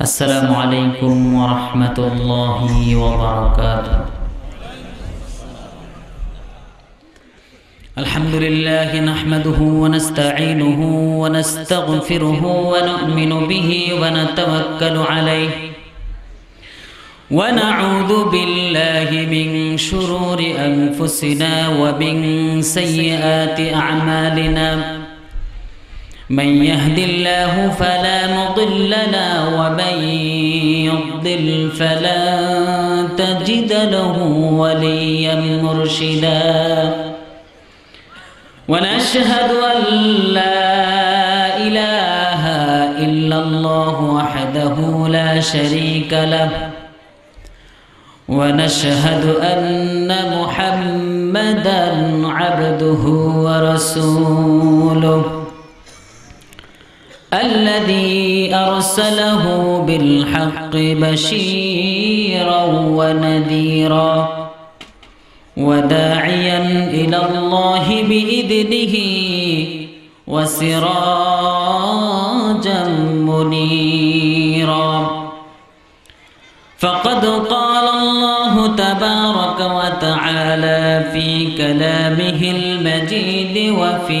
السلام عليكم ورحمة الله وبركاته الحمد لله نحمده ونستعينه ونستغفره ونؤمن به ونتوكل عليه ونعوذ بالله من شرور أنفسنا ومن سيئات أعمالنا من يهد الله فلا مضل له ومن يضلل فلا تجد له وليا مرشدا ونشهد أن لا إله إلا الله وحده لا شريك له ونشهد أن محمدا عبده ورسوله الذي أرسله بالحق بشيرا ونذيرا وداعيا إلى الله بإذنه وسراجا منيرا فقد قال الله تبارك وتعالى في كلامه المجيد وفي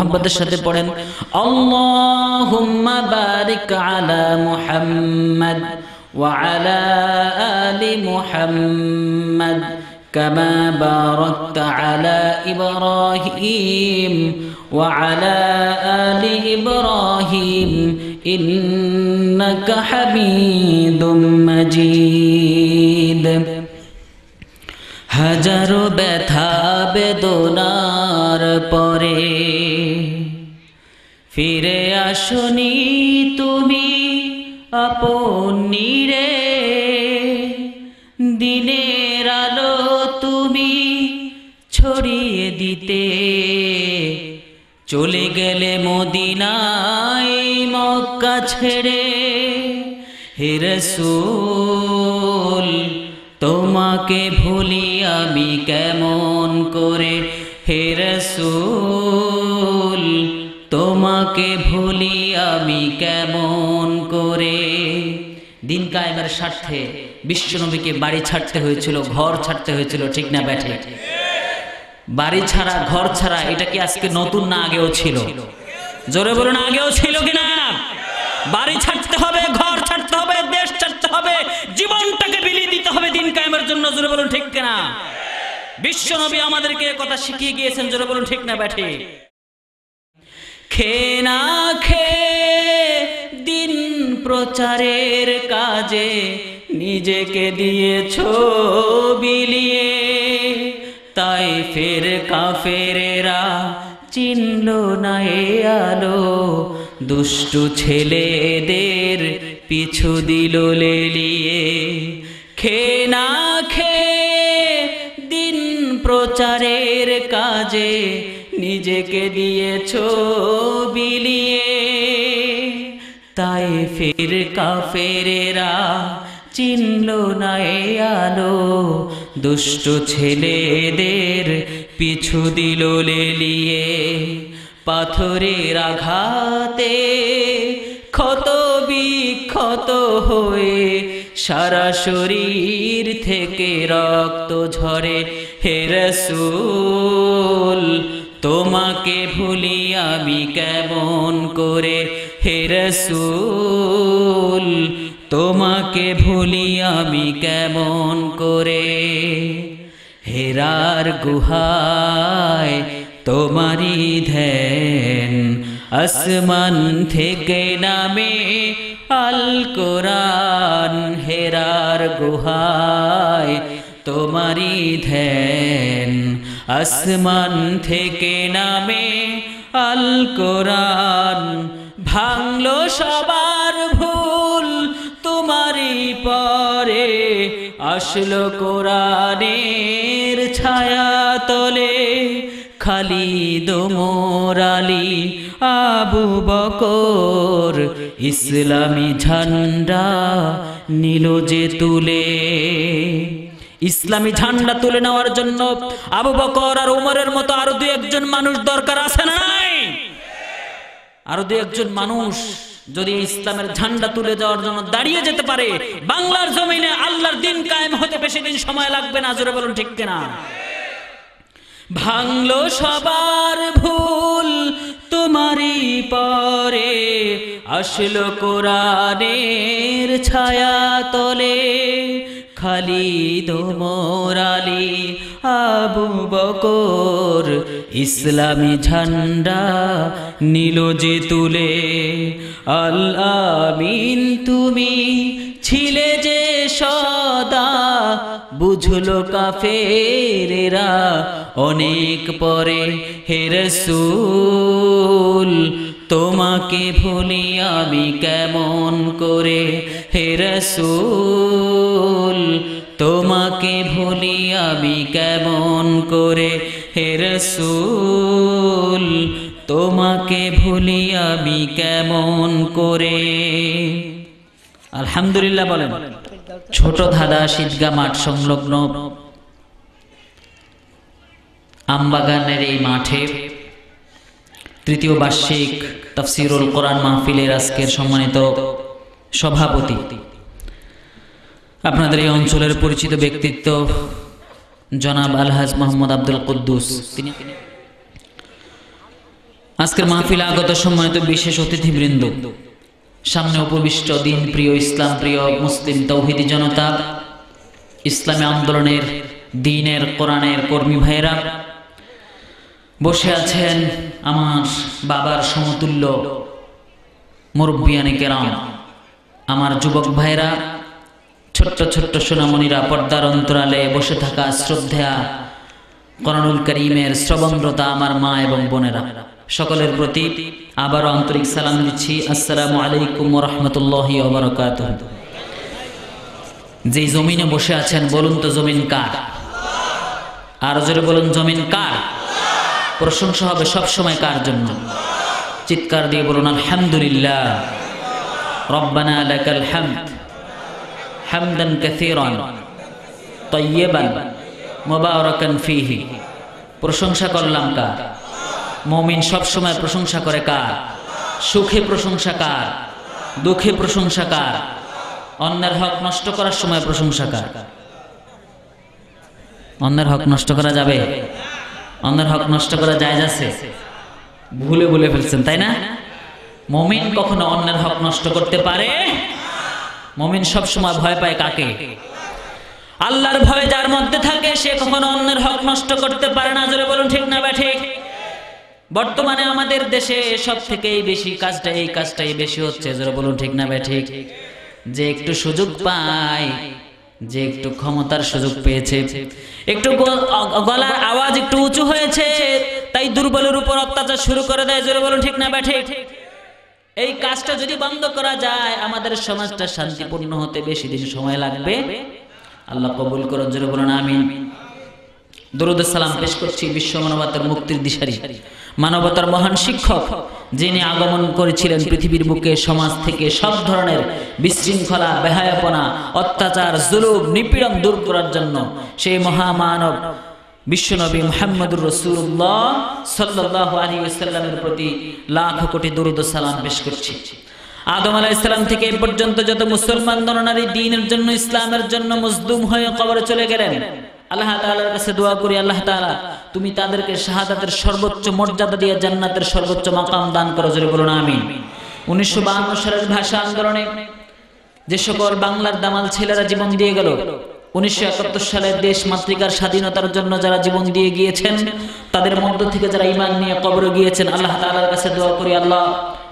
মহব্বতের সাথে পড়েন আল্লাহুম্মা বারিক আলা محمد ওয়ালা আলি মুহাম্মদ كما باركت على إبراهيم وعلى آل إبراهيم إنك حميد مجيد هجر بثاب دونار پرين ফিরে আসনি তুমি আপনিরে নিরে দিনের আলো তুমি ছড়িয়ে দিতে চলে গেলে মদিনায় মক্কা ছেড়ে হিরসুল তোমাকে ভুলি আমি কেমন করে হিরসুল তোমাকে ভুলি আমি কেমন করে দিন কায়েমের স্বার্থে বিশ্বনবীকে বাড়ি ছাড়তে হয়েছিল ঘর ছাড়তে হয়েছিল ঠিক না ব্যাঠে বাড়ি ছাড়া ঘর ছাড়া এটা কি আজকে নতুন না আগেও ছিল জোরে বলুন আগেও ছিল কিনা বাড়ি ছাড়তে হবে ঘর ছাড়তে হবে দেশ ছাড়তে হবে জীবনটাকে বিলিয়ে দিতে হবে দিন কায়েমের জন্য জোরে বলুন ঠিক কিনা বিশ্বনবী আমাদেরকে কথা শিখিয়ে গিয়েছেন জোরে বলুন ঠিক না ব্যাঠে খেনা খে দিন প্রচারের কাজে নিজেকে দিয়েছ বিলিয়ে তাই ফের কাফেরা চিনল না এ আলো দুষ্টু ছেলেদের পিছু দিল লেলিয়ে খেনা খে দিন প্রচারের কাজে নিজেকে দিয়েছ বিলিয়ে তাই ফের কাফেরেরা চিনল না এ আলো দুষ্ট ছেলেদের পিছু দিল লিয়ে পাথরের আঘাতে ক্ষত বিক্ষত হয়ে সারা শরীর থেকে রক্ত ঝরে হেরসুল তোমাকে ভুলি আমি কেমন করে হেরসুল তোমাকে ভুলি আমি কেমন করে হেরার গুহায় তোমারি ধ্যান আসমান থেকে নামে আল কোরআন হেরার গুহায় তোমারি ধ্যান আসমান থেকে নামে আল কোরআন ভাঙলো সবার ভুল তোমারই পরে আসলো কোরআনের ছায়া তলে খালিদ মোরালি আবু বকর ইসলামী ঝান্ডা নীল যে তুলে ইসলামী ঝান্ডা তুলে নেওয়ার জন্য আবু বকর আর উমরের মতো আরো দু একজন মানুষ দরকার আছে নাই আরো দু একজন মানুষ যদি ইসলামের ঝান্ডা তুলে যাওয়ার জন্য দাঁড়িয়ে যেতে পারে বাংলার জমিনে আল্লাহর দিন কায়েম হতে বেশি দিন সময় লাগবে না জোরে বলুন ঠিক কেনা ভাঙলো সবার ভুল তোমারই পরে আসলো কোরআনের ছায়া তলে খালিদ মোরালি আবু বকর ইসলামী ঝান্ডা নীল যে তুলে আল তুমি ছিলে যে সদা বুঝলো কাফেরেরা অনেক পরে হেরসুল তোমাকে ভুলি আমি কেমন করে হেরসুল তোমাকে ভুলি আমি কেমন করে হেরসুল তোমাকে ভুলি আমি কেমন করে আলহামদুলিল্লাহ বলেন ছোট ধাঁধা শীতগা মাঠ সংলগ্ন আমবাগানের এই মাঠে তৃতীয় বার্ষিক তাফসিরুল কোরআন মাহফিলের আজকের সম্মানিত সভাপতি আপনাদের এই অঞ্চলের পরিচিত ব্যক্তিত্ব জনাব আলহাজ মোহাম্মদ আব্দুল কুদ্দুস তিনি আজকের মাহফিল আগত সম্মানিত বিশেষ অতিথিবৃন্দ সামনে উপবিষ্ট দিন প্রিয় ইসলাম প্রিয় মুসলিম তৌহিদি জনতা ইসলামী আন্দোলনের দিনের কোরআনের কর্মী ভাইয়েরা বসে আছেন আমার বাবার সমতুল্য মুরব্বিয়ানিকেরাম আমার যুবক ভাইরা ছোট্ট ছোট্ট সোনামণিরা পর্দার অন্তরালে বসে থাকা শ্রদ্ধা করণুল করিমের শ্রবণরতা আমার মা এবং বোনেরা সকলের প্রতি আবারও আন্তরিক সালাম দিচ্ছি আসসালামু আলাইকুম রহমতুল্লাহি যেই জমিনে বসে আছেন বলুন তো জমিন কার আর জোরে বলুন জমিন কার প্রশংসা হবে সবসময় কার জন্য চিৎকার দিয়ে বলুন আলহামদুলিল্লাহ রব্বানা লাকাল হামদ হামদান কাসিরান তৈবান মোবারকান ফিহি প্রশংসা করলাম কার মমিন সবসময় প্রশংসা করে কার সুখে প্রশংসা কার দুঃখে প্রশংসা কার অন্যের হক নষ্ট করার সময় প্রশংসা কার অন্যের হক নষ্ট করা যাবে অন্যের হক নষ্ট করা যায় যাচ্ছে ভুলে ভুলে ফেলছেন তাই না মমিন কখনো অন্যের হক নষ্ট করতে পারে মমিন সবসময় ভয় পায় কাকে আল্লাহর ভয় যার মধ্যে থাকে সে কখনো অন্যের হক নষ্ট করতে পারে না জোরে বলুন ঠিক না ব্যাঠিক ঠিক বর্তমানে আমাদের দেশে সব থেকে বেশি কাজটা এই কাজটাই বেশি হচ্ছে জোরে বলুন ঠিক না ব্যাঠিক যে একটু সুযোগ পায় যে একটু ক্ষমতার সুযোগ পেয়েছে একটু গলার আওয়াজ একটু উঁচু হয়েছে তাই দুর্বলের উপর অত্যাচার শুরু করে দেয় জোরে বলুন ঠিক না ব্যাঠিক ঠিক এই কাজটা যদি বন্ধ করা যায় আমাদের সমাজটা শান্তিপূর্ণ হতে বেশি বেশি সময় লাগবে আল্লাহ কবুল করুন জোরে বলুন আমিন দরুদ সালাম পেশ করছি বিশ্ব মানবতার মুক্তির দিশারি মানবতার মহান শিক্ষক যিনি আগমন করেছিলেন পৃথিবীর বুকে সমাজ থেকে সব ধরনের বিশৃঙ্খলা বেহায়াপনা অত্যাচার জুলুম নিপীড়ন দূর করার জন্য সেই মহামানব বিশ্বনবী মোহাম্মদুর রসুল্লাহ সাল্লাহ আলী ইসলামের প্রতি লাখ কোটি দরুদ সালাম পেশ করছি আদম আলাহ ইসলাম থেকে এ পর্যন্ত যত মুসলমান নরনারী দিনের জন্য ইসলামের জন্য মজদুম হয়ে কবরে চলে গেলেন আল্লাহ তালার কাছে দোয়া করি আল্লাহ তাআলা তুমি তাদেরকে শাহাদাতের সর্বোচ্চ মর্যাদা দিয়ে জান্নাতের সর্বোচ্চ মাকাম দান করো জোরে বলুন আমিন উনিশশো সালের ভাষা আন্দোলনে যে সকল বাংলার দামাল ছেলেরা জীবন দিয়ে গেল উনিশশো সালে দেশ মাতৃকার স্বাধীনতার জন্য যারা জীবন দিয়ে গিয়েছেন তাদের মধ্য থেকে যারা ইমান নিয়ে কবর গিয়েছেন আল্লাহ তালার কাছে দোয়া করি আল্লাহ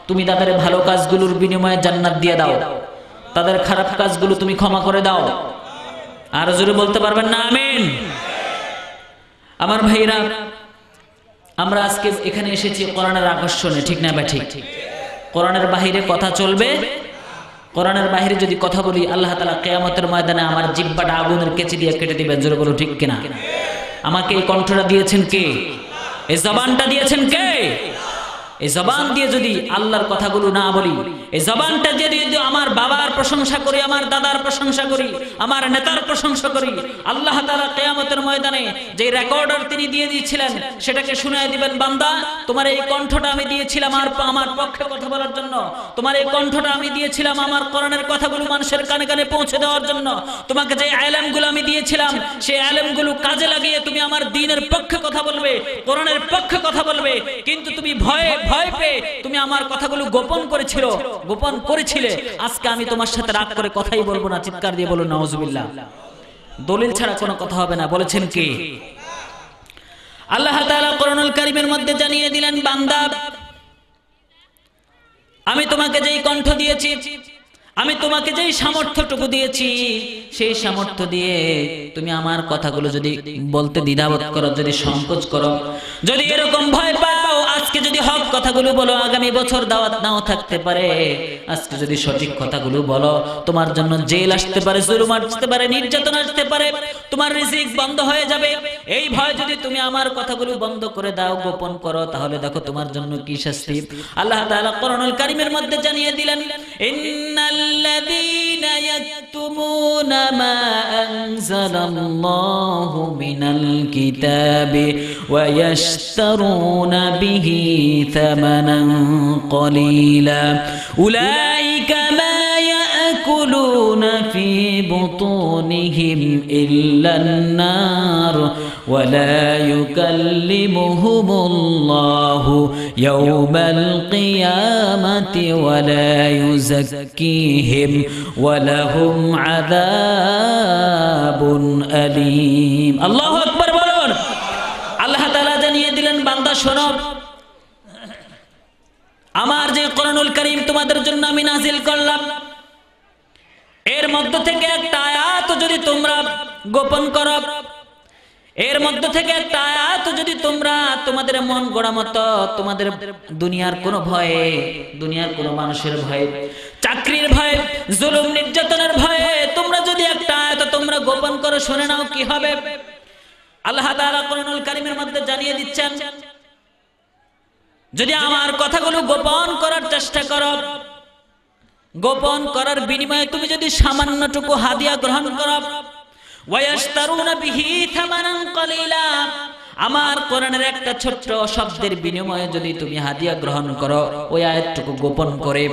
তুমি তাদের ভালো কাজগুলোর বিনিময়ে জান্নাত দিয়ে দাও তাদের খারাপ কাজগুলো তুমি ক্ষমা করে দাও আর জোরে বলতে পারবেন না আমিন আমার ভাইরা আমরা আজকে এখানে এসেছি কোরআনের আকর্ষণে ঠিক না বা ঠিক কোরআনের বাহিরে কথা চলবে কোরআনের বাহিরে যদি কথা বলি আল্লাহ তালা কেয়ামতের ময়দানে আমার জিব্বাটা আগুনের কেচি দিয়ে কেটে দিবেন জোরে বলো ঠিক কিনা আমাকে এই কণ্ঠটা দিয়েছেন কে এই জবানটা দিয়েছেন কে এই জবান দিয়ে যদি আল্লাহর কথাগুলো না বলি এই জবানটা দিয়ে যদি আমার বাবার প্রশংসা করি আমার দাদার প্রশংসা করি আমার নেতার প্রশংসা করি আল্লাহ তালা কেয়ামতের ময়দানে যে রেকর্ডার তিনি দিয়ে দিয়েছিলেন সেটাকে শুনে দিবেন বান্দা তোমার এই কণ্ঠটা আমি দিয়েছিলাম আর আমার পক্ষে কথা বলার জন্য তোমার এই কণ্ঠটা আমি দিয়েছিলাম আমার করণের কথাগুলো মানুষের কানে কানে পৌঁছে দেওয়ার জন্য তোমাকে যে অ্যালেমগুলো আমি দিয়েছিলাম সেই অ্যালেমগুলো কাজে লাগিয়ে তুমি আমার দিনের পক্ষে কথা বলবে করণের পক্ষে কথা বলবে কিন্তু তুমি ভয়ে ভয় পেয়ে তুমি আমার কথাগুলো গোপন করেছিল গোপন করেছিলে আজকে আমি তোমার সাথে রাগ করে কথাই বলবো না চিৎকার দিয়ে বলো নওয়াজবিল্লাহ দলিল ছাড়া কোনো কথা হবে না বলেছেন কি আল্লাহ তাআলা কোরআনুল কারীমের মধ্যে জানিয়ে দিলেন বান্দা আমি তোমাকে যেই কণ্ঠ দিয়েছি আমি তোমাকে যেই সামর্থ্যটুকু দিয়েছি সেই সামর্থ্য দিয়ে তুমি আমার কথাগুলো যদি বলতে দ্বিধাবোধ করো যদি সংকোচ করো যদি এরকম ভয় পাও আজকে যদি হক কথাগুলো বলো আগামী বছর দাওয়াত নাও থাকতে পারে আজকে যদি সঠিক কথাগুলো বলো তোমার জন্য জেল আসতে পারে জুলুম আসতে পারে নির্যাতন আসতে পারে তোমার রিজিক বন্ধ হয়ে যাবে এই ভয় যদি তুমি আমার কথাগুলো বন্ধ করে দাও গোপন করো তাহলে দেখো তোমার জন্য কি শাস্তি আল্লাহ তাআলা কোরআনুল কারীমের মধ্যে জানিয়ে দিলেন ইন্নাল্লাযীনা ইয়াকতুমুনা মা আনজালাল্লাহু মিনাল কিতাবি ওয়া ইয়াশতারুনা বিহি ثمنا قليلا أولئك ما يأكلون في بطونهم إلا النار ولا يكلمهم الله يوم القيامة ولا يزكيهم ولهم عذاب أليم الله أكبر بلون الله تعالى جنيه دلن বান্দা শোনো আমার যে করণুল করিম তোমাদের জন্য আমি নাজিল করলাম এর মধ্য থেকে একটা আয়াত যদি তোমরা গোপন কর এর মধ্য থেকে একটা আয়াত যদি তোমরা তোমাদের মন গোড়া মতো তোমাদের দুনিয়ার কোনো ভয়ে দুনিয়ার কোনো মানুষের ভয়ে চাকরির ভয়ে জুলুম নির্যাতনের ভয়ে তোমরা যদি একটা আয়াত তোমরা গোপন করো শুনে নাও কি হবে আল্লাহ তাআলা কোরআনুল কারীমের মধ্যে জানিয়ে দিচ্ছেন যদি আমার কথাগুলো গোপন করার চেষ্টা কর গোপন করার বিনিময়ে তুমি যদি সামান্যটুকু হাদিয়া গ্রহণ করো আমার কোরআনের একটা ছোট্ট শব্দের বিনিময়ে যদি তুমি হাদিয়া গ্রহণ করো ওই আয়াতটুকু গোপন করে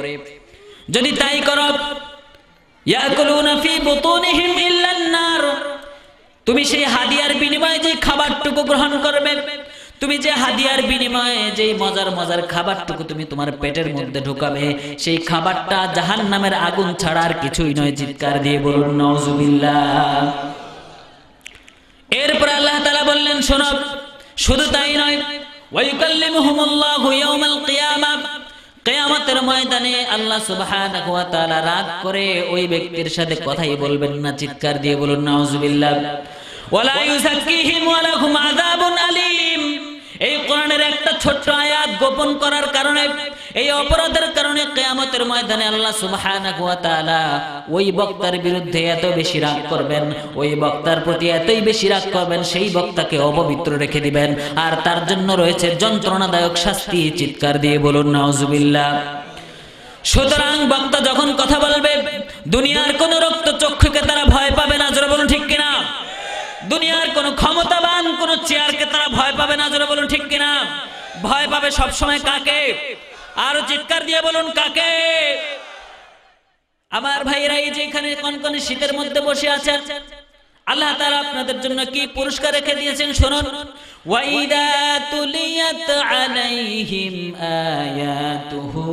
যদি তাই করো তুমি সেই হাদিয়ার বিনিময়ে যে খাবারটুকু গ্রহণ করবে তুমি যে হাদিয়ার বিনিময়ে যে মজার মজার খাবারটুকু তুমি তোমার পেটের মধ্যে ঢুকাবে সেই খাবারটা জাহান নামের আগুন ছাড়ার কিছুই নয় চিৎকার দিয়ে বলুন নজুবিল্লা এরপর আল্লাহ তালা বললেন শোনব শুধু তাই নয় ওয়াইকাল্লিমুহুমুল্লাহু কেয়ামতের ময়দানে আল্লাহ সুবহানাহু রাগ করে ওই ব্যক্তির সাথে কথাই বলবেন না চিৎকার দিয়ে বলুন নাউজুবিল্লাহ ওয়ালা ইউযাক্কিহিম আযাবুন আলীম এই কোরআনের একটা আয়াত গোপন করার কারণে এই অপরাধের কারণে ময়দানে আল্লাহ সুবহানাহু ওয়া তাআলা ওই বক্তার বিরুদ্ধে এত বেশি রাগ করবেন ওই বক্তার প্রতি এতই বেশি রাগ করবেন সেই বক্তাকে অপবিত্র রেখে দিবেন আর তার জন্য রয়েছে যন্ত্রণাদায়ক শাস্তি চিৎকার দিয়ে বলুন নাউজুবিল্লাহ সুতরাং বক্তা যখন কথা বলবে দুনিয়ার কোন রক্ত চক্ষুকে তারা ভয় পাবে না জোরে বলুন ঠিক কিনা দুনিয়ার কোন ক্ষমতাবান কোন চেয়ারকে তারা ভয় পাবে না যারা বলুন ঠিক কিনা ভয় পাবে সবসময় কাকে আরো চিৎকার দিয়ে বলুন কাকে আমার ভাইরা এই যে এখানে কনকনে শীতের মধ্যে বসে আছেন আল্লাহ তাআলা আপনাদের জন্য কি পুরস্কার রেখে দিয়েছেন শুনুন ওয়াইদা তুলিয়াত আলাইহিম আয়াতুহু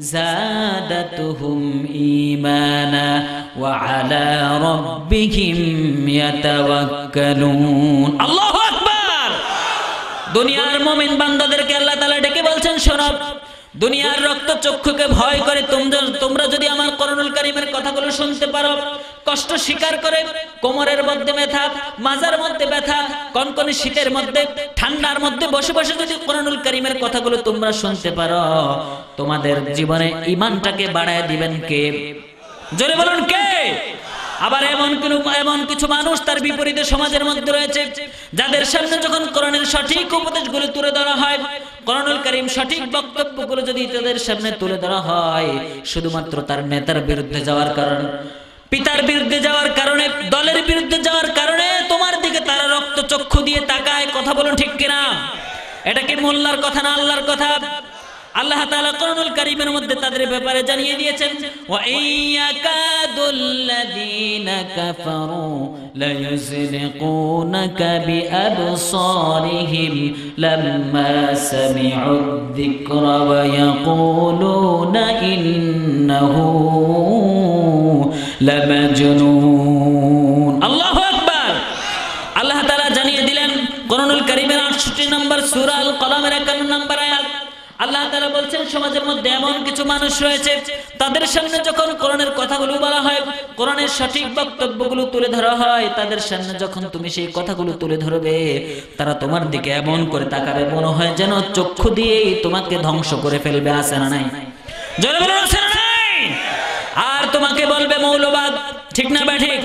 زادتهم إيمانا وعلى ربهم يتوكلون الله أكبر দুনিয়ার মোমিন বান্দাদেরকে كالله তালা دكي বলছেন শোনব দুনিয়ার রক্ত চক্ষুকে ভয় করে তোমরা তোমরা যদি আমার করুণুল কারিমের কথাগুলো শুনতে পারো কষ্ট স্বীকার করে কোমরের মধ্যে ব্যথা মাজার মধ্যে ব্যথা কনকনে শীতের মধ্যে ঠান্ডার মধ্যে বসে বসে যদি করুণুল কারিমের কথাগুলো তোমরা শুনতে পারো তোমাদের জীবনে ইমানটাকে বাড়ায় দিবেন কে জোরে বলুন কে আবার এমন কোন এমন কিছু মানুষ তার বিপরীতে সমাজের মধ্যে রয়েছে যাদের সামনে যখন করণের সঠিক উপদেশগুলো তুলে ধরা হয় করণুল করিম সঠিক বক্তব্যগুলো যদি তাদের সামনে তুলে ধরা হয় শুধুমাত্র তার নেতার বিরুদ্ধে যাওয়ার কারণে পিতার বিরুদ্ধে যাওয়ার কারণে দলের বিরুদ্ধে যাওয়ার কারণে তোমার দিকে তারা রক্ত চক্ষু দিয়ে তাকায় কথা বলুন ঠিক কিনা এটা কি মোল্লার কথা না আল্লাহর কথা আল্লাহ তাআলা কোরআনুল কারীমের মধ্যে তাদের ব্যাপারে জানিয়ে দিয়েছেন ওয়া ইয়াকাদুল্লাযীনা কাফারু লায়ুযলিকুনাকা বিআবসারিহিম লাম্মা সামি'ু যিকরা ওয়া ইয়াকুলুনা ইন্নাহু লামাজনুন আল্লাহু আকবার আল্লাহ তাআলা জানিয়ে দিলেন কোরআনুল কারীমের 68 নম্বর সূরা আল কলামের 51 নম্বর আল্লাহ তারা বলছেন সমাজের মধ্যে এমন কিছু মানুষ রয়েছে তাদের সামনে যখন কোরআনের কথাগুলো বলা হয় কোরআনের সঠিক বক্তব্যগুলো তুলে ধরা হয় তাদের সামনে যখন তুমি সেই কথাগুলো তুলে ধরবে তারা তোমার দিকে এমন করে তাকাবে মনে হয় যেন চক্ষু দিয়েই তোমাকে ধ্বংস করে ফেলবে আসে না নাই আর তোমাকে বলবে মৌলবাদ ঠিক না বা ঠিক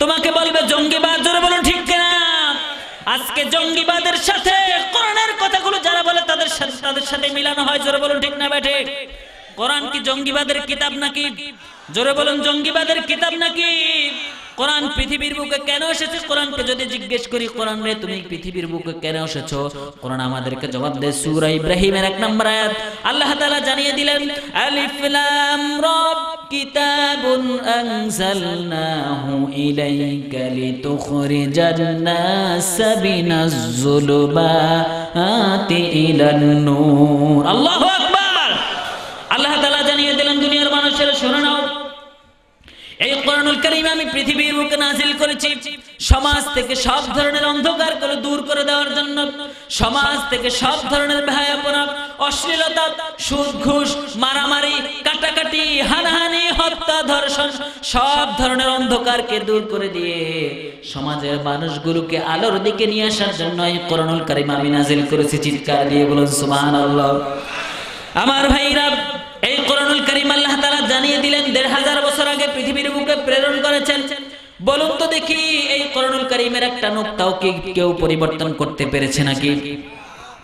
তোমাকে বলবে জঙ্গিবাদ জোরে বলুন ঠিক কিনা আজকে জঙ্গিবাদের সাথে কোরআনের কথাগুলো যারা বলে তাদের সাথে তাদের সাথে মিলানো হয় যারা বলুন ঠিক না ব্যাঠে কোরআন কি জঙ্গিবাদের কিতাব নাকি জোরে বলুন জঙ্গিবাদের কিতাব নাকি কোরআন পৃথিবীর বুকে কেন এসেছে কোরআনকে যদি জিজ্ঞেস করি কোরআন রে তুমি পৃথিবীর বুকে কেন এসেছো কোরআন আমাদেরকে জবাব দেয় সূরা ইব্রাহিমের এক নম্বর আয়াত আল্লাহ তাআলা জানিয়ে দিলেন আলিফ লাম রব কিতাবুন আনজালনাহু ইলাইকা লিতুখরিজান নাস মিনাজ জুলুমাতি ইলান নূর আল্লাহু আকবার আল্লাহ তালা জানিয়ে দিলেন দুনিয়ার মানুষের শুনে নাও এই কোরআনুল করিম আমি পৃথিবীর বুকে নাজিল করেছি সমাজ থেকে সব ধরনের অন্ধকার করে দূর করে দেওয়ার জন্য সমাজ থেকে সব ধরনের ভায়াপনা অশ্লীলতা সুদ ঘুষ মারামারি কাটাকাটি হানাহানি হত্যা ধর্ষণ সব ধরনের অন্ধকারকে দূর করে দিয়ে সমাজের মানুষগুলোকে আলোর দিকে নিয়ে আসার জন্য এই কোরআনুল করিম আমি নাজিল করেছি চিৎকার দিয়ে বলুন সুবহানাল্লাহ আল্লাহ আমার ভাইরা এই করণুল করিম আল্লাহ তারা জানিয়ে দিলেন দেড় হাজার বছর আগে পৃথিবীর বুকে প্রেরণ করেছেন বলুন তো দেখি এই করণুল করিমের একটা তাও কি কেউ পরিবর্তন করতে পেরেছে নাকি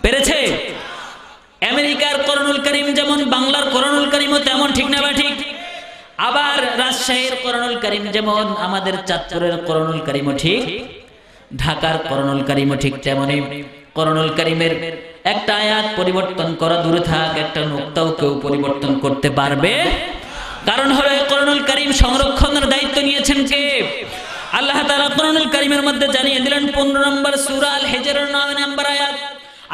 পেরেছে আমেরিকার করণুল করিম যেমন বাংলার করণুল করিমও তেমন ঠিক না বা ঠিক আবার রাজশাহীর করণুল করিম যেমন আমাদের চাঁদপুরের করণুল করিমও ঠিক ঢাকার করণুল করিমও ঠিক তেমনই করণুল করিমের একটা আয়াত পরিবর্তন করা দূরে থাক একটা নোক্তাও কেউ পরিবর্তন করতে পারবে কারণ হলো করণুল করিম সংরক্ষণের দায়িত্ব নিয়েছেন কে আল্লাহ তারা করণুল করিমের মধ্যে জানিয়ে দিলেন পনেরো নম্বর সুরাল হেজের নয় নম্বর আয়াত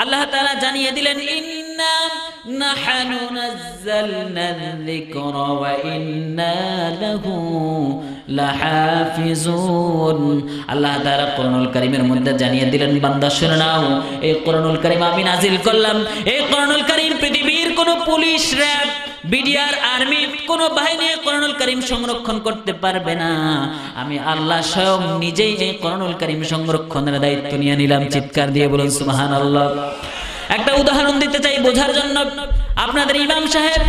আল্লাহ তাআলা জানিয়ে দিলেন ইন্না লাহাফিজুন আল্লাহ তাআলা কোরআনুল কারীমের মধ্যে জানিয়ে দিলেন বান্দা শুনে নাও এই কোরআনুল কারীম আমি নাযিল করলাম এই কোরআনুল কারীম পৃথিবীর কোন পুলিশ র‍্যাব বিডিআর আর্মি কোন বাহিনী এই করণুল কারীম সংরক্ষণ করতে পারবে না আমি আল্লাহ স্বয়ং নিজেই এই করণুল কারীম সংরক্ষণের দায়িত্ব নিয়ে নিলাম চিৎকার দিয়ে বলুন সুবহানাল্লাহ একটা উদাহরণ দিতে চাই বোঝার জন্য আপনাদের ইমাম সাহেব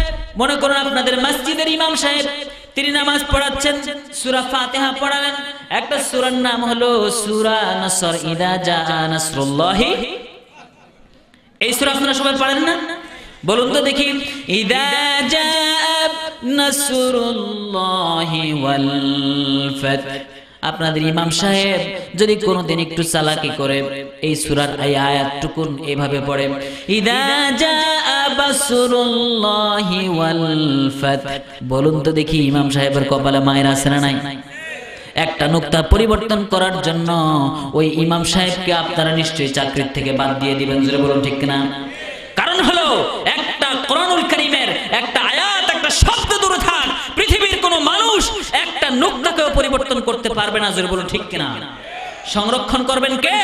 মনে করুন আপনাদের মসজিদের ইমাম সাহেব তিনি নামাজ পড়াচ্ছেন সুরা ফাতেহা পড়ালেন একটা সুরার নাম হলো সুরা নসর ইদা জা নাসরুল্লাহি এই সুরা আপনারা সবাই পড়েন না বলুন তো দেখি ইদা জা নাসরুল্লাহি ওয়াল ফাতহ আপনাদের ইমাম সাহেব যদি কোনোদিন একটু চালাকি করে এই সুরার আয়াত টুকুন এভাবে পড়ে বলুন তো দেখি ইমাম সাহেবের কপালে মায়ের আছে না নাই একটা নোক্তা পরিবর্তন করার জন্য ওই ইমাম সাহেবকে আপনারা নিশ্চয়ই চাকরির থেকে বাদ দিয়ে দিবেন জোরে বলুন ঠিক না কারণ হলো এক একটা কেউ পরিবর্তন করতে পারবে না যদি বলুন ঠিক কিনা সংরক্ষণ করবেন কে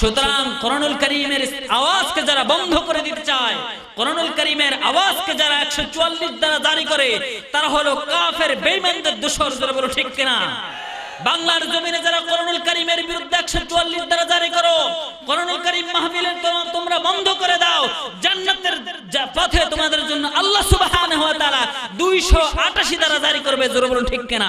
সুতরাং করণুল করিমের আওয়াজকে যারা বন্ধ করে দিতে চায় করণুল করিমের আওয়াজকে যারা একশো চুয়াল্লিশ দ্বারা জারি করে তারা হলো কাফের বেইমানদের দোষর জোরে বলো ঠিক কিনা বাংলার জমিনে যারা করণুল করিমের বিরুদ্ধে একশো চুয়াল্লিশ দ্বারা জারি করো করণুল করিম মাহবিল তোমরা বন্ধ করে দাও জান্নাতের পথে তোমাদের জন্য আল্লাহ সুবাহ দুইশো আটাশি দ্বারা জারি করবে জোর বলুন ঠিক কেনা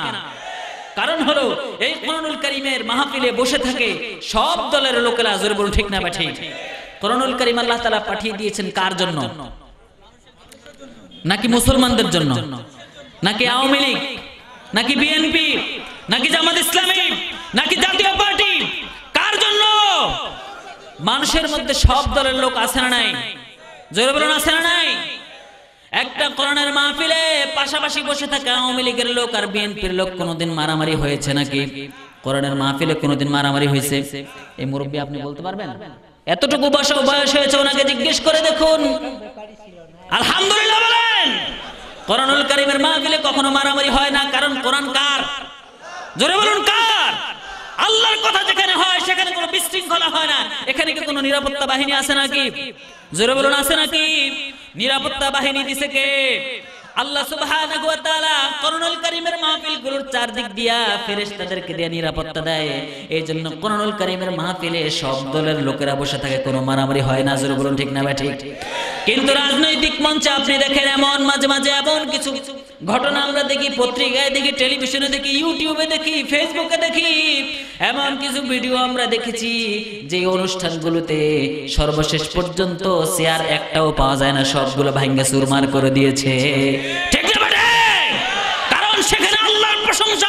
কারণ হলো এই করুনুল করিমের মাহফিলে বসে থাকে সব দলের লোকেরা জোরে বলুন ঠিক না বা করুনুল কোরআনুল করিম আল্লাহ তালা পাঠিয়ে দিয়েছেন কার জন্য নাকি মুসলমানদের জন্য নাকি আওয়ামী লীগ নাকি বিএনপি নাকি জামাত ইসলামী নাকি জাতীয় পার্টি কার জন্য মানুষের মধ্যে সব দলের লোক আছে না নাই জোরবরণ আছে না নাই একটা করোনার মাহফিলে পাশাপাশি বসে থাকে আওয়ামী লীগের লোক আর বিএনপির লোক কোনোদিন মারামারি হয়েছে নাকি করোনার মাহফিলে কোনোদিন মারামারি হয়েছে এই মুরব্বী আপনি বলতে পারবেন এতটুকু বসা বয়স হয়েছে ওনাকে জিজ্ঞেস করে দেখুন আলহামদুলিল্লাহ বলেন করোনুল করিমের মাহফিলে কখনো মারামারি হয় না কারণ কোরআন কার জোরে বলুন কার আল্লাহর কথা যেখানে হয় সেখানে কোনো বিশৃঙ্খলা হয় না এখানে কি কোনো নিরাপত্তা বাহিনী আছে নাকি জোরে বলুন আছে নাকি নিরাপত্তা বাহিনী দিছে কে আল্লাহ সুবহানাহু ওয়া তাআলা কোরআনুল কারীমের মাহফিলগুলোর চারদিক দিয়া ফেরেশতাদেরকে দিয়া নিরাপত্তা দেয় এইজন্য কোরআনুল কারীমের মাহফিলে সব দলের লোকেরা বসে থাকে কোনো মারামারি হয় না জোরে বলুন ঠিক না বা ঠিক কিন্তু রাজনৈতিক মঞ্চে আপনি দেখেন এমন মাঝে মাঝে এমন কিছু ঘটনা আমরা দেখি পত্রিকায় দেখি টেলিভিশনে দেখি ইউটিউবে দেখি ফেসবুকে দেখি এমন কিছু ভিডিও আমরা দেখেছি যে অনুষ্ঠানগুলোতে সর্বশেষ পর্যন্ত শেয়ার একটাও পাওয়া যায় না সবগুলো ভাঙ্গা সুরমার করে দিয়েছে কারণ সেখানে আল্লাহর প্রশংসা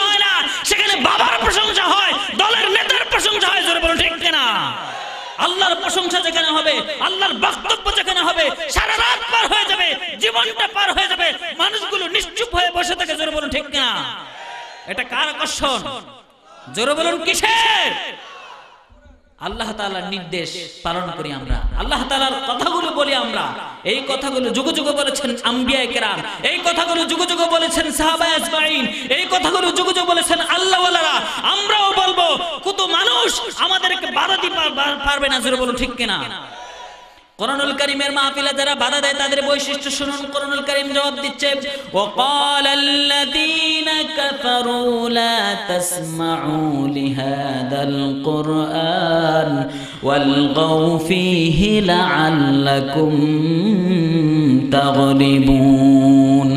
আল্লাহর প্রশংসা যেখানে হবে আল্লাহর বক্তব্য যেখানে হবে সারা রাত পার হয়ে যাবে জীবনটা পার হয়ে যাবে মানুষগুলো নিশ্চুপ হয়ে বসে থাকে জোর বলুন ঠিক না এটা কার আকর্ষণ জোর বলুন কিসের আল্লাহ তালার নির্দেশ পালন করি আমরা আল্লাহ তালার কথাগুলো বলি আমরা এই কথাগুলো যুগ যুগ বলেছেন আম্বিয়া এই কথাগুলো যুগ যুগ বলেছেন সাহাবায় এই কথাগুলো যুগ যুগ বলেছেন আল্লাহ আমরাও বলবো কত মানুষ আমাদেরকে বাধা দিতে পারবে না যেটা বলো ঠিক কিনা করণুল করিমের মাহফিলে যারা বাধা দেয় তাদের বৈশিষ্ট্য শুনুন করণুল করিম জবাব দিচ্ছে ও قال الذين كفروا لا تسمعوا لهذا القرآن والغوا فيه لعلكم تغلبون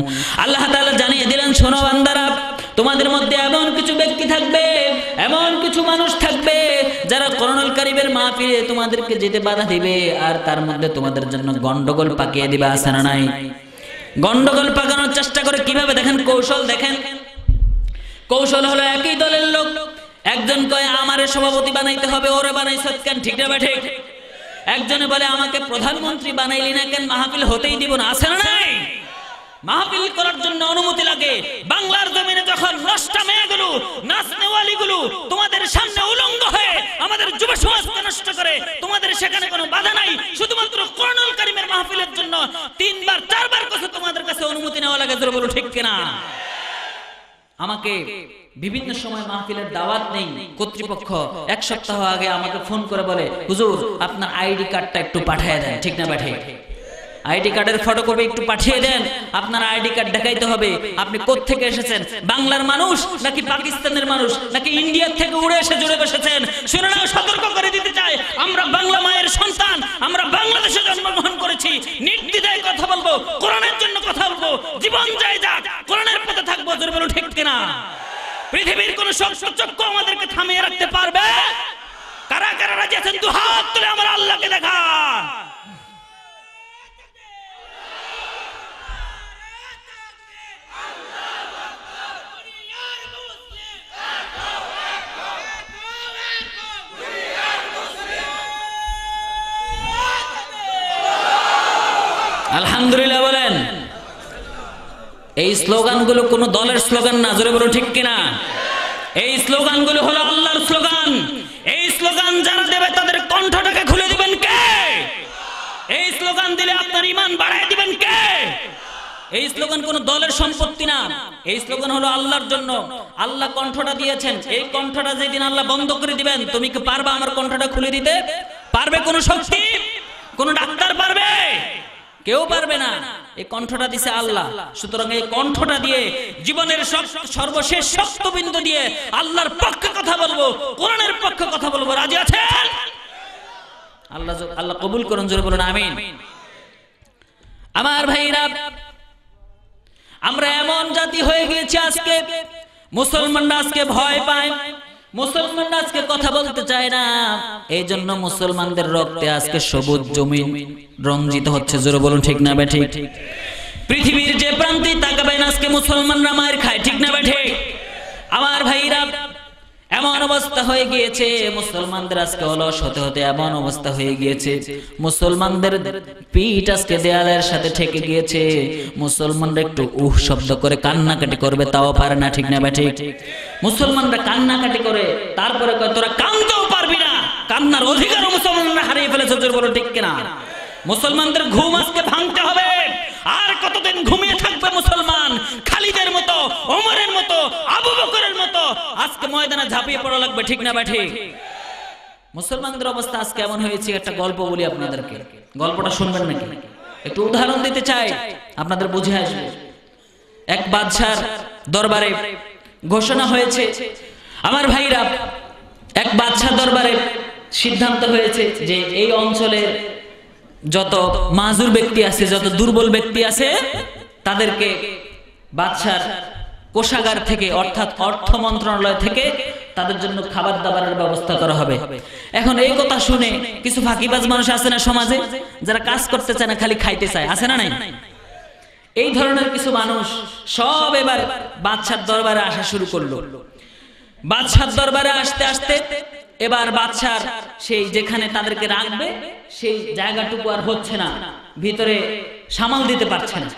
আল্লাহ তাআলা জানিয়ে দিলেন শোনো বান্দারা তোমাদের মধ্যে এমন কিছু ব্যক্তি থাকবে এমন কিছু মানুষ থাকবে গরিবের মা ফিরে তোমাদেরকে যেতে বাধা দিবে আর তার মধ্যে তোমাদের জন্য গন্ডগোল পাকিয়ে দিবে আসে না নাই গন্ডগোল পাকানোর চেষ্টা করে কিভাবে দেখেন কৌশল দেখেন কৌশল হলো একই দলের লোক একজন কয় আমারে সভাপতি বানাইতে হবে ওরে বানাই সৎকান ঠিক না বেঠে একজনে বলে আমাকে প্রধানমন্ত্রী বানাইলি না কেন মাহফিল হতেই দিব না আসে না নাই মাহফিল করার জন্য অনুমতি লাগে বাংলার জমিনে যখন নষ্টা মেয়েগুলো নাচনেওয়ালিগুলো তোমাদের সামনে উলঙ্গ হয়ে আমাদের যুব সমাজকে নষ্ট করে তোমাদের সেখানে কোনো বাধা নাই শুধুমাত্র কর্নল কারিমের মাহফিলের জন্য তিনবার চারবার কথা তোমাদের কাছে অনুমতি নেওয়া লাগে বলো ঠিক কিনা আমাকে বিভিন্ন সময় মাহফিলের দাওয়াত নেই কর্তৃপক্ষ এক সপ্তাহ আগে আমাকে ফোন করে বলে হুজুর আপনার আইডি কার্ডটা একটু পাঠিয়ে দেয় ঠিক না পাঠিয়ে আইডি কার্ডের ফটো কপি একটু পাঠিয়ে দেন আপনার আইডি কার্ড দেখাইতে হবে আপনি কোত্থেকে এসেছেন বাংলার মানুষ নাকি পাকিস্তানের মানুষ নাকি ইন্ডিয়ার থেকে উড়ে এসে জুড়ে বসেছেন শুনে না সতর্ক করে দিতে চাই আমরা বাংলা মায়ের সন্তান আমরা বাংলাদেশে জন্মগ্রহণ করেছি নির্দিদায় কথা বলবো কোরআনের জন্য কথা বলবো জীবন যায় যাক কোরআনের পথে থাকবো জোরে বলো ঠিক কিনা পৃথিবীর কোন শক্ত আমাদেরকে থামিয়ে রাখতে পারবে কারা কারা রাজি আছেন দু হাত তুলে আমরা আল্লাহকে দেখা আলহামদুলিল্লাহ বলেন এই গুলো কোন দলের স্লোগান না জোরে বলো ঠিক কিনা এই গুলো হলো আল্লাহর স্লোগান এই স্লোগান যারা দেবে তাদের কণ্ঠটাকে খুলে দিবেন কে এই স্লোগান দিলে আপনার ইমান বাড়ায় দিবেন কে এই স্লোগান কোন দলের সম্পত্তি না এই স্লোগান হলো আল্লাহর জন্য আল্লাহ কণ্ঠটা দিয়েছেন এই কণ্ঠটা যেদিন আল্লাহ বন্ধ করে দিবেন তুমি কি পারবে আমার কণ্ঠটা খুলে দিতে পারবে কোন শক্তি কোন ডাক্তার পারবে কেউ পারবে না এই কণ্ঠটা দিছে আল্লাহ সুতরাং এই কণ্ঠটা দিয়ে জীবনের সব সর্বশেষ শক্তবিন্দু দিয়ে আল্লাহর পক্ষে কথা বলবো কোরআনের পক্ষে কথা বলবো রাজি আছেন আল্লাহ আল্লাহ কবুল করুন জোরে বলুন আমিন আমার ভাইরা আমরা এমন জাতি হয়ে গিয়েছি আজকে মুসলমানরা আজকে ভয় পায় মুসলমান আজকে কথা বলতে চায় না এই জন্য মুসলমানদের রক্তে আজকে সবুজ জমি রঞ্জিত হচ্ছে জোরে বলুন ঠিক না বেঠি পৃথিবীর যে প্রান্তে তাকাবেন আজকে মুসলমানরা মায়ের খায় ঠিক না ব্যাঠে আমার ভাইরা এমন অবস্থা হয়ে গিয়েছে মুসলমানদের আজকে অলস হতে হতে এমন অবস্থা হয়ে গিয়েছে মুসলমানদের পিঠ আজকে দেয়ালের সাথে ঠেকে গিয়েছে মুসলমানরা একটু উহ শব্দ করে কান্নাকাটি করবে তাও পারে না ঠিক না ঠিক মুসলমানরা কান্নাকাটি করে তারপরে তোরা কানতেও পারবি না কান্নার অধিকার মুসলমানরা হারিয়ে ফেলেছে বলো ঠিক কিনা মুসলমানদের ঘুম আজকে ভাঙতে হবে আর কতদিন ঘুমিয়ে থাকবে মুসলমান খালিদের মতো ওমরের মতো আবু বকরের মতো আজকে ময়দানে ঝাঁপিয়ে পড়া লাগবে ঠিক না ব্যাঠি মুসলমানদের অবস্থা আজকে এমন হয়েছে একটা গল্প বলি আপনাদেরকে গল্পটা শুনবেন নাকি একটু উদাহরণ দিতে চাই আপনাদের বুঝে আসবে এক বাদশার দরবারে ঘোষণা হয়েছে আমার ভাইরা এক বাদশার দরবারে সিদ্ধান্ত হয়েছে যে এই অঞ্চলের যত মাজুর ব্যক্তি আছে যত দুর্বল ব্যক্তি আছে তাদেরকে বাদশার কোষাগার থেকে অর্থাৎ অর্থ মন্ত্রণালয় থেকে তাদের জন্য খাবার দাবারের ব্যবস্থা করা হবে এখন এই কথা শুনে কিছু ফাঁকিবাজ মানুষ আছে না সমাজে যারা কাজ করতে চায় না খালি খাইতে চায় আছে না নাই এই ধরনের কিছু মানুষ সব এবার বাদশার দরবারে আসা শুরু করলো বাদশার দরবারে আসতে আসতে এবার বাদশার সেই যেখানে তাদেরকে রাখবে সেই জায়গাটুকু আর হচ্ছে না ভিতরে সামাল দিতে পারছে না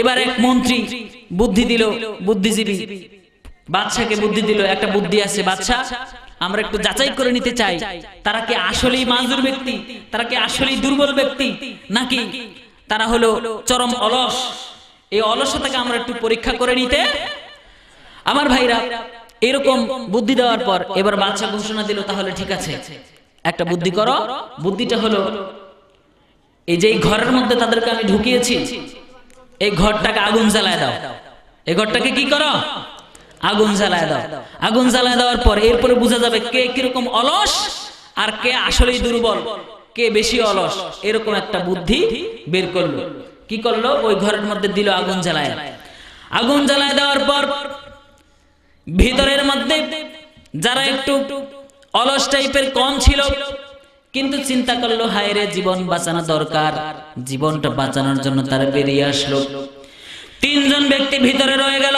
এবার এক মন্ত্রী বুদ্ধি দিল বুদ্ধিজীবী বাদশাকে বুদ্ধি দিল একটা বুদ্ধি আছে বাদশাহ আমরা একটু যাচাই করে নিতে চাই তারা কি আসলেই মাজুর ব্যক্তি তারা কি আসলেই দুর্বল ব্যক্তি নাকি তারা হলো চরম অলস এই অলসতাকে আমরা একটু পরীক্ষা করে নিতে আমার ভাইরা এরকম বুদ্ধি দেওয়ার পর এবার বাদশাহ ঘোষণা দিল তাহলে ঠিক আছে একটা বুদ্ধি করো বুদ্ধিটা হলো এই যে ঘরের মধ্যে তাদেরকে আমি ঢুকিয়েছি এই ঘরটাকে আগুন জ্বালায় দাও এই ঘরটাকে কি করো আগুন জ্বালায় দাও আগুন জ্বালায় দেওয়ার পর এরপরে বোঝা যাবে কে কিরকম অলস আর কে আসলেই দুর্বল কে বেশি অলস এরকম একটা বুদ্ধি বের করলো কি করলো ওই ঘরের মধ্যে দিল আগুন জ্বালায় আগুন জ্বালায় দেওয়ার পর ভিতরের মধ্যে যারা একটু অলস টাইপের কম ছিল কিন্তু চিন্তা করলো হায়রে জীবন বাঁচানো দরকার জীবনটা বাঁচানোর জন্য তারা বেরিয়ে আসলো তিনজন ব্যক্তি ভিতরে রয়ে গেল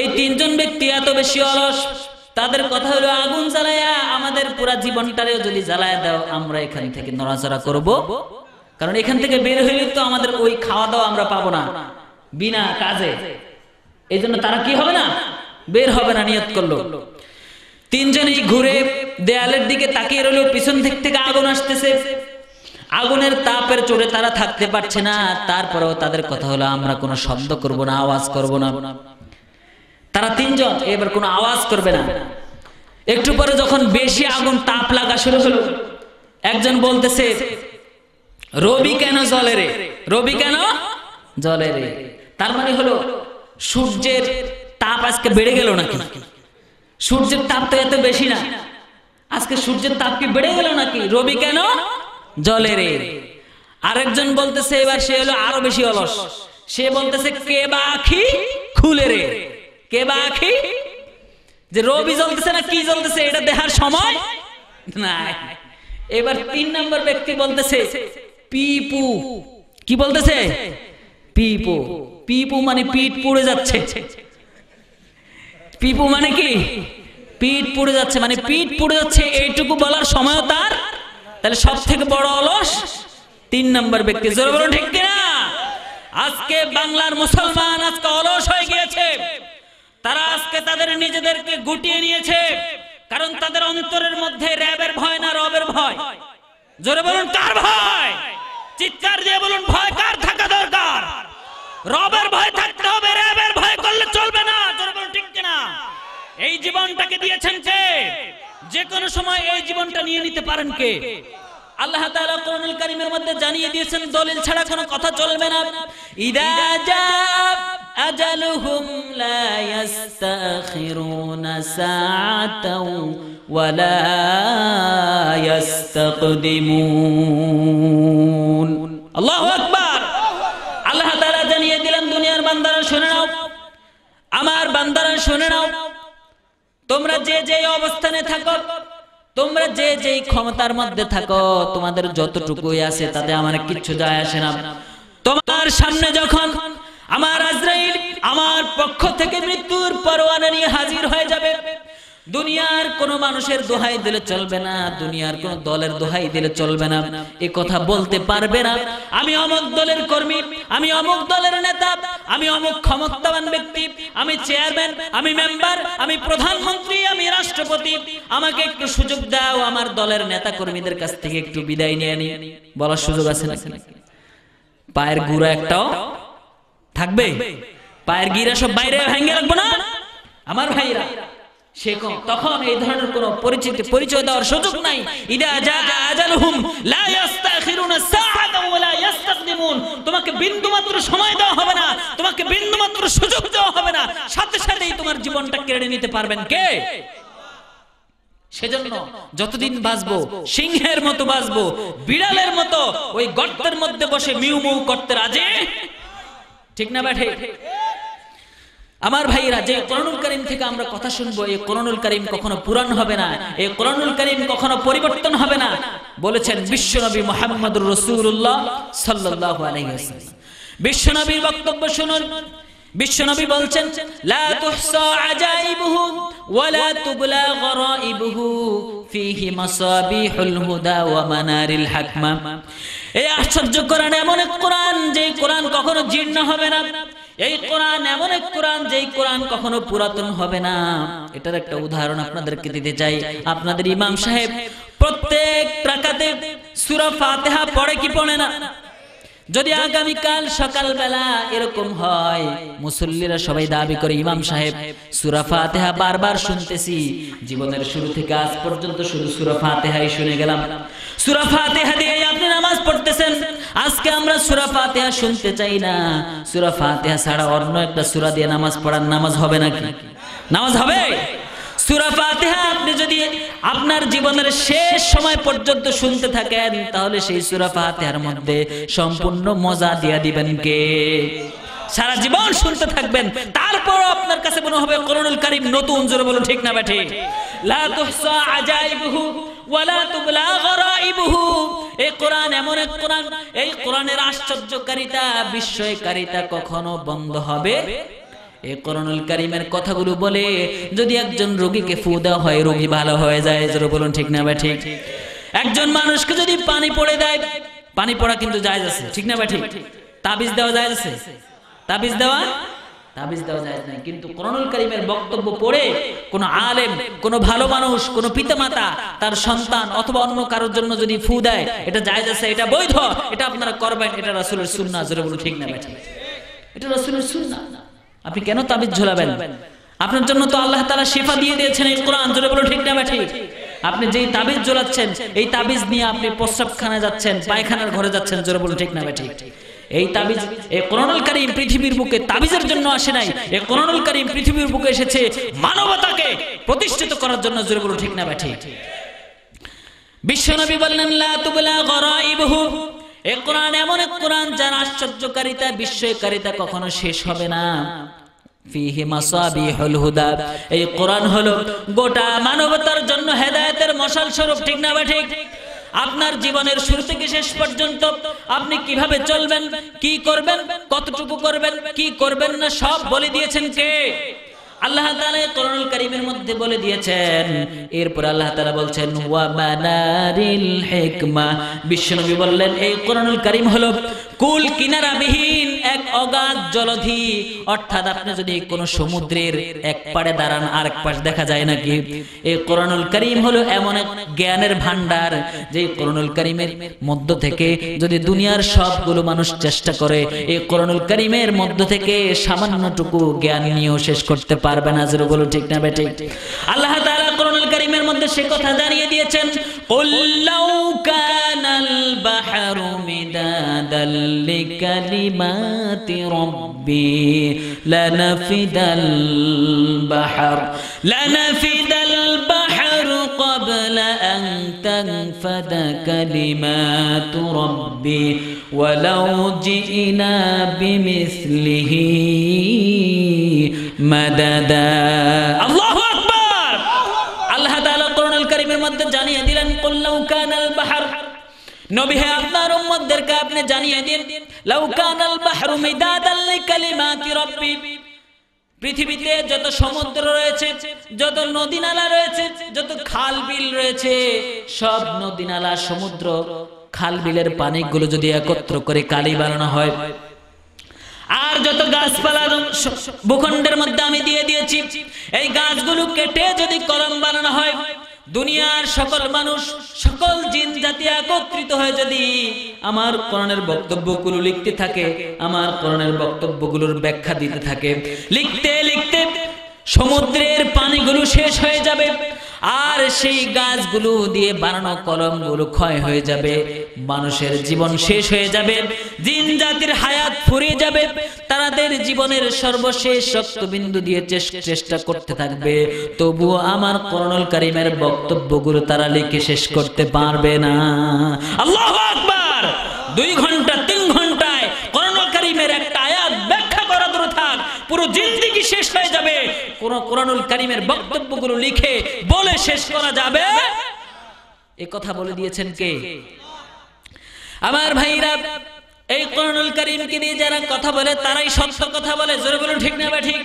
এই তিনজন ব্যক্তি এত বেশি অলস তাদের কথা হলো আগুন জ্বালায়া আমাদের পুরা জীবনটারেও যদি জ্বালায় দাও আমরা এখান থেকে নড়াচড়া করব কারণ এখান থেকে বের হইলে তো আমাদের ওই খাওয়া দাওয়া আমরা পাবো না বিনা কাজে এই জন্য তারা কি হবে না বের হবে না নিয়ত করলো তিনজনেই ঘুরে দেয়ালের দিকে তাকিয়ে রইল পিছন দিক থেকে আগুন আসতেছে আগুনের তাপের চোটে তারা থাকতে পারছে না তারপরেও তাদের কথা হলো আমরা কোনো শব্দ করব না আওয়াজ করব না তারা তিনজন এবার কোনো আওয়াজ করবে না একটু পরে যখন বেশি আগুন তাপ লাগা শুরু হলো একজন বলতেছে রবি কেন জলে রে রবি কেন জলে রে তার মানে হলো সূর্যের তাপ আজকে বেড়ে গেল নাকি সূর্যের তাপ তো এত বেশি না আজকে সূর্যের তাপ কি বেড়ে গেল নাকি রবি কেন জলে রে আরেকজন বলতেছে এবার সে হলো আরো বেশি অলস সে বলতেছে কে বা আখি খুলে রে কে বা আখি যে রবি জ্বলতেছে না কি জ্বলতেছে এটা দেহার সময় না এবার তিন নম্বর ব্যক্তি বলতেছে পিপু কি বলতেছে পিপু পিপু মানে পিঠ পুড়ে যাচ্ছে পিপু মানে কি পিট পুড়ে যাচ্ছে মানে আচ্ছা, পিট পুড়ে যাচ্ছে এইটুকু বলার সময় তার তাহলে সব থেকে বড় অলস তিন নম্বর ব্যক্তি জোর বলো ঠিক কিনা আজকে বাংলার মুসলমান আজকে অলস হয়ে গিয়েছে তারা আজকে তাদের নিজেদেরকে গুটিয়ে নিয়েছে কারণ তাদের অন্তরের মধ্যে র্যাবের ভয় না রবের ভয় জোরে বলুন কার ভয় চিৎকার দিয়ে বলুন ভয় কার থাকা দরকার রবের ভয় থাকতে হবে র্যাবের ভয় করলে চলবে না এই জীবনটাকে দিয়েছেন কে যে কোনো সময় এই জীবনটা নিয়ে নিতে পারেন কে আল্লাহ তাআলা কোরআনুল কারীমের মধ্যে জানিয়ে দিয়েছেন দলিল ছাড়া কোনো কথা চলবে না ইদা জা আজালুহুম লা ইস্তাখিরুনা সাআতাও লা ইস্তাকদিমুন আল্লাহু আকবার আল্লাহ তাআলা জানিয়ে দিলেন দুনিয়ার বান্দারা শুনে নাও আমার বান্দারা শুনে নাও তোমরা যে যে অবস্থানে থাকো তোমরা যে যে ক্ষমতার মধ্যে থাকো তোমাদের যতটুকুই আছে তাতে আমার কিচ্ছু যায় আসে না তোমার সামনে যখন আমার আজরাইল আমার পক্ষ থেকে মৃত্যুর পরোয়ানা নিয়ে হাজির হয়ে যাবে দুনিয়ার কোন মানুষের দোহাই দিলে চলবে না দুনিয়ার কোন দলের দোহাই দিলে চলবে না এ কথা বলতে পারবে না আমি অমুক দলের কর্মী আমি অমুক দলের নেতা আমি অমুক ক্ষমতাবান ব্যক্তি আমি চেয়ারম্যান আমি মেম্বার আমি প্রধানমন্ত্রী আমি রাষ্ট্রপতি আমাকে একটু সুযোগ দাও আমার দলের নেতা কর্মীদের কাছ থেকে একটু বিদায় নিয়ে নি বলার সুযোগ আছে নাকি পায়ের গুড়া একটাও থাকবে পায়ের গিরা সব বাইরে ভেঙে রাখবো না আমার ভাইরা তখন এই ধরনের কোন পরিচিতি পরিচয় দেওয়ার সুযোগ নাই তোমাকে বিন্দুমাত্র সময় দেওয়া হবে না তোমাকে বিন্দুমাত্র সুযোগ দেওয়া হবে না সাথে সাথেই তোমার জীবনটা কেড়ে নিতে পারবেন কে সেজন্য যতদিন বাঁচবো সিংহের মতো বাঁচবো বিড়ালের মতো ওই গর্তের মধ্যে বসে মিউ মিউ করতে রাজে ঠিক না ব্যাঠে আমার ভাইয়েরা যে করণুল করিম থেকে আমরা কথা শুনবো এই করণুল করিম কখনো পুরান হবে না এই করণুল করিম কখনো পরিবর্তন হবে না বলেছেন বিশ্বনবী মোহাম্মদুর রসুল্লাহ সাল্লাহ বিশ্বনবীর বক্তব্য শুনুন বিশ্বনবী বলছেন লা তুহসা ওয়ালা তুবলা গরাইবুহু ফিহি মাসাবিহুল হুদা ওয়া মানারিল হাকমা এই আশ্চর্য কোরআন এমন এক কোরআন যে কোরআন কখনো জীর্ণ হবে না এই কোরআন এমন এক কোরআন যেই কোরআন কখনো পুরাতন হবে না এটার একটা উদাহরণ আপনাদেরকে দিতে চাই আপনাদের ইমাম সাহেব প্রত্যেক প্রাকাতে সুরা ফাতেহা পড়ে কি পড়ে না যদি আগামীকাল সকালবেলা এরকম হয় মুসল্লিরা সবাই দাবি করে ইমাম সাহেব সুরাফা আতেহা বারবার শুনতেছি জীবনের শুরু থেকে আজ পর্যন্ত শুধু সুরাফা আতেহাই শুনে গেলাম সুরাফা আতেহা দিয়ে আপনি নামাজ পড়তেছেন আজকে আমরা সুরাফা আতেহা শুনতে চাই না সুরাফা আতেহা ছাড়া অন্য একটা সুরা দিয়ে নামাজ পড়ার নামাজ হবে নাকি নামাজ হবে সুরা ফাতিহা আপনি যদি আপনার জীবনের শেষ সময় পর্যন্ত শুনতে থাকেন তাহলে সেই সুরা ফাতিহার মধ্যে সম্পূর্ণ মজা দিয়া দিবেন কে সারা জীবন শুনতে থাকবেন তারপর আপনার কাছে মনে হবে করুণুল কারিম নতুন জোরে বলুন ঠিক না ব্যাঠে লা তুহসা আজাইবহু ওয়ালা তুবলা গরাইবহু এই কোরআন এমন এক কোরআন এই কোরআনের আশ্চর্যকারিতা বিস্ময়কারিতা কখনো বন্ধ হবে এ করণুল কারিমের কথাগুলো বলে যদি একজন রোগীকে ফু দেওয়া হয় রোগী ভালো হয়ে যায় জোরে বলুন ঠিক না বা ঠিক একজন মানুষকে যদি পানি পড়ে দেয় পানি পড়া কিন্তু যায় আছে ঠিক না বা ঠিক তাবিজ দেওয়া যায় আছে তাবিজ দেওয়া তাবিজ দেওয়া যায় না কিন্তু কারিমের বক্তব্য পড়ে কোনো আলেম কোনো ভালো মানুষ কোনো মাতা তার সন্তান অথবা অন্য কারোর জন্য যদি ফু দেয় এটা যায় আছে এটা বৈধ এটা আপনারা করবেন এটা রাসুলের সুন্না জোরে বলুন ঠিক না ঠিক এটা আপনি কেন তাবিজ ঝোলাবেন আপনার জন্য তো আল্লাহ তারা শেফা দিয়ে দিয়েছেন এই কোরআন জোরে বলো ঠিক না ঠিক আপনি যেই তাবিজ জোলাচ্ছেন এই তাবিজ নিয়ে আপনি প্রস্রাবখানায় যাচ্ছেন পায়খানার ঘরে যাচ্ছেন জোরে বলো ঠিক না ঠিক এই তাবিজ এই কোরআনুল কারীম পৃথিবীর বুকে তাবিজের জন্য আসে নাই এই কোরআনুল কারীম পৃথিবীর বুকে এসেছে মানবতাকে প্রতিষ্ঠিত করার জন্য জোরে বলো ঠিক না ঠিক বিশ্বনবী বললেন লা তুবলা গরাইবহু এ কোরআন এমন এক কোরআন যার আশ্চর্যকারিতা বিস্ময়কারিতা কখনো শেষ হবে না এই কোরআন হলো গোটা মানবতার জন্য হেদায়তের মশাল স্বরূপ ঠিক না ঠিক আপনার জীবনের শুরু থেকে শেষ পর্যন্ত আপনি কিভাবে চলবেন কি করবেন কতটুকু করবেন কি করবেন না সব বলে দিয়েছেন কে আল্লাহ তাআলা কোরআনুল করিমের মধ্যে বলে দিয়েছেন এরপর আল্লাহ তালা বলছেন বিশ্বনবী বললেন এই কোরআনুল করিম হলো কুল কিনারাবিহীন এক অগাধ জলধি অর্থাৎ আপনি যদি কোন সমুদ্রের এক পাড়ে দাঁড়ান আরেক পাশ দেখা যায় নাকি এই করণুল করিম হলো এমন এক জ্ঞানের ভান্ডার যে করণুল করিমের মধ্য থেকে যদি দুনিয়ার সবগুলো মানুষ চেষ্টা করে এই করণুল করিমের মধ্য থেকে সামান্যটুকু জ্ঞান নিয়েও শেষ করতে পারবে না যেগুলো ঠিক না বেটে আল্লাহ তাআলা সে কথা জানিয়ে দিয়েছেন কুল্লাউ কানাল বাহরু মিদাদাল লিকালিমাতি রব্বি লানাফিদাল বাহর লানাফিদাল বাহর ক্বাবলা আন তানফাদা কালিমাতু রব্বি ওয়ালাউ জিনা বিমিসলিহি মাদাদা আল্লাহ মধ্যে জানিয়ে দিলেন কল্লাউ বাহার নবী হে উম্মতদেরকে আপনি জানিয়ে দিন বাহরু মিদাদাল লিকালিমাতি পৃথিবীতে যত সমুদ্র রয়েছে যত নদী নালা রয়েছে যত খাল বিল রয়েছে সব নদী নালা সমুদ্র খাল বিলের পানিগুলো যদি একত্র করে কালি বানানো হয় আর যত গাছপালা ভূখণ্ডের মধ্যে আমি দিয়ে দিয়েছি এই গাছগুলো কেটে যদি কলম বানানো হয় দুনিয়ার সকল মানুষ সকল জিন জাতি একত্রিত হয় যদি আমার করণের বক্তব্যগুলো লিখতে থাকে আমার করণের বক্তব্যগুলোর ব্যাখ্যা দিতে থাকে লিখতে লিখতে সমুদ্রের পানিগুলো শেষ হয়ে যাবে আর সেই গাছগুলো দিয়ে বানানো কলমগুলো ক্ষয় হয়ে যাবে মানুষের জীবন শেষ হয়ে যাবে দিন জাতির হায়াত ফুরিয়ে যাবে তাদের জীবনের সর্বশেষ শক্তবিন্দু দিয়ে চেষ্টা করতে থাকবে তবু আমার করণল কারিমের বক্তব্যগুলো তারা লিখে শেষ করতে পারবে না আল্লাহ আকবার দুই ঘন্টা তিন ঘন্টায় করণল কারিমের একটা পুরো জিন্দিগি শেষ হয়ে যাবে কোন কোরআনুল কারিমের বক্তব্যগুলো লিখে বলে শেষ করা যাবে এ কথা বলে দিয়েছেন কে আমার ভাইরা এই কোরআনুল কারিমকে নিয়ে যারা কথা বলে তারাই সত্য কথা বলে জোরে বলুন ঠিক না ঠিক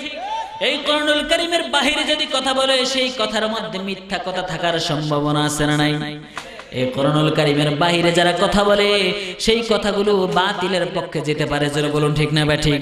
এই কোরআনুল করিমের বাহিরে যদি কথা বলে সেই কথার মধ্যে মিথ্যা কথা থাকার সম্ভাবনা আছে না নাই এই কোরআনুল করিমের বাহিরে যারা কথা বলে সেই কথাগুলো বাতিলের পক্ষে যেতে পারে জোরে বলুন ঠিক না ঠিক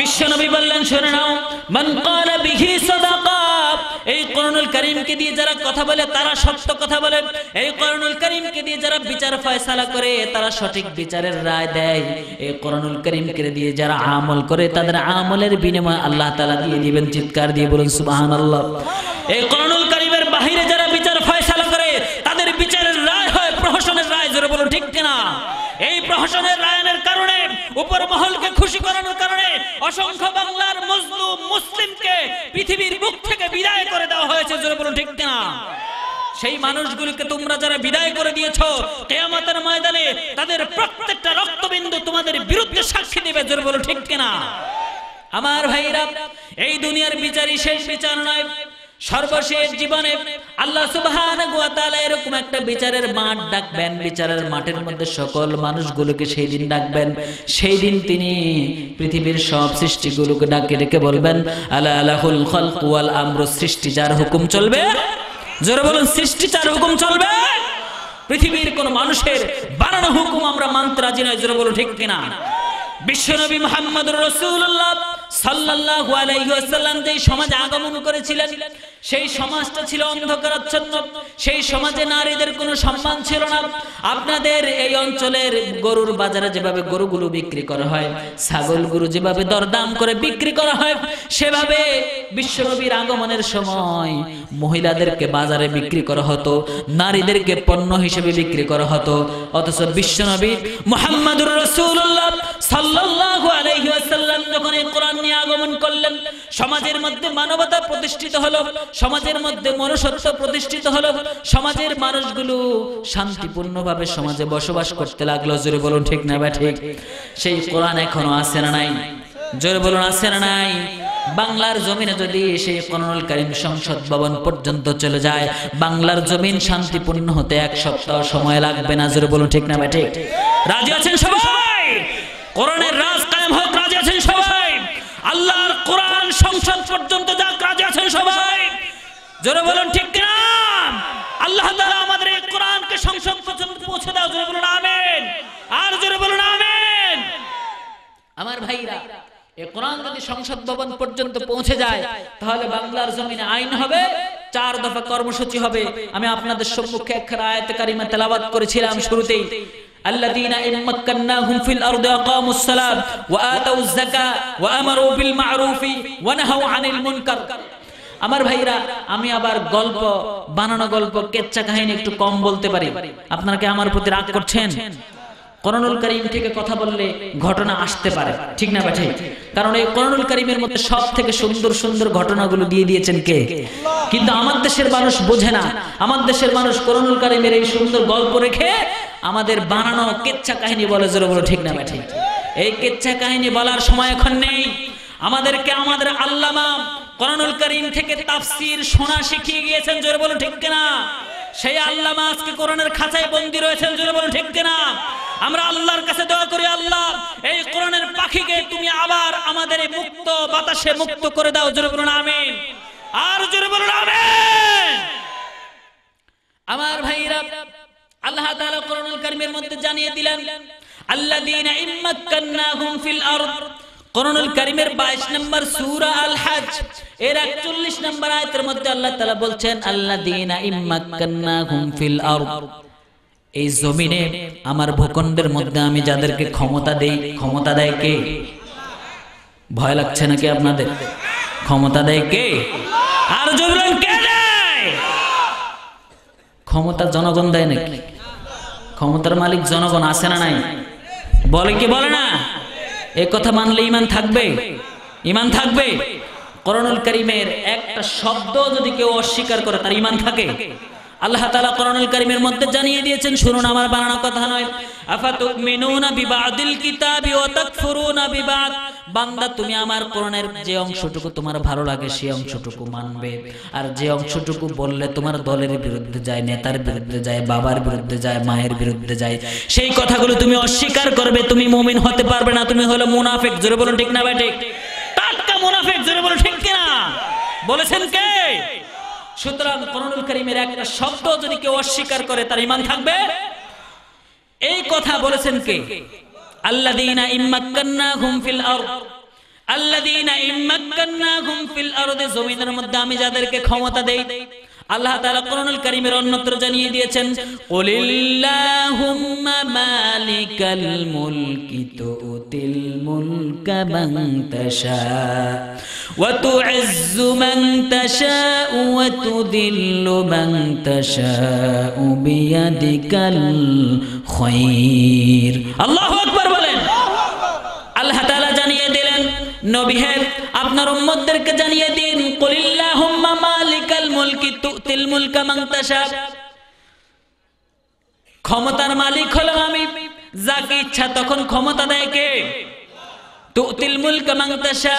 বিশ্বনবী বললেন শুনে নাও মন ক্বালা বিহি এই করুণুল করিমকে দিয়ে যারা কথা বলে তারা সত্য কথা বলে এই করুণুল করিমকে দিয়ে যারা বিচার ফয়সালা করে তারা সঠিক বিচারের রায় দেয় এই করুণুল করিমকে দিয়ে যারা আমল করে তাদের আমলের বিনিময় আল্লাহ তালা দিয়ে দিবেন চিৎকার দিয়ে বলুন সুবাহান আল্লাহ এই করুণুল করিমের বাহিরে যারা বিচার ফয়সালা করে তাদের বিচারের রায় হয় প্রহসনের রায় যারা বলুন ঠিক কিনা এই প্রহসনের রায় উপর মহলকে খুশি করানোর কারণে অসংখ্য বাংলার মজলুম মুসলিমকে পৃথিবীর মুখ থেকে বিদায় করে দেওয়া হয়েছে জোরে বলুন ঠিক না সেই মানুষগুলিকে তোমরা যারা বিদায় করে দিয়েছ কেয়ামতের ময়দানে তাদের প্রত্যেকটা রক্তবিন্দু তোমাদের বিরুদ্ধে সাক্ষী দেবে জোরে বলো ঠিক না আমার ভাইরা এই দুনিয়ার বিচারই শেষ বিচার নয় সর্বশেষ জীবনে আল্লাহ এরকম একটা বিচারের মাঠ ডাকবেন বিচারের মাঠের মধ্যে সকল মানুষগুলোকে সেই দিন ডাকবেন সেই দিন তিনি পৃথিবীর সব সৃষ্টিগুলোকে ডাকে ডেকে বলবেন আল্লাহ আলাহুল খলকুয়াল আম্র সৃষ্টি যার হুকুম চলবে জোরে বলুন সৃষ্টি যার হুকুম চলবে পৃথিবীর কোন মানুষের বানানো হুকুম আমরা মানতে রাজি নয় জোরে বলুন ঠিক কিনা বিশ্বনবী মোহাম্মদ রসুল্লাহ যেভাবে গরুগুলো বিক্রি করা হয় ছাগলগুলো যেভাবে দরদাম করে বিক্রি করা হয় সেভাবে বিশ্বনবীর আগমনের সময় মহিলাদেরকে বাজারে বিক্রি করা হতো নারীদেরকে পণ্য হিসেবে বিক্রি করা হতো অথচ বিশ্বনবী মোহাম্মদুর রাসূলুল্লাহ সাল্লাল্লাহু আলাইহি ওয়াসাল্লাম যখন এই কোরআন নিয়ে আগমন করলেন সমাজের মধ্যে মানবতা প্রতিষ্ঠিত হলো সমাজের মধ্যে মনুষ্যত্ব প্রতিষ্ঠিত হলো সমাজের মানুষগুলো শান্তিপূর্ণভাবে সমাজে বসবাস করতে লাগলো জোরে বলুন ঠিক না বা ঠিক সেই কোরআন এখনো আসে না নাই জোরে বলুন আসে না নাই বাংলার জমিনে যদি সেই কনরুল করিম সংসদ ভবন পর্যন্ত চলে যায় বাংলার জমিন শান্তিপূর্ণ হতে এক সপ্তাহ সময় লাগবে না জোরে বলুন ঠিক না বা ঠিক রাজি আছেন সবাই করণের রাজ কায়েম হোক রাজি আছেন সবাই আল্লাহর কোরআন সংসদ পর্যন্ত যা কাজ আছেন সবাই জোরে বলুন ঠিক কিনা আল্লাহ তাআলা আমাদের এই কোরআনকে সংসদ পর্যন্ত পৌঁছে দাও জোরে বলুন আমেন আর জোরে বলুন আমেন আমার ভাইরা এই কোরআন যদি সংসদ ভবন পর্যন্ত পৌঁছে যায় তাহলে বাংলার জমিনে আইন হবে চার দফা কর্মসূচি হবে আমি আপনাদের সম্মুখে একখানা আয়াত কারিমা তেলাওয়াত করেছিলাম শুরুতেই الذين إن مكناهم في الأرض أقاموا الصلاة وآتوا الزكاة وأمروا بالمعروف ونهوا عن المنكر আমার ভাইরা আমি আবার গল্প বানানো গল্প কেচ্ছা কাহিনী একটু কম বলতে পারি আপনারা আমার প্রতি রাগ করছেন করণুল করিম থেকে কথা বললে ঘটনা আসতে পারে ঠিক না পাঠে কারণ এই করণুল করিমের মধ্যে সব থেকে সুন্দর সুন্দর ঘটনাগুলো দিয়ে দিয়েছেন কে কিন্তু আমার দেশের মানুষ বোঝে না আমার দেশের মানুষ করণুল করিমের এই সুন্দর গল্প রেখে আমাদের বানানো কেচ্ছা কাহিনী বলে জোরে বলো ঠিক না ঠিক এই কেচ্ছা কাহিনী বলার সময় এখন নেই আমাদেরকে আমাদের আল্লামা করানুল করিম থেকে তাফসির শোনা শিখিয়ে গিয়েছেন জোরে বলো ঠিক কিনা সেই আল্লামা আজকে কোরআনের খাঁচায় বন্দী রয়েছেন জোরে বলো ঠিক কিনা আমরা আল্লাহর কাছে দোয়া করি আল্লাহ এই কোরআনের পাখিকে তুমি আবার আমাদের মুক্ত বাতাসে মুক্ত করে দাও জোরে বলুন আমিন আর জোরে বলুন আমিন আমার ভাইরা আল্লাহ তাআলা কোরআনুল কারীমের মধ্যে জানিয়ে দিলেন আল্লাযীনা ইম্মাক্কান্নাহুম ফিল আরদ কোরআনুল কারীমের 22 নম্বর সূরা আল হজ এর 41 নম্বর আয়াতের মধ্যে আল্লাহ তাআলা বলছেন আল্লাযীনা ইম্মাক্কান্নাহুম ফিল আরদ এই জমিনে আমার ভূখণ্ডের মধ্যে আমি যাদেরকে ক্ষমতা দেই ক্ষমতা দেয় কে ভয় লাগছে নাকি আপনাদের ক্ষমতা দেয় কে আর জবিলেন কে দেয় ক্ষমতা জনগণ দেয় নাকি ক্ষমতার মালিক জনগণ আছে না নাই বলে কি বলে না এ কথা মানলে ইমান থাকবে ইমান থাকবে করণুল করিমের একটা শব্দ যদি কেউ অস্বীকার করে তার ইমান থাকে আল্লাহ তালা করণুল করিমের মধ্যে জানিয়ে দিয়েছেন শুনুন আমার বানানো কথা নয় বিবাদ তুমি আমার যে অংশটুকু তোমার ভালো লাগে সেই অংশটুকু মানবে আর যে অংশটুকু বললে তোমার দলের বিরুদ্ধে যায় নেতার বিরুদ্ধে যায় বাবার বিরুদ্ধে যায় মায়ের বিরুদ্ধে যায় সেই কথাগুলো তুমি অস্বীকার করবে তুমি মুমিন হতে পারবে না তুমি হলো মুনাফেক জোরে বলো ঠিক না ভাই ঠিক মুনাফেক জোরে বলুন ঠিক কিনা বলেছেন কে সুতরাং করুণুল করিমের একটা শব্দ যদি কেউ অস্বীকার করে তার ইমান থাকবে এই কথা বলেছেন কে আল্লাদিনা ইম্মাক্কান্না হুম ফিল আরদ আল্লাদিনা ইম্মাক্কান্না হুম ফিল আরদে জমিনের মধ্যে আমি যাদেরকে ক্ষমতা দেই আল্লাহ তাআলা কোরআনুল করিমের অন্যত্র জানিয়ে দিয়েছেন কুলিল্লাহুম্মা মালিকাল মুলকি তুতিল মুলকা মান তাশা وتعز من تشاء وتذل من تشاء بيدك الخير الله أكبر বলেন আল্লাহ তাআলা জানিয়ে দিলেন নবী হে আপনার উম্মতদেরকে জানিয়ে দিন কুলিল্লাহুম্মা মালিকাল মুলকি তুতিল মুলকা মান তাশা ক্ষমতার মালিক হলাম আমি যাকে ইচ্ছা তখন ক্ষমতা দেয় তুতিল মুলক মাংতাশা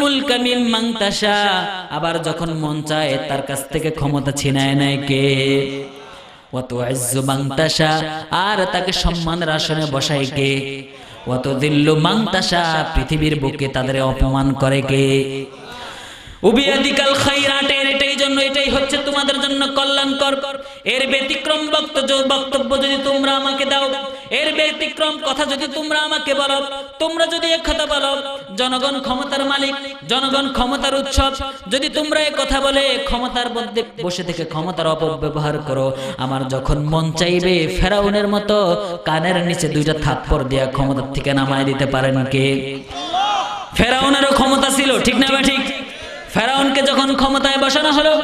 মুলক আবার যখন মন চায় তার কাছ থেকে ক্ষমতা ছিনায় নেয় কে ওয়াতুইজ্জু মাংতাশা আর তাকে সম্মানের আসনে বসায় কে ওয়াতুযিল্লু মাংতাশা পৃথিবীর বুকে তাদের অপমান করে কে উবিয়াদিকাল খাইরাতের জন্য এটাই হচ্ছে তোমাদের জন্য কল্যাণকর এর ব্যতিক্রম বক্তব্য যদি তোমরা আমাকে দাও এর ব্যতিক্রম কথা যদি তোমরা আমাকে বলো তোমরা যদি একথা বলো জনগণ ক্ষমতার মালিক জনগণ ক্ষমতার উৎসব যদি তোমরা এ কথা বলে ক্ষমতার মধ্যে বসে থেকে ক্ষমতার অপব্যবহার করো আমার যখন মন চাইবে ফেরাউনের মতো কানের নিচে দুইটা থাপ্পর দেওয়া ক্ষমতার থেকে নামায় দিতে পারেন কে ফেরাউনেরও ক্ষমতা ছিল ঠিক না বা ঠিক ফেরাউনকে যখন ক্ষমতায় বসানো হলো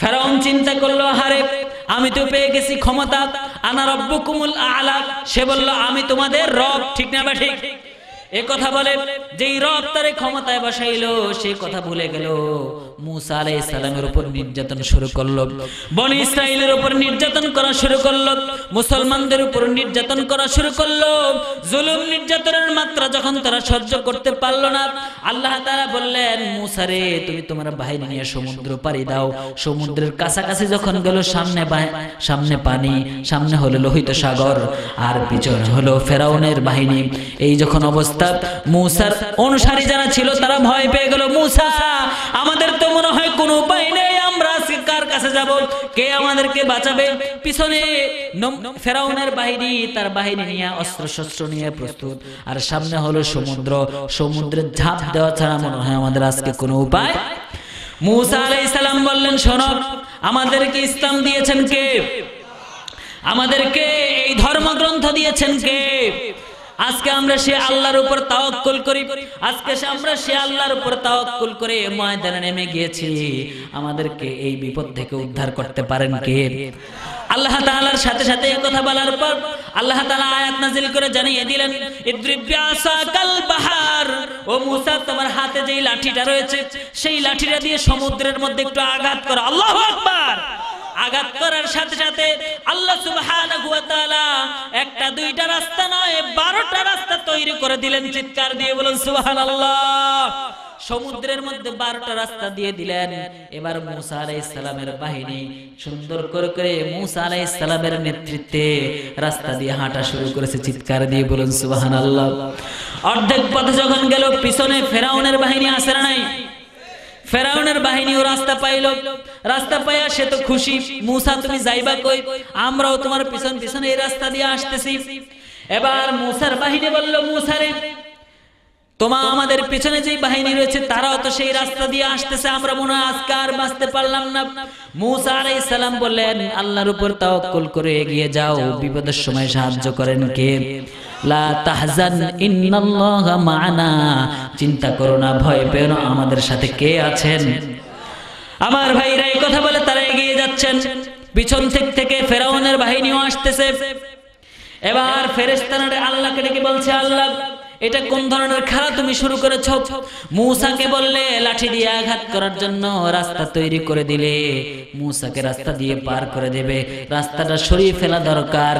ফেরাউন চিন্তা করলো হারে আমি তো পেয়ে গেছি ক্ষমতা আনা রব্বুকুমুল আলা সে বলল আমি তোমাদের রব ঠিক না বা ঠিক এ কথা বলে যেই রব তারে ক্ষমতায় বসাইল সে কথা ভুলে গেল মুসা আলাই সালামের উপর নির্যাতন শুরু করলো বন ইসরায়েলের উপর নির্যাতন করা শুরু করলো মুসলমানদের উপর নির্যাতন করা শুরু করলো জুলুম নির্যাতনের মাত্রা যখন তারা সহ্য করতে না আল্লাহ তারা বললেন মুসারে তুমি তোমার বাহিনী নিয়ে সমুদ্র পাড়ি দাও সমুদ্রের কাছাকাছি যখন গেল সামনে সামনে পানি সামনে হলো লোহিত সাগর আর পিছনে হলো ফেরাউনের বাহিনী এই যখন অবস্থা অর্থাৎ মুসার অনুসারী যারা ছিল তারা ভয় পেয়ে গেল মুসা আমাদের তো মনে হয় কোনো উপায় নেই আমরা কার কাছে যাব কে আমাদেরকে বাঁচাবে পিছনে ফেরাউনের বাহিনী তার বাহিনী নিয়ে অস্ত্র শস্ত্র নিয়ে প্রস্তুত আর সামনে হলো সমুদ্র সমুদ্রের ঝাঁপ দেওয়া ছাড়া মনে হয় আমাদের আজকে কোনো উপায় মুসা আলাইহিস সালাম বললেন শোনো আমাদেরকে ইসলাম দিয়েছেন কে আমাদেরকে এই ধর্মগ্রন্থ দিয়েছেন কে আজকে আমরা সে আল্লাহর উপর তাওয়াক্কুল করি আজকে আমরা সে আল্লাহর উপর তাওয়াক্কুল করে ময়দানে নেমে গিয়েছি আমাদেরকে এই বিপদ থেকে উদ্ধার করতে পারেন কে আল্লাহ তাআলার সাথে সাথে এই কথা বলার পর আল্লাহ তাআলা আয়াত নাযিল করে জানিয়ে দিলেন কাল বাহার ও মুসা তোমার হাতে যেই লাঠিটা রয়েছে সেই লাঠিটা দিয়ে সমুদ্রের মধ্যে একটু আঘাত করো আল্লাহু আকবার আঘাত করার সাথে সাথে আল্লাহ সুবাহ একটা দুইটা রাস্তা নয় বারোটা রাস্তা তৈরি করে দিলেন চিৎকার দিয়ে বলুন আল্লাহ সমুদ্রের মধ্যে বারোটা রাস্তা দিয়ে দিলেন এবার মুসা আলাই ইসলামের বাহিনী সুন্দর করে করে মুসা আলাই ইসলামের নেতৃত্বে রাস্তা দিয়ে হাঁটা শুরু করেছে চিৎকার দিয়ে বলুন সুবাহান আল্লাহ অর্ধেক পথে যখন গেল পিছনে ফেরাউনের বাহিনী আসে নাই ফেরাউনের বাহিনী ও রাস্তা পাইল রাস্তা পাইয়া সে তো খুশি মুসা তুমি যাইবা কই আমরাও তোমার পিছন পিছন এই রাস্তা দিয়ে আসতেছি এবার মুসার বাহিনী বলল মুসারে তোমা আমাদের পিছনে যে বাহিনী রয়েছে তারাও তো সেই রাস্তা দিয়ে আসতেছে আমরা মনে হয় আজকে আর বাঁচতে পারলাম না মুসা আলাই সালাম বললেন আল্লাহর উপর তাওয়াক্কুল করে এগিয়ে যাও বিপদের সময় সাহায্য করেন কে চিন্তা করো না ভয় পেও না আমাদের সাথে কে আছেন আমার ভাইরা এই কথা বলে তারা এগিয়ে যাচ্ছেন পিছন থেকে থেকে ফেরাউনের বাহিনীও আসতেছে এবার ফেরেস্তানারে আল্লাহকে ডেকে বলছে আল্লাহ এটা কোন ধরনের খেলা তুমি শুরু করেছ মূসাকে বললে লাঠি দিয়ে আঘাত করার জন্য রাস্তা তৈরি করে দিলে মুসাকে রাস্তা দিয়ে পার করে দেবে রাস্তাটা সরিয়ে ফেলা দরকার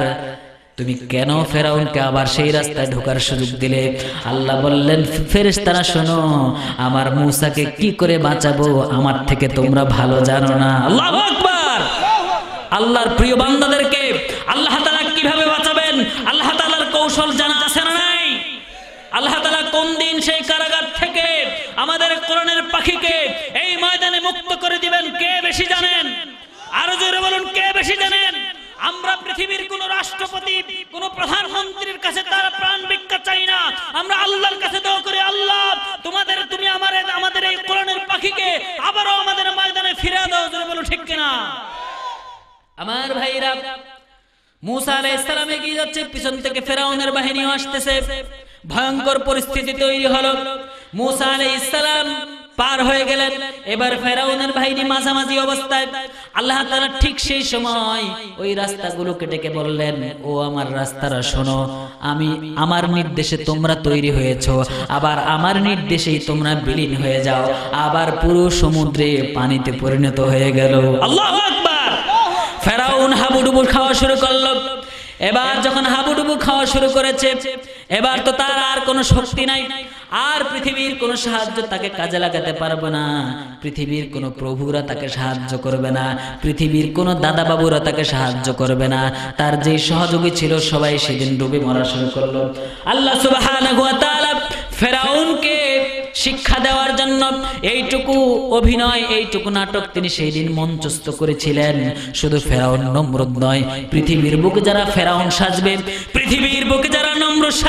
তুমি কেন ফেরাউনকে আবার সেই রাস্তায় ঢোকার সুযোগ দিলে আল্লাহ বললেন ফেরেস তারা শোনো আমার মূসাকে কি করে বাঁচাবো আমার থেকে তোমরা ভালো জানো না আল্লাহ আকবার আল্লাহর প্রিয় বান্দাদেরকে আল্লাহ তাআলা কিভাবে বাঁচাবেন আল্লাহ তাআলার কৌশল জানা আছে না নাই আল্লাহ তাআলা কোন দিন সেই কারাগার থেকে আমাদের কোরআনের পাখিকে এই ময়দানে মুক্ত করে দিবেন কে বেশি জানেন আরো জোরে বলুন কে বেশি জানেন আমরা পৃথিবীর কোন রাষ্ট্রপতি কোন প্রধানমন্ত্রীর কাছে তার প্রাণ ভিক্ষা চাই না আমরা আল্লাহর কাছে দোয়া করি আল্লাহ তোমাদের তুমি আমার আমাদের এই কোরআনের পাখিকে আবারও আমাদের ময়দানে ফিরে দাও যদি বলো ঠিক কিনা আমার ভাইরা মুসা আলাইহিস সালাম এগিয়ে যাচ্ছে পিছন থেকে ফেরাউনের বাহিনীও আসতেছে ভয়ঙ্কর পরিস্থিতি তৈরি হলো মুসা আলাইহিস সালাম পার হয়ে গেলেন এবার ফেরাউনের বাহিনী মাঝামাঝি অবস্থায় আল্লাহ তারা ঠিক সেই সময় ওই রাস্তাগুলোকে ডেকে বললেন ও আমার রাস্তারা শোনো আমি আমার নির্দেশে তোমরা তৈরি হয়েছ আবার আমার নির্দেশেই তোমরা বিলীন হয়ে যাও আবার পুরো সমুদ্রে পানিতে পরিণত হয়ে গেল আল্লাহ আকবার ফেরাউন হাবুডুবু খাওয়া শুরু করলো এবার যখন হাবুডুবু খাওয়া শুরু করেছে এবার তো তার আর কোনো শক্তি নাই আর পৃথিবীর কোনো সাহায্য তাকে কাজে লাগাতে পারবে না পৃথিবীর কোনো প্রভুরা তাকে সাহায্য করবে না পৃথিবীর কোনো দাদা বাবুরা তাকে সাহায্য করবে না তার যে সহযোগী ছিল সবাই সেদিন ডুবে মরা শুরু করলো আল্লাহ সুবাহ ফেরাউনকে শিক্ষা দেওয়ার জন্য এইটুকু অভিনয় এইটুকু নাটক তিনি সেই দিন মঞ্চস্থ করেছিলেন শুধু ফেরাউন নম্রদ নয় পৃথিবীর বুকে যারা ফেরাউন সাজবে পৃথিবীর বুকে যারা নম্র সাজ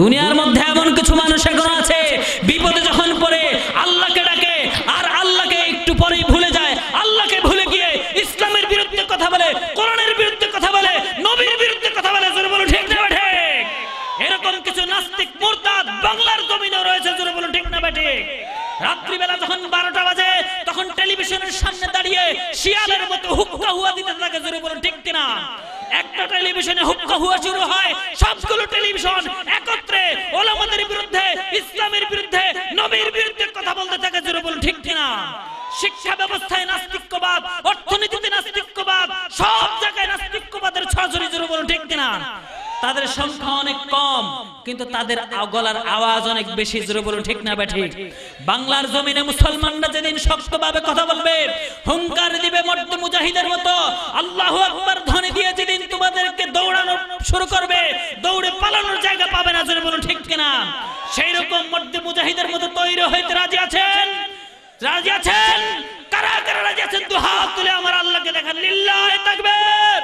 দুনিয়ার মধ্যে এমন কিছু মানুষ এখন আছে বিপদে যখন পরে আল্লাহকে ডাকে আর আল্লাহকে একটু পরেই ভুলে যায় আল্লাহকে ভুলে গিয়ে ইসলামের বিরুদ্ধে কথা বলে কোরআনের বিরুদ্ধে কথা বলে নবীর বিরুদ্ধে কথা বলে জোরে বলো ঠিক না ঠিক এরকম কিছু নাস্তিক মোরতাদ বাংলার জমিনে রয়েছে জোরে বলো ঠিক না ঠিক রাত্রিবেলা যখন বারোটা বাজে তখন টেলিভিশনের সামনে দাঁড়িয়ে শিয়ালের মতো হুক্কা হুয়া দিতে থাকে জোরে বলে ঠিক কিনা একটা টেলিভিশনে হুক্কা হুয়া শুরু হয় সবগুলো টেলিভিশন একত্রে ওলামাদের বিরুদ্ধে ইসলামের বিরুদ্ধে নবীর বিরুদ্ধে কথা বলতে থাকে জোরে বলে ঠিক কিনা শিক্ষা ব্যবস্থায় নাস্তিক্যবাদ অর্থনীতিতে নাস্তিক্যবাদ সব জায়গায় নাস্তিক্যবাদের ছড়াছড়ি জোরে বলে ঠিক কিনা তাদের সংখ্যা অনেক কম কিন্তু তাদের গলার আওয়াজ অনেক বেশি জোরে ঠিক না ব্যাঠি বাংলার জমিনে মুসলমানরা যেদিন শক্তভাবে কথা বলবে হুঙ্কার দিবে মর্দ মুজাহিদের মতো আল্লাহ আকবর ধ্বনি দিয়ে যেদিন তোমাদেরকে দৌড়ানো শুরু করবে দৌড়ে পালানোর জায়গা পাবে না জোরে বলুন ঠিক কিনা সেই রকম মর্দ মুজাহিদের মতো তৈরি হইতে রাজি আছেন রাজি আছেন কারা কারা রাজি আছেন দু হাত তুলে আমার আল্লাহকে দেখেন লিল্লাহ তাকবীর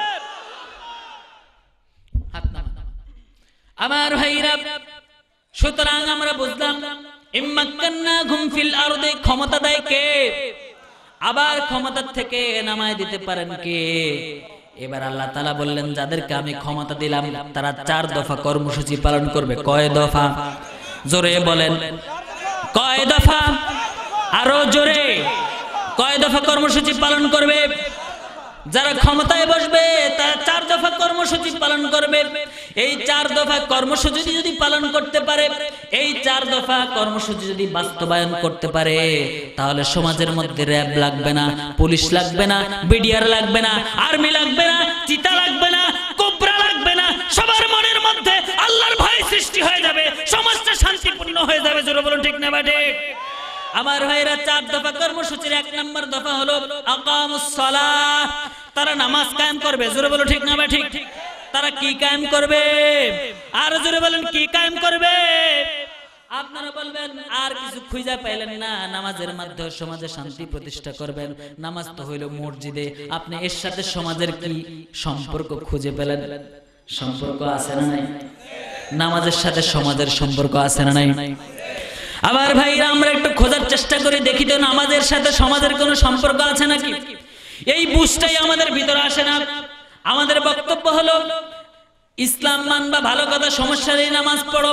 আমার ভাইরা সুতরাং আমরা বুঝলাম ঘুমফিল ক্ষমতা দেয় কে আবার ক্ষমতা থেকে নামায় দিতে পারেন কে এবার আল্লাহ তালা বললেন যাদেরকে আমি ক্ষমতা দিলাম তারা চার দফা কর্মসূচি পালন করবে কয় দফা জোরে বলেন কয় দফা আরো জোরে কয় দফা কর্মসূচি পালন করবে যারা ক্ষমতায় বসবে তারা চার দফা কর্মসূচি পালন করবে এই চার দফা কর্মসূচি যদি পালন করতে পারে এই চার দফা কর্মসূচি যদি বাস্তবায়ন করতে পারে তাহলে সমাজের মধ্যে র্যাব লাগবে না পুলিশ লাগবে না বিডিআর লাগবে না আর্মি লাগবে না চিতা লাগবে না কোবরা লাগবে না সবার মনের মধ্যে আল্লাহর ভয় সৃষ্টি হয়ে যাবে সমাজটা শান্তিপূর্ণ হয়ে যাবে জোরে বলুন ঠিক না বা ঠিক আমার ভাইরা চার দফা কর্মসূচির এক নম্বর দফা হলো তারা নামাজ কায়েম করবে জোরে বলো ঠিক না ঠিক তারা কি কায়েম করবে আর জোরে বলেন কি কায়েম করবে খুঁজে না নামাজের মাধ্যমে শান্তি প্রতিষ্ঠা করবেন নামাজ তো মসজিদে আপনি এর সাথে সমাজের সম্পর্ক খুঁজে সম্পর্ক আছে না নাই নামাজের সাথে সমাজের সম্পর্ক আছে না নাই আবার ভাইরা আমরা একটু খোঁজার চেষ্টা করে দেখি তো আমাদের সাথে সমাজের কোনো সম্পর্ক আছে নাকি এই বুঝটাই আমাদের ভিতরে আসে না আমাদের বক্তব্য হলো ইসলাম মান বা ভালো কথা সমস্যা নেই নামাজ পড়ো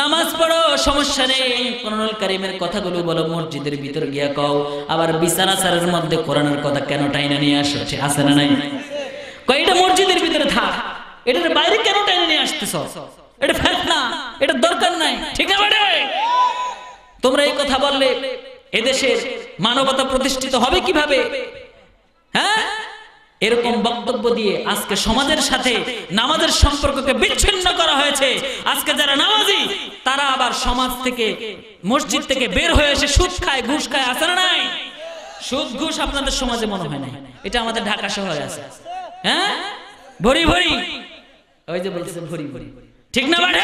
নামাজ পড়ো সমস্যা নেই কোরআনুল কারিমের কথাগুলো বলো মসজিদের ভিতর গিয়া কও আবার বিছানা সারের মধ্যে কোরআনের কথা কেন টাইনা নিয়ে আসছে সে আসে না নাই কয়টা মসজিদের ভিতরে থাক এটার বাইরে কেন টাইনা নিয়ে আসতেছ এটা ফেক এটা দরকার নাই ঠিক না বেটে তোমরা এই কথা বললে এদেশের মানবতা প্রতিষ্ঠিত হবে কিভাবে হ্যাঁ এরকম বক্তব্য দিয়ে আজকে সমাজের সাথে নামাজের সম্পর্ককে বিচ্ছিন্ন করা হয়েছে আজকে যারা নামাজি তারা আবার সমাজ থেকে মসজিদ থেকে বের হয়ে এসে সুদ খায় ঘুষ খায় আছে না নাই সুদ ঘুষ আপনাদের সমাজে মনে হয় না এটা আমাদের ঢাকা শহরে আছে হ্যাঁ ভরি ভরি ওই যে বলছে ভরি ভরি ঠিক না বাড়ে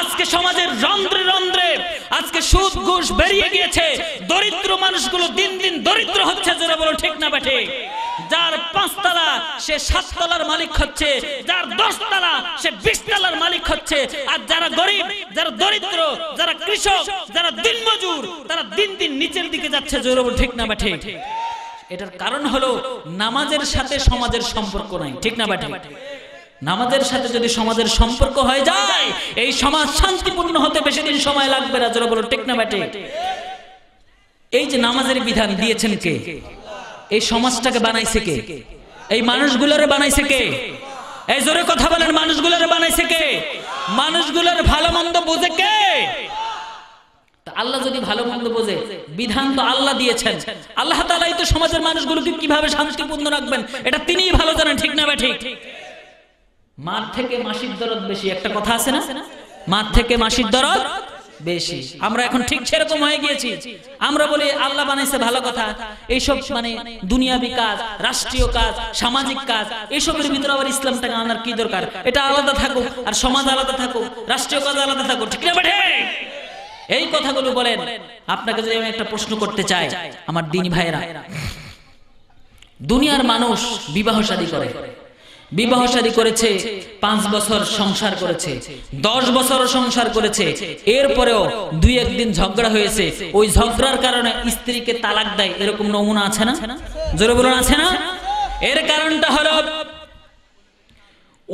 আজকে সমাজের রন্ধ্রে রন্ধ্রে আজকে সুদ ঘুষ বেরিয়ে গিয়েছে দরিদ্র মানুষগুলো দিন দিন দরিদ্র হচ্ছে যারা বলো ঠিক না বাঠে যার পাঁচতলা সে সাততলার মালিক হচ্ছে যার দশতলা সে বিশতলার মালিক হচ্ছে আর যারা গরিব যারা দরিদ্র যারা কৃষক যারা দিনমজুর তারা দিন দিন নিচের দিকে যাচ্ছে জোর ঠিক না বাঠে এটার কারণ হলো নামাজের সাথে সমাজের সম্পর্ক নাই ঠিক না বাঠে নামাজের সাথে যদি সমাজের সম্পর্ক হয়ে যায় এই সমাজ শান্তিপূর্ণ হতে বেশি দিন সময় লাগবে না যারা বলো টেকনাম্যাটে এই যে নামাজের বিধান দিয়েছেন কে এই সমাজটাকে বানাইছে কে এই মানুষগুলোরে বানাইছে কে এই জোরে কথা বলেন মানুষগুলোরে বানাইছে কে মানুষগুলোর ভালো মন্দ বোঝে কে আল্লাহ যদি ভালো মন্দ বোঝে বিধান তো আল্লাহ দিয়েছেন আল্লাহ তালাই তো সমাজের মানুষগুলোকে কিভাবে শান্তিপূর্ণ রাখবেন এটা তিনিই ভালো জানেন ঠিক না বা ঠিক মার থেকে মাসিক দরদ বেশি একটা কথা আছে না মার থেকে মাসিক দরদ বেশি আমরা এখন ঠিক সেরকম হয়ে গিয়েছি আমরা বলি আল্লাহ বানাইছে ভালো কথা এইসব মানে দুনিয়াবি কাজ রাষ্ট্রীয় কাজ সামাজিক কাজ এইসবের ভিতরে আবার ইসলামটাকে আনার কি দরকার এটা আলাদা থাকুক আর সমাজ আলাদা থাকুক রাষ্ট্রীয় কাজ আলাদা থাকুক ঠিক না এই কথাগুলো বলেন আপনাকে যদি আমি একটা প্রশ্ন করতে চাই আমার দিন ভাইয়েরা দুনিয়ার মানুষ বিবাহ শাদী করে বিবাহ সাদী করেছে পাঁচ বছর সংসার করেছে দশ বছর সংসার করেছে এরপরেও দুই একদিন ঝগড়া হয়েছে ওই ঝগড়ার কারণে স্ত্রীকে তালাক দেয় এরকম নমুনা আছে না জোরে বলুন আছে না এর কারণটা হল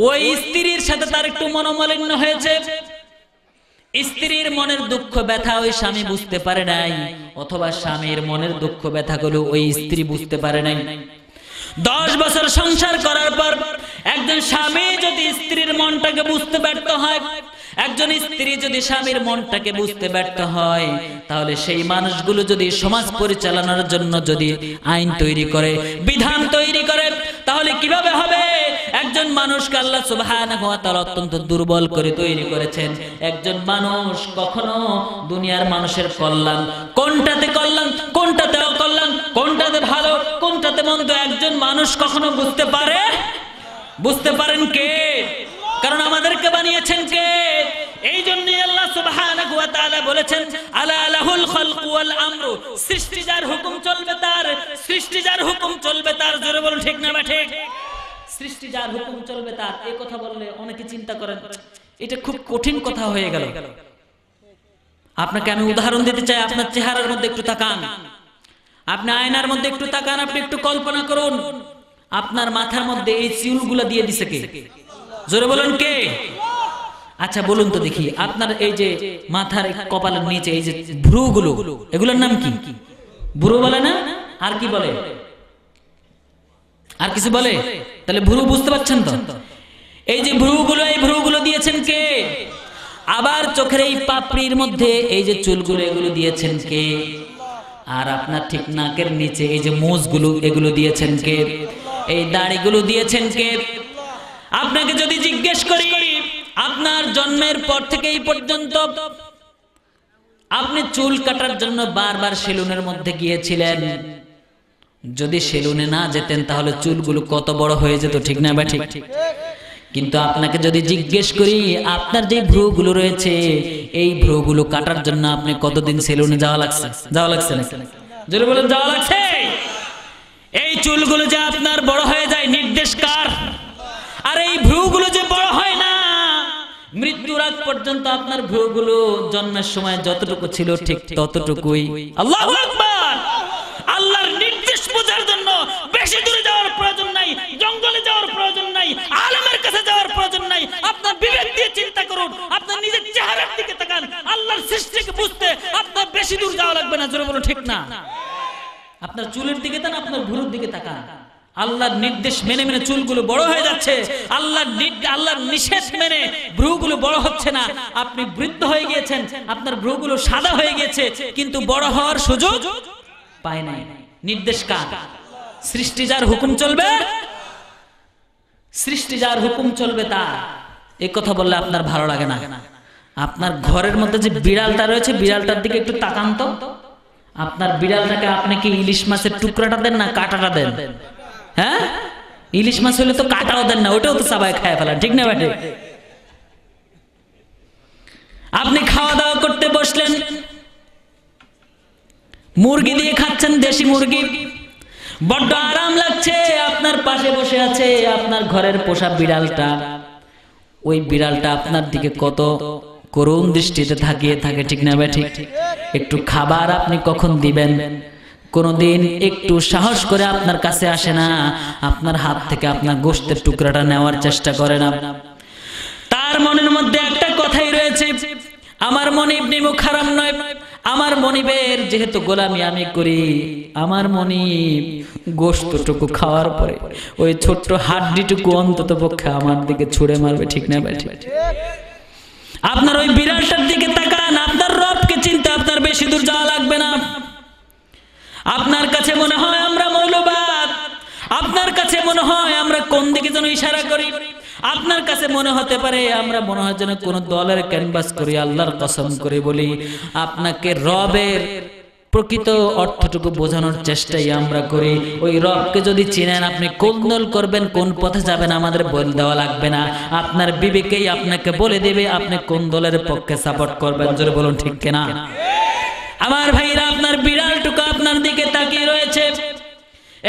ওই স্ত্রীর সাথে তার একটু মনোমালিন্য হয়েছে স্ত্রীর মনের দুঃখ ব্যথা ওই স্বামী বুঝতে পারে নাই অথবা স্বামীর মনের দুঃখ ব্যথাগুলো ওই স্ত্রী বুঝতে পারে নাই দশ বছর সংসার করার পর একজন স্বামী যদি স্ত্রীর মনটাকে বুঝতে ব্যর্থ হয় একজন স্ত্রী যদি স্বামীর মনটাকে বুঝতে ব্যর্থ হয় তাহলে সেই মানুষগুলো যদি সমাজ পরিচালনার জন্য যদি আইন তৈরি করে বিধান তৈরি করে তাহলে কিভাবে হবে একজন মানুষকে আল্লাহ সুবহানাহু ওয়া তাআলা অত্যন্ত দুর্বল করে তৈরি করেছেন একজন মানুষ কখনো দুনিয়ার মানুষের কল্যাণ কোনটাতে কল্যাণ কোনটাতে অকল্যাণ কোনটাতে ভালো কোনটাতে মন্দ একজন মানুষ কখনো বুঝতে পারে বুঝতে পারেন কে কারণ আমাদেরকে বানিয়েছেন কে এই জন্যই আল্লাহ সুবহানাহু ওয়া তাআলা বলেছেন আলা লাহুল খালকু ওয়াল আমরু সৃষ্টি যার হুকুম চলবে তার সৃষ্টি যার হুকুম চলবে তার জোরে বলুন ঠিক না ঠিক সৃষ্টি যার হুকুম চলবে তার এই কথা বললে অনেকে চিন্তা করেন এটা খুব কঠিন কথা হয়ে গেল আপনাকে আমি উদাহরণ দিতে চাই আপনার চেহারার মধ্যে একটু তাকান আপনি আয়নার মধ্যে একটু তাকান আপনি একটু কল্পনা করুন আপনার মাথার মধ্যে এই চিউলগুলা দিয়ে দিছে কে জোরে বলুন কে আচ্ছা বলুন তো দেখি আপনার এই যে মাথার কপালের নিচে এই যে ভ্রুগুলো এগুলোর নাম কি ভ্রু বলে না আর কি বলে আর কিছু বলে তাহলে ভ্রু বুঝতে পারছেন তো এই যে ভ্রুগুলো এই ভ্রুগুলো দিয়েছেন কে আবার চোখের এই পাপড়ির মধ্যে এই যে চুলগুলো এগুলো দিয়েছেন কে আর আপনার ঠিক নাকের নিচে এই যে মোজগুলো এগুলো দিয়েছেন কে এই দাড়িগুলো দিয়েছেন কে আপনাকে যদি জিজ্ঞেস করি আপনার জন্মের পর থেকে এই পর্যন্ত আপনি চুল কাটার জন্য বারবার সেলুনের মধ্যে গিয়েছিলেন যদি সেলুনে না যেতেন তাহলে চুলগুলো কত বড় হয়ে যেত ঠিক না বা ঠিক কিন্তু আপনাকে যদি জিজ্ঞেস করি আপনার যে ভ্রুগুলো রয়েছে এই ভ্রুগুলো কাটার জন্য আপনি কতদিন সেলুনে যাওয়া লাগছে যাওয়া লাগছে না যদি বলেন যাওয়া লাগছে এই চুলগুলো যে আপনার বড় হয়ে যায় নির্দেশ আর এই ভ্রুগুলো যে বড় হয় না মৃত্যুর আগ পর্যন্ত আপনার ভ্রুগুলো জন্মের সময় যতটুকু ছিল ঠিক ততটুকুই আল্লাহ আল্লাহর নির্দেশ বোঝার জন্য বেশি দূরে যাওয়ার প্রয়োজন নাই জঙ্গলে যাওয়ার প্রয়োজন নাই আলমের কাছে যাওয়ার প্রয়োজন নাই আপনার বিবেক দিয়ে চিন্তা করুন আপনার নিজের চেহারার দিকে তাকান আল্লাহর সৃষ্টিকে বুঝতে আপনার বেশি দূর যাওয়া লাগবে না জোর বলো ঠিক না আপনার চুলের দিকে তান আপনার ভুরুর দিকে তাকান আল্লাহর নির্দেশ মেনে মেনে চুলগুলো বড় হয়ে যাচ্ছে আল্লাহ আল্লাহর নিষেধ মেনে ভ্রুগুলো বড় হচ্ছে না আপনি বৃদ্ধ হয়ে গিয়েছেন আপনার ভ্রুগুলো সাদা হয়ে গেছে কিন্তু বড় হওয়ার সুযোগ পায় নাই নির্দেশ কার সৃষ্টি যার হুকুম চলবে সৃষ্টি যার হুকুম চলবে তা এ কথা বললে আপনার ভালো লাগে না আপনার ঘরের মধ্যে যে বিড়ালটা রয়েছে বিড়ালটার দিকে একটু তাকান তো আপনার বিড়ালটাকে আপনি কি ইলিশ মাছের টুকরাটা দেন না কাটাটা দেন হ্যাঁ ইলিশ মাছ হলে তো কাটাও দেন না ওটাও তো সবাই খায় ফেলা ঠিক না বাটে আপনি খাওয়া দাওয়া করতে বসলেন মুরগি দিয়ে খাচ্ছেন দেশি মুরগি বড্ড আরাম লাগছে আপনার পাশে বসে আছে আপনার ঘরের পোষা বিড়ালটা ওই বিড়ালটা আপনার দিকে কত করুণ দৃষ্টিতে থাকিয়ে থাকে ঠিক না ভাই একটু খাবার আপনি কখন দিবেন কোনদিন একটু সাহস করে আপনার কাছে আসে না আপনার হাত থেকে আপনার গোষ্ঠের টুকরাটা নেওয়ার চেষ্টা করে না তার মনের মধ্যে একটা কথাই রয়েছে আমার মনিব নিমু খারাপ নয় আমার মনিবের যেহেতু গোলামি আমি করি আমার মনিব গোস্তটুকু খাওয়ার পরে ওই ছোট্ট হাড্ডিটুকু অন্তত পক্ষে আমার দিকে ছুড়ে মারবে ঠিক না ব্যাটি আপনার ওই বিড়ালটার দিকে তাকান আপনার রবকে চিন্তা আপনার বেশি দূর যাওয়া লাগবে না আপনার কাছে মনে হয় আমরা মৌলবাদ আপনার কাছে মনে হয় আমরা কোন দিকে যেন ইশারা করি আপনার কাছে মনে হতে পারে আমরা মনে হয় যেন কোন দলের ক্যানভাস করি আল্লাহর কসম করে বলি আপনাকে রবের প্রকৃত অর্থটুকু বোঝানোর চেষ্টাই আমরা করি ওই রবকে যদি চিনেন আপনি কোন দল করবেন কোন পথে যাবেন আমাদের বল দেওয়া লাগবে না আপনার বিবেকেই আপনাকে বলে দেবে আপনি কোন দলের পক্ষে সাপোর্ট করবেন জোরে বলুন ঠিক কিনা আমার ভাইরা আপনার বিড়াল টুকা আপনার দিকে তাকিয়ে রয়েছে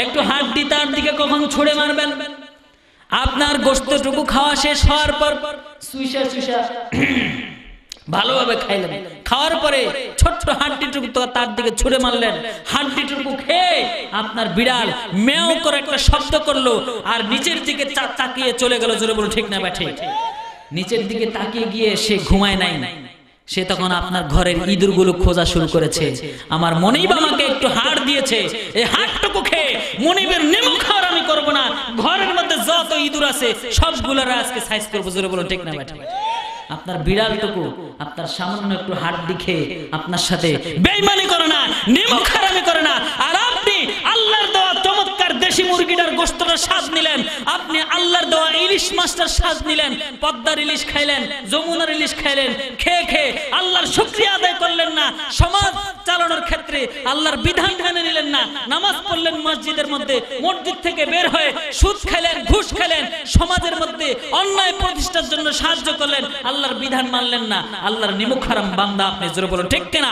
একটু হাড্ডি তার দিকে কখন ছুড়ে মারবেন আপনার গোস্তটুকু খাওয়া শেষ হওয়ার পর সুইসা সুইসা ভালোভাবে খাইলেন খাওয়ার পরে ছোট্ট হাড্ডিটুকু তার দিকে ছুড়ে মারলেন হাড্ডিটুকু খেয়ে আপনার বিড়াল মেও করে একটা শব্দ করলো আর নিচের দিকে তাকিয়ে চলে গেল জোরে বলো ঠিক না ব্যাঠে নিচের দিকে তাকিয়ে গিয়ে সে ঘুমায় নাই নাই সে তখন আপনার ঘরের ইঁদুর গুলো খোঁজা শুরু করেছে আমার মনিব আমাকে একটু হার দিয়েছে এই হারটুকু খেয়ে মনিবের নেমু খাওয়ার আমি করব না ঘরের মধ্যে যত ইঁদুর আছে সবগুলোর আজকে সাইজ করবো জোরে বলো ঠিক না ব্যাটা আপনার বিড়ালটুকু আপনার সামান্য একটু হাড় দিখে আপনার সাথে বেইমানি করে না নিমুখারামি করে না আর দেশি মুরগিটার গোস্তটার স্বাদ নিলেন আপনি আল্লাহর দেওয়া ইলিশ মাছটার স্বাদ নিলেন পদ্মার ইলিশ খাইলেন যমুনার ইলিশ খাইলেন খেয়ে খেয়ে আল্লাহর শুক্রিয়া আদায় করলেন না সমাজ চালানোর ক্ষেত্রে আল্লাহর বিধান মেনে নিলেন না নামাজ পড়লেন মসজিদের মধ্যে মসজিদ থেকে বের হয়ে সুদ খেলেন ঘুষ খেলেন সমাজের মধ্যে অন্যায় প্রতিষ্ঠার জন্য সাহায্য করলেন আল্লাহর বিধান মানলেন না আল্লাহর নিমুখারাম বান্দা আপনি জোরে বলুন ঠিক কিনা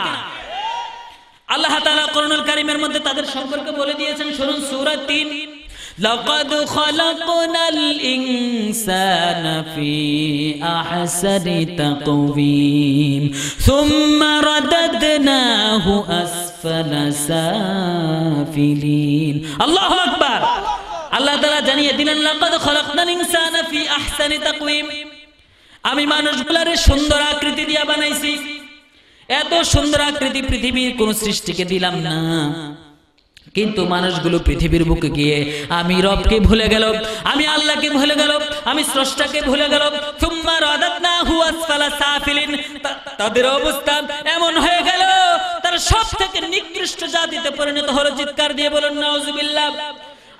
আল্লাহ তাআলা করুণুল কারিমের মধ্যে তাদের সম্পর্কে বলে দিয়েছেন শুনুন সূরা 3 لقد خلقنا الإنسان في أحسن تقويم ثم رددناه أسفل سافلين الله أكبر আল্লাহ তাআলা জানিয়ে দিলেন লাকাদ খলাকনাল ইনসানা ফি আহসানি তাকওয়িম আমি মানুষগুলারে সুন্দর আকৃতি দিয়া বানাইছি এত সুন্দর আকৃতি পৃথিবীর কোন সৃষ্টিকে দিলাম না কিন্তু মানুষগুলো পৃথিবীর বুকে গিয়ে আমি রবকে ভুলে গেল আমি আল্লাহকে ভুলে গেল আমি স্রষ্টাকে ভুলে গেল তাদের অবস্থা এমন হয়ে গেল তারা সব থেকে নিকৃষ্ট জাতিতে পরিণত হলো চিৎকার দিয়ে বলুন নজুবিল্লাহ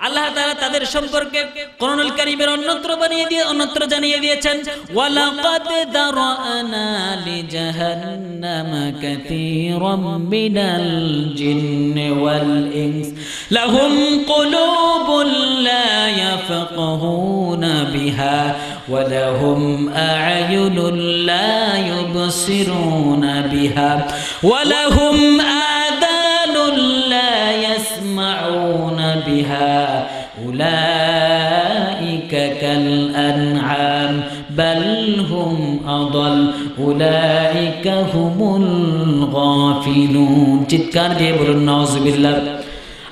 আল্লাহ তাআলা তাদের সম্পর্কে কোরআনুল কারীমের অন্যত্র বানিয়ে দিয়ে অন্যত্র জানিয়ে দিয়েছেন ওয়ালাকাদ দারানা লিজাহান্নাম কাসীরাম মিনাল জিন্নি ওয়াল ইনস লাহুম কুলুবুল লা ইয়াফকাহুনা বিহা ولهم أعين لا يبصرون بها ولهم آذان لا يسمعون بها أولئك كالأنعام بل هم أضل أولئك هم الغافلون চিৎকার দিয়ে বলুন নওয়াজ বিল্লাহ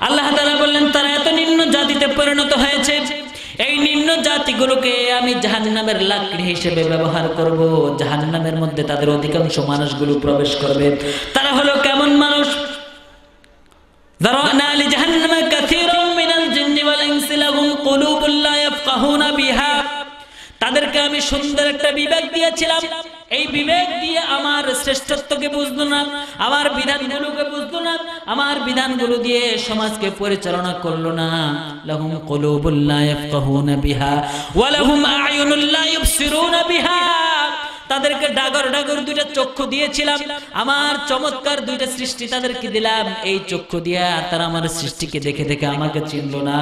আল্লাহ তাআলা বললেন তারা এত নিম্ন জাতিতে পরিণত হয়েছে এই নিম্ন জাতিগুলোকে আমি জাহান্নামের লাকড়ি হিসেবে ব্যবহার করব জাহান্নামের মধ্যে তাদের অধিকাংশ মানুষগুলো প্রবেশ করবে তারা হলো কেমন মানুষ জাহান্নামে কাসীরা তাদেরকে আমি সুন্দর একটা বিবেক দিয়েছিলাম এই বিবেক দিয়ে আমার শ্রেষ্ঠত্বকে বুঝলো না আমার বিধানগুলোকে বুঝলো না আমার বিধানগুলো দিয়ে সমাজকে পরিচালনা করলো না লাহুম কলুবুল্লাহ ইয়াফকাহুনা বিহা ওয়া আয়ুনুল্লাহ ইউবসিরুনা বিহা তাদেরকে ডাগর ডাগর দুইটা চক্ষু দিয়েছিলাম আমার চমৎকার দুইটা সৃষ্টি তাদেরকে দিলাম এই চক্ষু দিয়া তারা আমার সৃষ্টিকে দেখে দেখে আমাকে চিনল না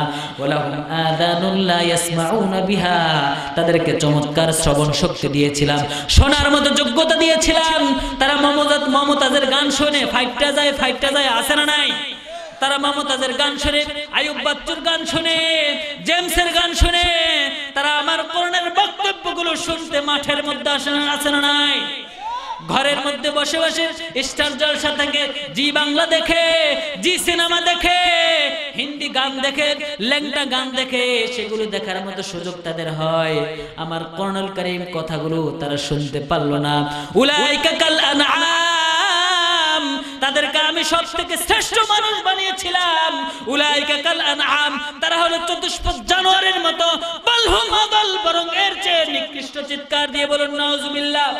তাদেরকে চমৎকার শ্রবণ শক্তি দিয়েছিলাম শোনার মতো যোগ্যতা দিয়েছিলাম তারা মমতাজ মমতাজের গান শোনে ফাইটটা যায় ফাইটটা যায় আসে না নাই তারা মমতাজের গান শুনে আয়ুব বাচ্চুর গান শুনে জেমসের গান শুনে তারা আমার করোনার বক্তব্যগুলো শুনতে মাঠের মধ্যে আসেন আছেন নাই ঘরের মধ্যে বসে বসে স্টার জলসা থেকে জি বাংলা দেখে জি সিনেমা দেখে হিন্দি গান দেখে ল্যাংটা গান দেখে সেগুলো দেখার মতো সুযোগ তাদের হয় আমার কর্ণল করিম কথাগুলো তারা শুনতে পারলো না উলাইকা কাল আনআম তাদেরকে আমি সব থেকে শ্রেষ্ঠ মানুষ বানিয়েছিলাম উলাইকা কাল আনআম তারা হলো চতুষ্প জানোয়ারের মতো বালহুম আদাল বরং এর চেয়ে নিকৃষ্ট চিৎকার দিয়ে বলুন নাউজুবিল্লাহ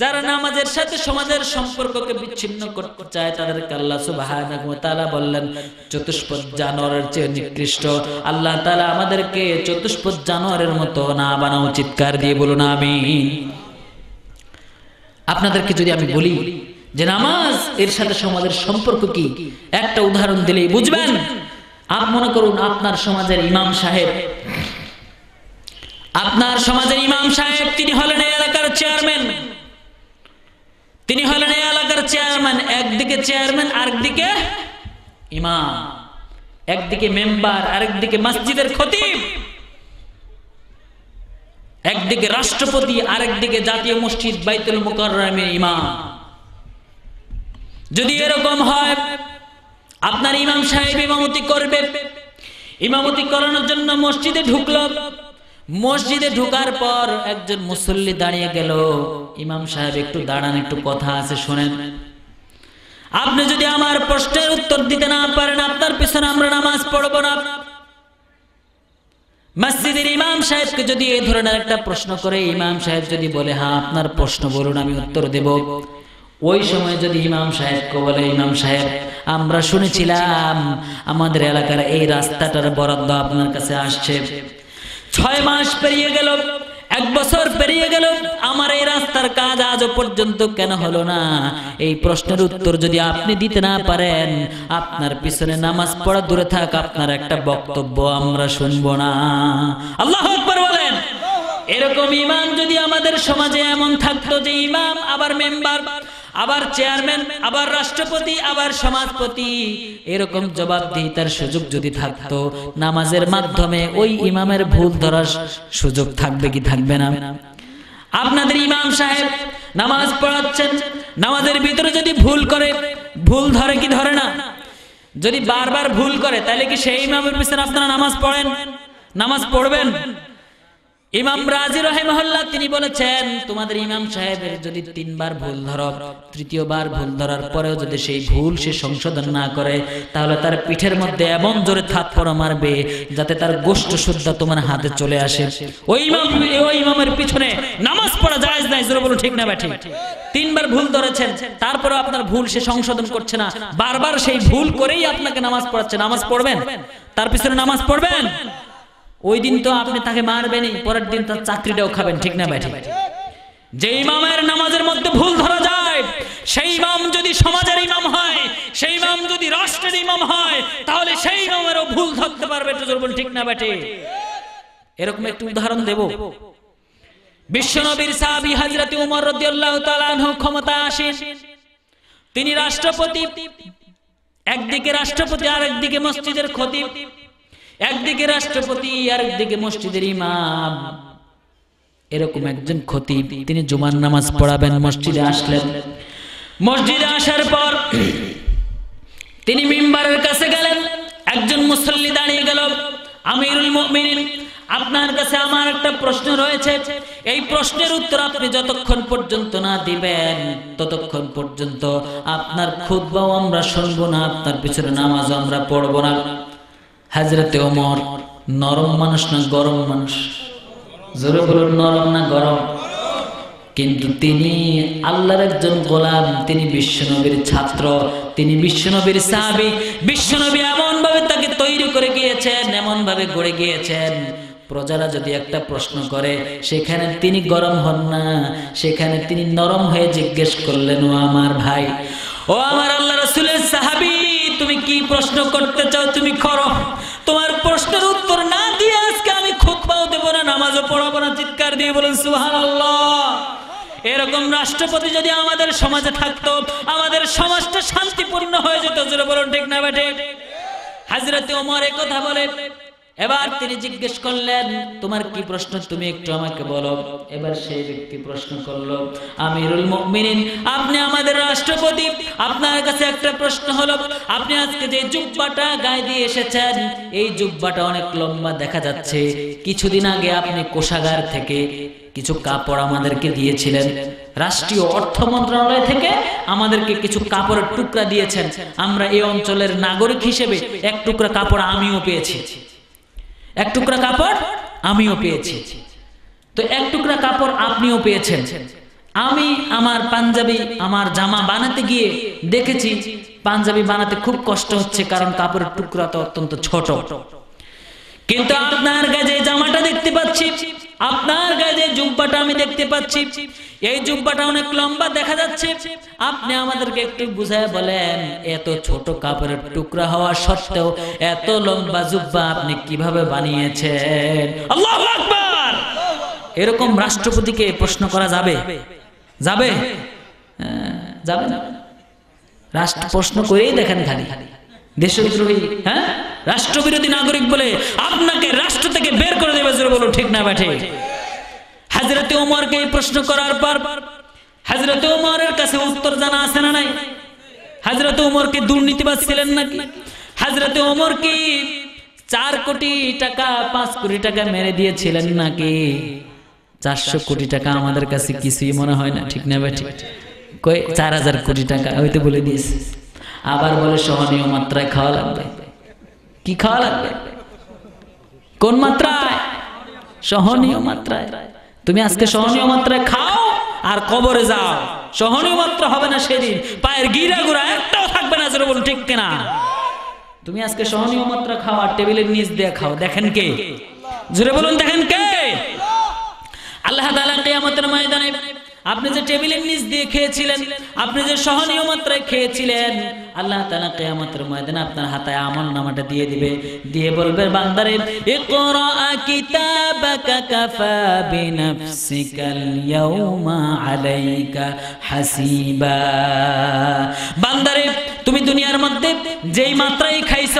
যারা নামাজের সাথে সমাজের সম্পর্ককে বিচ্ছিন্ন করতে চায় তাদের আল্লাহ সুবহানাহু ওয়া তাআলা বললেন চতুষ্প জানোয়ারের চেয়ে নিকৃষ্ট আল্লাহ তাআলা আমাদেরকে চতুষ্প জানোয়ারের মতো না বানাও চিৎকার দিয়ে বলুন আমিন আপনাদেরকে যদি আমি বলি যে নামাজ এর সাথে সমাজের সম্পর্ক কি একটা উদাহরণ দিলে বুঝবেন আপ মনে করুন আপনার সমাজের ইমাম সাহেব আপনার সমাজের ইমাম সাহেব তিনি হলেন এলাকার চেয়ারম্যান তিনি হলেন এলাকার চেয়ারম্যান একদিকে চেয়ারম্যান আরেকদিকে ইমাম একদিকে মেম্বার আরেকদিকে মসজিদের খতিব একদিকে রাষ্ট্রপতি আরেকদিকে জাতীয় মসজিদ বাইতুল মুকরমের ইমাম যদি এরকম হয় আপনার ইমাম সাহেব ইমামতি করবে ইমামতি করানোর জন্য মসজিদে ঢুকল মসজিদে ঢুকার পর একজন মুসল্লি দাঁড়িয়ে গেল ইমাম সাহেব একটু দাঁড়ান একটু কথা আছে শোনেন আপনি যদি আমার প্রশ্নের উত্তর দিতে না পারেন আপনার পিছনে আমরা নামাজ পড়ব না মসজিদের ইমাম সাহেবকে যদি এই ধরনের একটা প্রশ্ন করে ইমাম সাহেব যদি বলে হ্যাঁ আপনার প্রশ্ন বলুন আমি উত্তর দেব ওই সময় যদি ইমাম সাহেবকে বলে ইমাম সাহেব আমরা শুনেছিলাম আমাদের এলাকার এই রাস্তাটার বরাদ্দ আপনার কাছে আসছে ছয় মাস পেরিয়ে গেল এক বছর পেরিয়ে গেল আমার এই রাস্তার কাজ আজ পর্যন্ত কেন হলো না এই প্রশ্নের উত্তর যদি আপনি দিতে না পারেন আপনার পিছনে নামাজ পড়া দূরে থাক আপনার একটা বক্তব্য আমরা শুনবো না আল্লাহ বলেন এরকম ইমাম যদি আমাদের সমাজে এমন থাকতো যে ইমাম আবার মেম্বার আবার চেয়ারম্যান আবার রাষ্ট্রপতি আবার সমাজপতি এরকম জবাবদিহিতার সুযোগ যদি থাকতো নামাজের মাধ্যমে ওই ইমামের ভুল ধরার সুযোগ থাকবে কি থাকবে না আপনাদের ইমাম সাহেব নামাজ পড়াচ্ছেন নামাজের ভিতরে যদি ভুল করে ভুল ধরে কি ধরে না যদি বারবার ভুল করে তাহলে কি সেই ইমামের পিছনে আপনারা নামাজ পড়েন নামাজ পড়বেন ইমাম রাজি রহেমহল্লা তিনি বলেছেন তোমাদের ইমাম সাহেবের যদি তিনবার ভুল ধরো তৃতীয়বার ভুল ধরার পরেও যদি সেই ভুল সে সংশোধন না করে তাহলে তার পিঠের মধ্যে এমন জোরে থাপ্পড় মারবে যাতে তার গোষ্ঠ শুদ্ধ তোমার হাতে চলে আসে ওই ইমাম ওই ইমামের পিছনে নামাজ পড়া জায়েজ নাই জোরে বলো ঠিক না ব্যাঠি তিনবার ভুল ধরেছেন তারপরে আপনার ভুল সে সংশোধন করছে না বারবার সেই ভুল করেই আপনাকে নামাজ পড়াচ্ছে নামাজ পড়বেন তার পিছনে নামাজ পড়বেন ওই দিন তো আপনি তাকে মারবেনি পরের দিন তার চাকরিটাও খাবেন ঠিক না ভাই যে ইমামের নামাজের মধ্যে ভুল ধরা যায় সেই ইমাম যদি সমাজের ইমাম হয় সেই ইমাম যদি রাষ্ট্রের ইমাম হয় তাহলে সেই ইমামেরও ভুল ধরতে পারবে ঠিক না বেটে এরকম একটু উদাহরণ দেব বিশ্বনবীর সাহাবি হাজরত উমর রাদিয়াল্লাহু তাআলা আনহু ক্ষমতা আসেন তিনি রাষ্ট্রপতি একদিকে রাষ্ট্রপতি আর একদিকে মসজিদের খতিব একদিকে রাষ্ট্রপতি আর একদিকে মসজিদের ইমাম এরকম একজন ক্ষতি তিনি জুমার নামাজ পড়াবেন মসজিদে আসলেন মসজিদে আসার পর তিনি মিম্বারের কাছে গেলেন একজন মুসল্লি দাঁড়িয়ে গেল আমিরুল মমিন আপনার কাছে আমার একটা প্রশ্ন রয়েছে এই প্রশ্নের উত্তর আপনি যতক্ষণ পর্যন্ত না দিবেন ততক্ষণ পর্যন্ত আপনার খুদ্ আমরা শুনবো না আপনার পিছনে নামাজ আমরা পড়বো না হাজরাতে ওমর নরম মানুষ না গরম মানুষ জোরে বলুন নরম না গরম কিন্তু তিনি আল্লাহর একজন গোলাম তিনি বিশ্বনবীর ছাত্র তিনি বিশ্বনবীর সাহাবি বিশ্বনবী এমন ভাবে তাকে তৈরি করে গিয়েছেন এমন ভাবে গড়ে গিয়েছেন প্রজারা যদি একটা প্রশ্ন করে সেখানে তিনি গরম হন না সেখানে তিনি নরম হয়ে জিজ্ঞেস করলেন ও আমার ভাই ও আমার আল্লাহ রসুলের সাহাবি তুমি কি প্রশ্ন করতে চাও তুমি করো তোমার প্রশ্নের উত্তর না দিয়ে আজকে আমি খোকবাও দেবো না নামাজও পড়াবো না চিৎকার দিয়ে বলেন সুহান এরকম রাষ্ট্রপতি যদি আমাদের সমাজে থাকতো আমাদের সমাজটা শান্তিপূর্ণ হয়ে যেত বলুন ঠিক না বেটে হাজরাতে এ কথা বলেন এবার তিনি জিজ্ঞেস করলেন তোমার কি প্রশ্ন তুমি একটু আমাকে বলো এবার সেই ব্যক্তি প্রশ্ন করলো আমিরুল মিনিন আপনি আমাদের রাষ্ট্রপতি আপনার কাছে একটা প্রশ্ন হলো আপনি আজকে যে জুব্বাটা গায়ে দিয়ে এসেছেন এই জুব্বাটা অনেক লম্বা দেখা যাচ্ছে কিছুদিন আগে আপনি কোষাগার থেকে কিছু কাপড় আমাদেরকে দিয়েছিলেন রাষ্ট্রীয় অর্থ মন্ত্রণালয় থেকে আমাদেরকে কিছু কাপড়ের টুকরা দিয়েছেন আমরা এই অঞ্চলের নাগরিক হিসেবে এক টুকরা কাপড় আমিও পেয়েছি এক টুকরা কাপড় আমিও পেয়েছি তো এক টুকরা কাপড় আপনিও পেয়েছেন আমি আমার পাঞ্জাবি আমার জামা বানাতে গিয়ে দেখেছি পাঞ্জাবি বানাতে খুব কষ্ট হচ্ছে কারণ কাপড়ের টুকরা তো অত্যন্ত ছোট কিন্তু আপনার কাছে জামাটা দেখতে পাচ্ছি আপনার গায়ে যে জুব্বাটা আমি দেখতে পাচ্ছি এই জুব্বাটা অনেক লম্বা দেখা যাচ্ছে আপনি আমাদেরকে একটু বুঝায় বলেন এত ছোট কাপড়ের টুকরা হওয়া সত্ত্বেও এত লম্বা জুব্বা আপনি কিভাবে বানিয়েছেন আল্লাহু আকবার এরকম রাষ্ট্রপতিকে প্রশ্ন করা যাবে যাবে হ্যাঁ, যাবে রাষ্ট্র প্রশ্ন করেই দেখেন খালি খালি দেশবিদ্রোহী হ্যাঁ রাষ্ট্রবিরোধী নাগরিক বলে আপনাকে রাষ্ট্র থেকে বের করে দেবে জোরে বলো ঠিক না ব্যাঠে হাজরতে ওমরকে এই প্রশ্ন করার পর হাজরতে ওমরের কাছে উত্তর জানা আছে না নাই হাজরতে ওমরকে দুর্নীতিবাদ ছিলেন নাকি হাজরতে ওমর কি চার কোটি টাকা পাঁচ কোটি টাকা মেরে দিয়েছিলেন নাকি চারশো কোটি টাকা আমাদের কাছে কিছুই মনে হয় না ঠিক না ব্যাঠে কয় চার হাজার কোটি টাকা হয়তো বলে দিয়েছে আবার বলে সহনীয় মাত্রায় খাওয়া লাগবে কি খাওয়া লাগবে কোন মাত্রায় সহনীয় মাত্রায় তুমি আজকে সহনীয় মাত্রায় খাও আর কবরে যাও সহনীয় মাত্রা হবে না সেদিন পায়ের গিরা গুড়া একটাও থাকবে না যেরকম ঠিক কিনা তুমি আজকে সহনীয় মাত্রা খাও আর টেবিলের নিচ দিয়ে খাও দেখেন কে জোরে বলুন দেখেন কে আল্লাহ তালা কেয়ামতের ময়দানে আপনি যে টেবিলের নিচ দিয়ে খেয়েছিলেন আপনি যে সহনীয় মাত্রায় খেয়েছিলেন আল্লাহ তালা কেয়ামতের ময়দানে আপনার হাতে আমল নামাটা দিয়ে দিবে দিয়ে বলবে বান্দারে বান্দারে তুমি দুনিয়ার মধ্যে যেই মাত্রায় খাইছ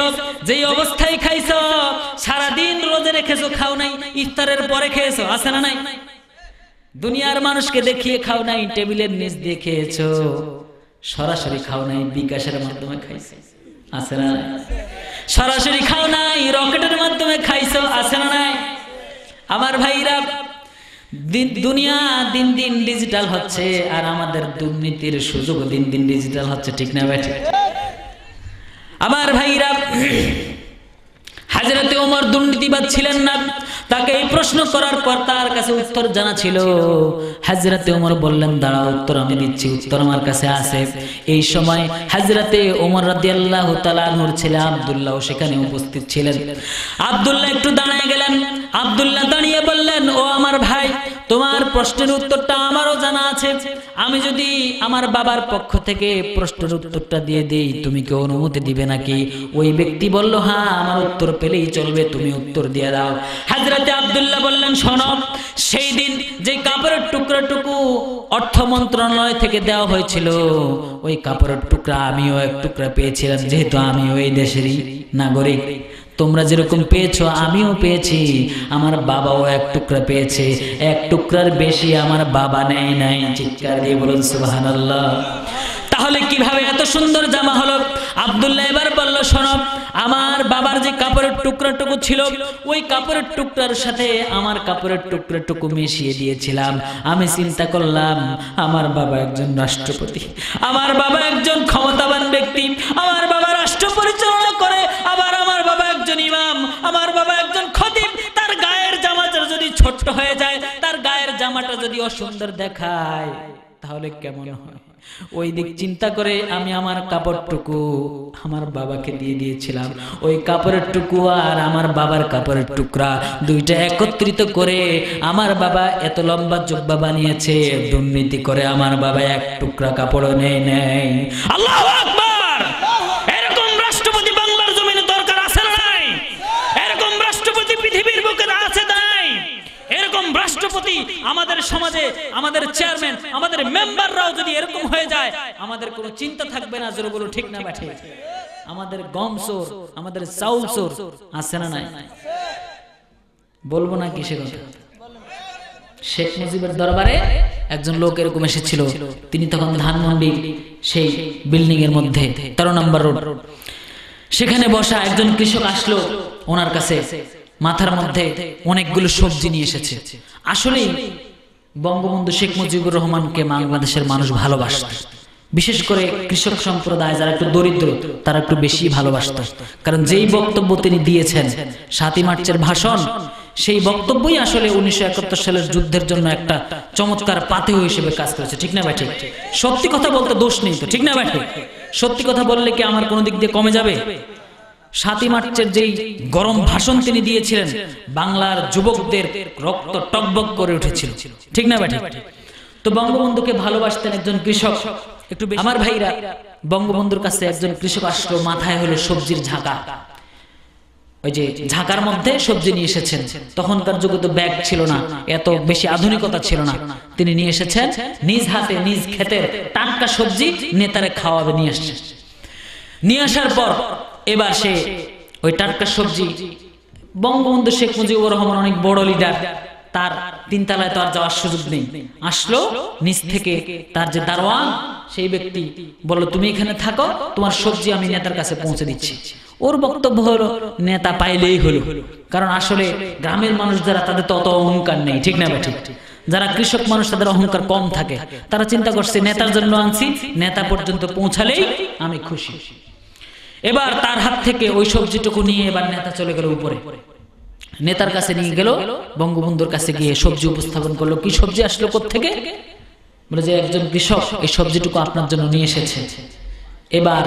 যেই অবস্থায় খাইছ সারাদিন রোজে রেখেছো খাও নাই ইফতারের পরে খেয়েছো আছে না নাই দুনিয়ার মানুষকে দেখিয়ে খাও নাই টেবিলের নিচ দিয়ে খেয়েছ সরাসরি খাও নাই বিকাশের মাধ্যমে খাইছে আছে না সরাসরি খাও নাই রকেটের মাধ্যমে খাইছো আছে না নাই আমার ভাইরা দুনিয়া দিন দিন ডিজিটাল হচ্ছে আর আমাদের দুর্নীতির সুযোগ দিন দিন ডিজিটাল হচ্ছে ঠিক না ব্যাটি আমার ভাইরা হাজরাতে ওমর দুর্নীতিবাদ ছিলেন না তাকে এই প্রশ্ন করার পর তার কাছে উত্তর জানা ছিল হাজরাতে ওমর বললেন দাঁড়া উত্তর আমি দিচ্ছি উত্তর আমার কাছে আছে এই সময় হাজরাতে ওমর রাদিয়াল্লাহু তাআলার ছেলে আব্দুল্লাহ সেখানে উপস্থিত ছিলেন আব্দুল্লাহ একটু দাঁড়ায় গেলেন আব্দুল্লাহ দাঁড়িয়ে বললেন ও আমার ভাই তোমার প্রশ্নের উত্তরটা আমারও জানা আছে আমি যদি আমার বাবার পক্ষ থেকে প্রশ্নের উত্তরটা দিয়ে দেই তুমি কি অনুমতি দিবে নাকি ওই ব্যক্তি বলল হ্যাঁ আমার উত্তর পেলেই চলবে তুমি উত্তর দিয়ে দাও হাজরাতে আবদুল্লাহ বললেন সনব সেই দিন যে কাপড়ের টুকু অর্থ মন্ত্রণালয় থেকে দেওয়া হয়েছিল ওই কাপড়ের টুকরা আমিও এক টুকরা পেয়েছিলাম যেহেতু আমি ওই দেশেরই নাগরিক তোমরা যেরকম পেয়েছ আমিও পেয়েছি আমার বাবাও এক টুকরা পেয়েছে এক টুকরার বেশি আমার বাবা নেয় নাই চিৎকার দিয়ে বলুন সুবাহ তাহলে কিভাবে এত সুন্দর জামা হলো আবদুল্লাহ এবার বলল সনব আমার বাবার যে কাপড়ের টুকরোটুকু ছিল ওই কাপড়ের টুকরার সাথে আমার কাপড়ের টুকরোটুকু মিশিয়ে দিয়েছিলাম আমি চিন্তা করলাম আমার বাবা একজন রাষ্ট্রপতি আমার বাবা একজন ক্ষমতাবান ব্যক্তি আমার বাবা রাষ্ট্র পরিচালনা করে আবার আমার বাবা একজন ইমাম আমার বাবা একজন খতিব তার গায়ের জামাটা যদি ছোট্ট হয়ে যায় তার গায়ের জামাটা যদি অসুন্দর দেখায় তাহলে কেমন হয় ওই দিক চিন্তা করে আমি আমার কাপড়টুকু আমার বাবাকে দিয়ে দিয়েছিলাম ওই কাপড়ের টুকু আর আমার বাবার কাপড়ের টুকরা দুইটা একত্রিত করে আমার বাবা এত লম্বা জব্বা বানিয়েছে দুর্নীতি করে আমার বাবা এক টুকরা কাপড়ও নেই নেই আল্লাহ সভাপতি আমাদের সমাজে আমাদের চেয়ারম্যান আমাদের মেম্বাররাও যদি এরকম হয়ে যায় আমাদের কোনো চিন্তা থাকবে না যেগুলো ঠিক না ব্যাঠে আমাদের গম সোর আমাদের চাউল সোর আছে না নাই বলবো না কিসের শেখ মুজিবের দরবারে একজন লোক এরকম এসেছিল তিনি তখন ধানমন্ডি সেই বিল্ডিং এর মধ্যে তেরো নাম্বার রোড সেখানে বসা একজন কৃষক আসলো ওনার কাছে মাথার মধ্যে অনেকগুলো সবজি নিয়ে এসেছে আসলে বঙ্গবন্ধু শেখ মুজিবুর রহমানকে বাংলাদেশের মানুষ ভালোবাসত বিশেষ করে কৃষক সম্প্রদায় যারা একটু দরিদ্র তারা একটু বেশি ভালোবাসত কারণ যেই বক্তব্য তিনি দিয়েছেন সাতই মার্চের ভাষণ সেই বক্তব্যই আসলে উনিশশো সালের যুদ্ধের জন্য একটা চমৎকার পাথেয় হিসেবে কাজ করেছে ঠিক না ব্যাঠে সত্যি কথা বলতে দোষ নেই তো ঠিক না ব্যাঠে সত্যি কথা বললে কি আমার কোনো দিক দিয়ে কমে যাবে সাতই মার্চের যেই গরম ভাষণ তিনি দিয়েছিলেন বাংলার যুবকদের রক্ত টকবক করে উঠেছিল ঠিক না ব্যাঠি তো বঙ্গবন্ধুকে ভালোবাসতেন একজন কৃষক একটু আমার ভাইরা বঙ্গবন্ধুর কাছে একজন কৃষক আসল মাথায় হলো সবজির ঝাঁকা ওই যে ঝাঁকার মধ্যে সবজি নিয়ে এসেছেন তখনকার যুগে তো ব্যাগ ছিল না এত বেশি আধুনিকতা ছিল না তিনি নিয়ে এসেছেন নিজ হাতে নিজ ক্ষেতের টাটকা সবজি নেতারে খাওয়াবে নিয়ে এসছেন নিয়ে আসার পর এবার সে ওই টাটকা সবজি বঙ্গবন্ধু শেখ মুজিবুর রহমান অনেক বড় লিডার তার তিনতলায় তো আর যাওয়ার সুযোগ নেই আসলো নিচ থেকে তার যে দারোয়ান সেই ব্যক্তি বললো তুমি এখানে থাকো তোমার সবজি আমি নেতার কাছে পৌঁছে দিচ্ছি ওর বক্তব্য হলো নেতা পাইলেই হলো কারণ আসলে গ্রামের মানুষ যারা তাদের তত অহংকার নেই ঠিক না ঠিক যারা কৃষক মানুষ তাদের অহংকার কম থাকে তারা চিন্তা করছে নেতার জন্য আনছি নেতা পর্যন্ত পৌঁছালেই আমি খুশি এবার তার হাত থেকে ওই সবজিটুকু নিয়ে এবার নেতা চলে গেল উপরে নেতার কাছে নিয়ে গেল বঙ্গবন্ধুর কাছে গিয়ে সবজি উপস্থাপন করলো কি সবজি আসলো কোথেকে বলে যে একজন কৃষক এই সবজিটুকু আপনার জন্য নিয়ে এসেছে এবার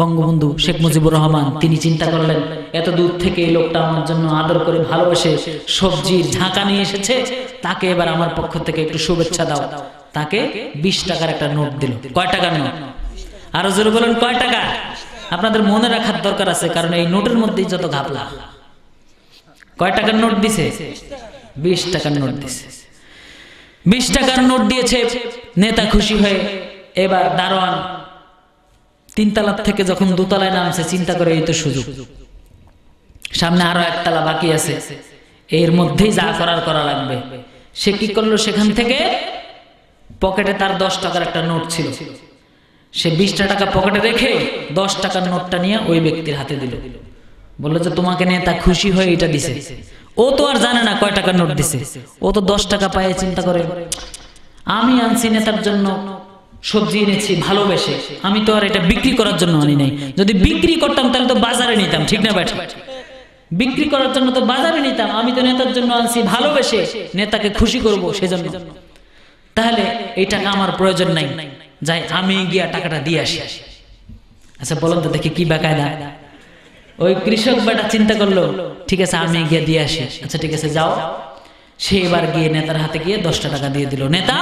বঙ্গবন্ধু শেখ মুজিবুর রহমান তিনি চিন্তা করলেন এত দূর থেকে এই লোকটা আমার জন্য আদর করে ভালোবেসে সবজির ঝাঁকা নিয়ে এসেছে তাকে এবার আমার পক্ষ থেকে একটু শুভেচ্ছা দাও তাকে বিশ টাকার একটা নোট দিল কয় টাকার নোট আরো জোরে বলেন কয় টাকা আপনাদের মনে রাখার দরকার আছে কারণ এই নোটের মধ্যেই যত ঘাপলা কয় টাকার নোট দিছে বিশ টাকার নোট দিছে বিশ টাকার নোট দিয়েছে নেতা খুশি হয়ে এবার দারোয়ান তিনতলার থেকে যখন দুতলায় নামছে চিন্তা করে এই তো সুযোগ সামনে আরো একতলা বাকি আছে এর মধ্যেই যা করার করা লাগবে সে কি করলো সেখান থেকে পকেটে তার দশ টাকার একটা নোট ছিল সে বিশটা টাকা পকেটে রেখে দশ টাকার নোটটা নিয়ে ওই ব্যক্তির হাতে দিল বললো যে তোমাকে নিয়ে তা খুশি হয়ে এটা দিছে ও তো আর জানে না কয় টাকার নোট দিছে ও তো দশ টাকা পায়ে চিন্তা করে আমি আনছি নেতার জন্য সবজি এনেছি ভালোবেসে আমি তো আর এটা বিক্রি করার জন্য আনি নাই যদি বিক্রি করতাম তাহলে তো বাজারে নিতাম ঠিক না ব্যাটি বিক্রি করার জন্য তো বাজারে নিতাম আমি তো নেতার জন্য আনছি ভালোবেসে নেতাকে খুশি করবো সেজন্য তাহলে এই টাকা আমার প্রয়োজন নাই যাই আমি গিয়া টাকাটা দিয়ে আসি আচ্ছা বলুন তো দেখি কি বাকায়দা ওই কৃষক বেটা চিন্তা করলো ঠিক আছে আমি গিয়ে দিয়ে আসি আচ্ছা ঠিক আছে যাও সে এবার গিয়ে নেতার হাতে গিয়ে দশটা টাকা দিয়ে দিল নেতা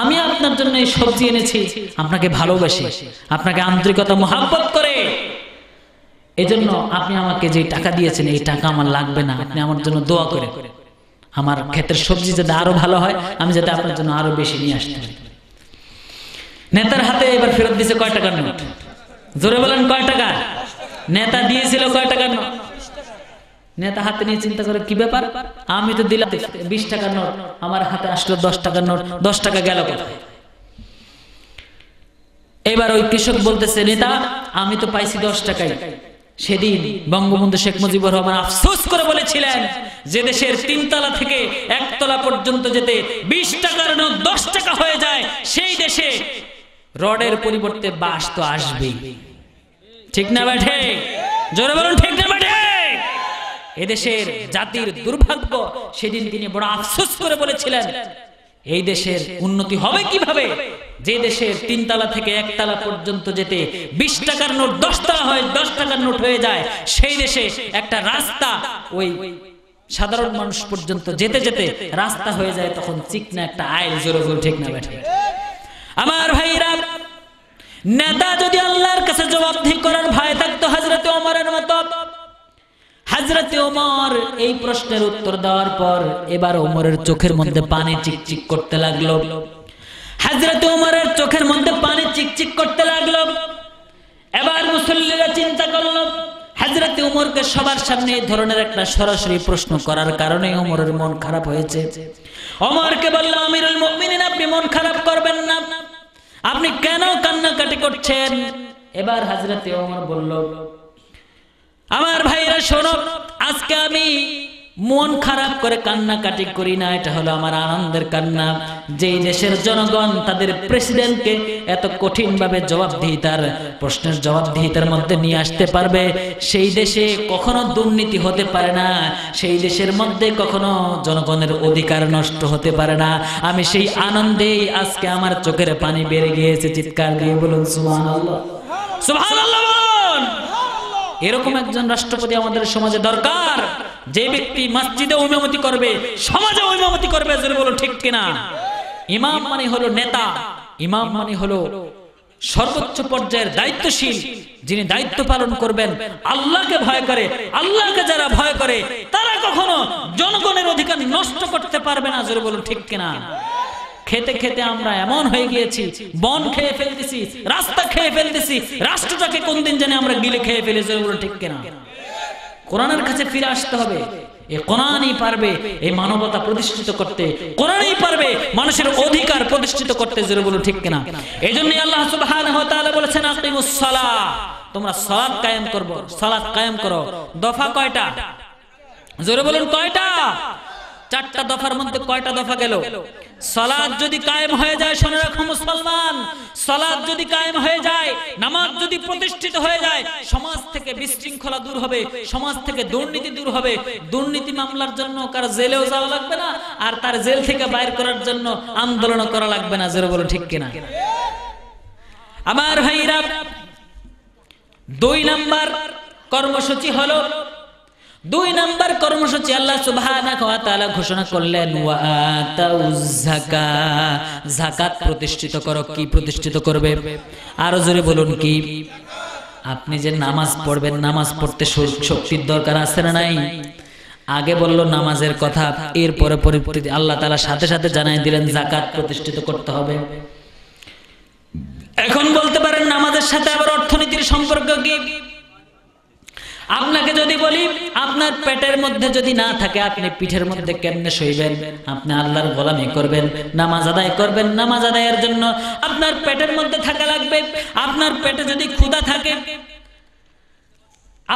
আমি আপনার জন্য এই সবজি এনেছি আপনাকে ভালোবাসি আপনাকে আন্তরিকতা মহাব্বত করে এজন্য আপনি আমাকে যে টাকা দিয়েছেন এই টাকা আমার লাগবে না আপনি আমার জন্য দোয়া করে আমার ক্ষেতের সবজি যাতে আরো ভালো হয় আমি যাতে আপনার জন্য আরো বেশি নিয়ে আসতে পারি নেতার হাতে এবার ফেরত দিছে কয় টাকার নোট জোরে বলেন কয় টাকা নেতা দিয়েছিল কয় টাকার নোট নেতা হাতে নিয়ে চিন্তা করে কি ব্যাপার আমি তো দিলাম বিশ টাকার নোট আমার হাতে আসলো দশ টাকার নোট দশ টাকা গেল এবার ওই কৃষক বলতেছে নেতা আমি তো পাইছি দশ টাকাই সেদিন বঙ্গবন্ধু শেখ মুজিবুর রহমান আফসোস করে বলেছিলেন যে দেশের তিনতলা থেকে একতলা পর্যন্ত যেতে বিশ টাকার নোট দশ টাকা হয়ে যায় সেই দেশে রডের পরিবর্তে বাস তো আসবেই ঠিক না ব্যাঠে জোরে বলুন ঠিক না ব্যাঠে এদেশের জাতির দুর্ভাগ্য সেদিন তিনি বড় আফসোস করে বলেছিলেন এই দেশের উন্নতি হবে কিভাবে যে দেশের তিনতলা থেকে একতলা পর্যন্ত যেতে বিশ টাকার নোট দশতলা হয় দশ টাকার নোট হয়ে যায় সেই দেশে একটা রাস্তা ওই সাধারণ মানুষ পর্যন্ত যেতে যেতে রাস্তা হয়ে যায় তখন চিকনা একটা আয় জোরে জোর ঠিক না বেঠে আমার ভাইরা নেতা যদি আল্লাহর কাছে জবাবদি করার ভয় থাকতো হাজরতে অমরের মত হাজরতে এই প্রশ্নের উত্তর দেওয়ার পর এবার চোখের মধ্যে পানি চিকচিক করতে লাগলো চোখের মধ্যে পানি চিকচিক করতে লাগলো এবার মুসল্লিরা চিন্তা করলো হাজরাতে উমরকে সবার সামনে এই ধরনের একটা সরাসরি প্রশ্ন করার কারণে ওমরের মন খারাপ হয়েছে ওমরকে বললাম আমিরুল মুমিনিন আপনি মন খারাপ করবেন না আপনি কেন কান্নাকাটি করছেন এবার হাজরাতে ওমর বলল আমার ভাইরা শোনো আজকে আমি মন খারাপ করে কান্নাকাটি করি না এটা হলো আমার আনন্দের কান্না যে দেশের জনগণ তাদের প্রেসিডেন্টকে এত কঠিন ভাবে জবাবদিহিতার প্রশ্নের জবাবদিহিতার মধ্যে নিয়ে আসতে পারবে সেই দেশে কখনো দুর্নীতি হতে পারে না সেই দেশের মধ্যে কখনো জনগণের অধিকার নষ্ট হতে পারে না আমি সেই আনন্দেই আজকে আমার চোখের পানি বেড়ে গিয়েছে চিৎকার দিয়ে বলুন সুহান আল্লাহ এরকম একজন রাষ্ট্রপতি আমাদের সমাজে দরকার যে ব্যক্তি মসজিদে ইমামতি করবে সমাজে ইমামতি করবে যদি বলো ঠিক কিনা ইমাম মানে হলো নেতা ইমাম মানে হলো সর্বোচ্চ পর্যায়ের দায়িত্বশীল যিনি দায়িত্ব পালন করবেন আল্লাহকে ভয় করে আল্লাহকে যারা ভয় করে তারা কখনো জনগণের অধিকার নষ্ট করতে পারবে না জোরে বলুন ঠিক কিনা খেতে খেতে আমরা এমন হয়ে গিয়েছি বন খেয়ে ফেলতেছি রাস্তা খেয়ে ফেলতেছি রাষ্ট্রটাকে কোন দিন জানে আমরা গিলে খেয়ে ফেলেছি ওগুলো ঠিক কেনা কোরআনের কাছে ফিরে আসতে হবে এই কোরআনই পারবে এই মানবতা প্রতিষ্ঠিত করতে কোরআনই পারবে মানুষের অধিকার প্রতিষ্ঠিত করতে যেটা বলো ঠিক কেনা এই জন্য আল্লাহ সুবহানাহু ওয়া তাআলা বলেছেন সালাহ তোমরা সালাত কায়েম করবো সালাত কায়েম করো দফা কয়টা জোরে বলুন কয়টা চারটা দফার মধ্যে কয়টা দফা গেল সলাদ যদি কায়েম হয়ে যায় শোনে রাখো মুসলমান সলাদ যদি কায়েম হয়ে যায় নামাজ যদি প্রতিষ্ঠিত হয়ে যায় সমাজ থেকে বিশৃঙ্খলা দূর হবে সমাজ থেকে দুর্নীতি দূর হবে দুর্নীতি মামলার জন্য কার জেলেও যাওয়া লাগবে না আর তার জেল থেকে বাইর করার জন্য আন্দোলন করা লাগবে না জোরে বলো ঠিক কিনা আমার ভাইরা দুই নাম্বার কর্মসূচি হলো দুই নম্বর কর্মসূচি আল্লাহ সুবাহ ঘোষণা করলেন ওয়া প্রতিষ্ঠিত করো কি প্রতিষ্ঠিত করবে আরো জোরে বলুন কি আপনি যে নামাজ পড়বেন নামাজ পড়তে শক্তির দরকার আছে না নাই আগে বললো নামাজের কথা এরপরে পরিপ্রতি আল্লাহ তালা সাথে সাথে জানাই দিলেন জাকাত প্রতিষ্ঠিত করতে হবে এখন বলতে পারেন নামাজের সাথে আবার অর্থনীতির সম্পর্ক গিয়ে আপনাকে যদি বলি আপনার পেটের মধ্যে যদি না থাকে আপনি পিঠের মধ্যে কেমনে সইবেন আপনি আল্লাহর গোলামি করবেন নামাজ আদায় করবেন নামাজ আদায়ের জন্য আপনার পেটের মধ্যে থাকা লাগবে আপনার পেটে যদি ক্ষুধা থাকে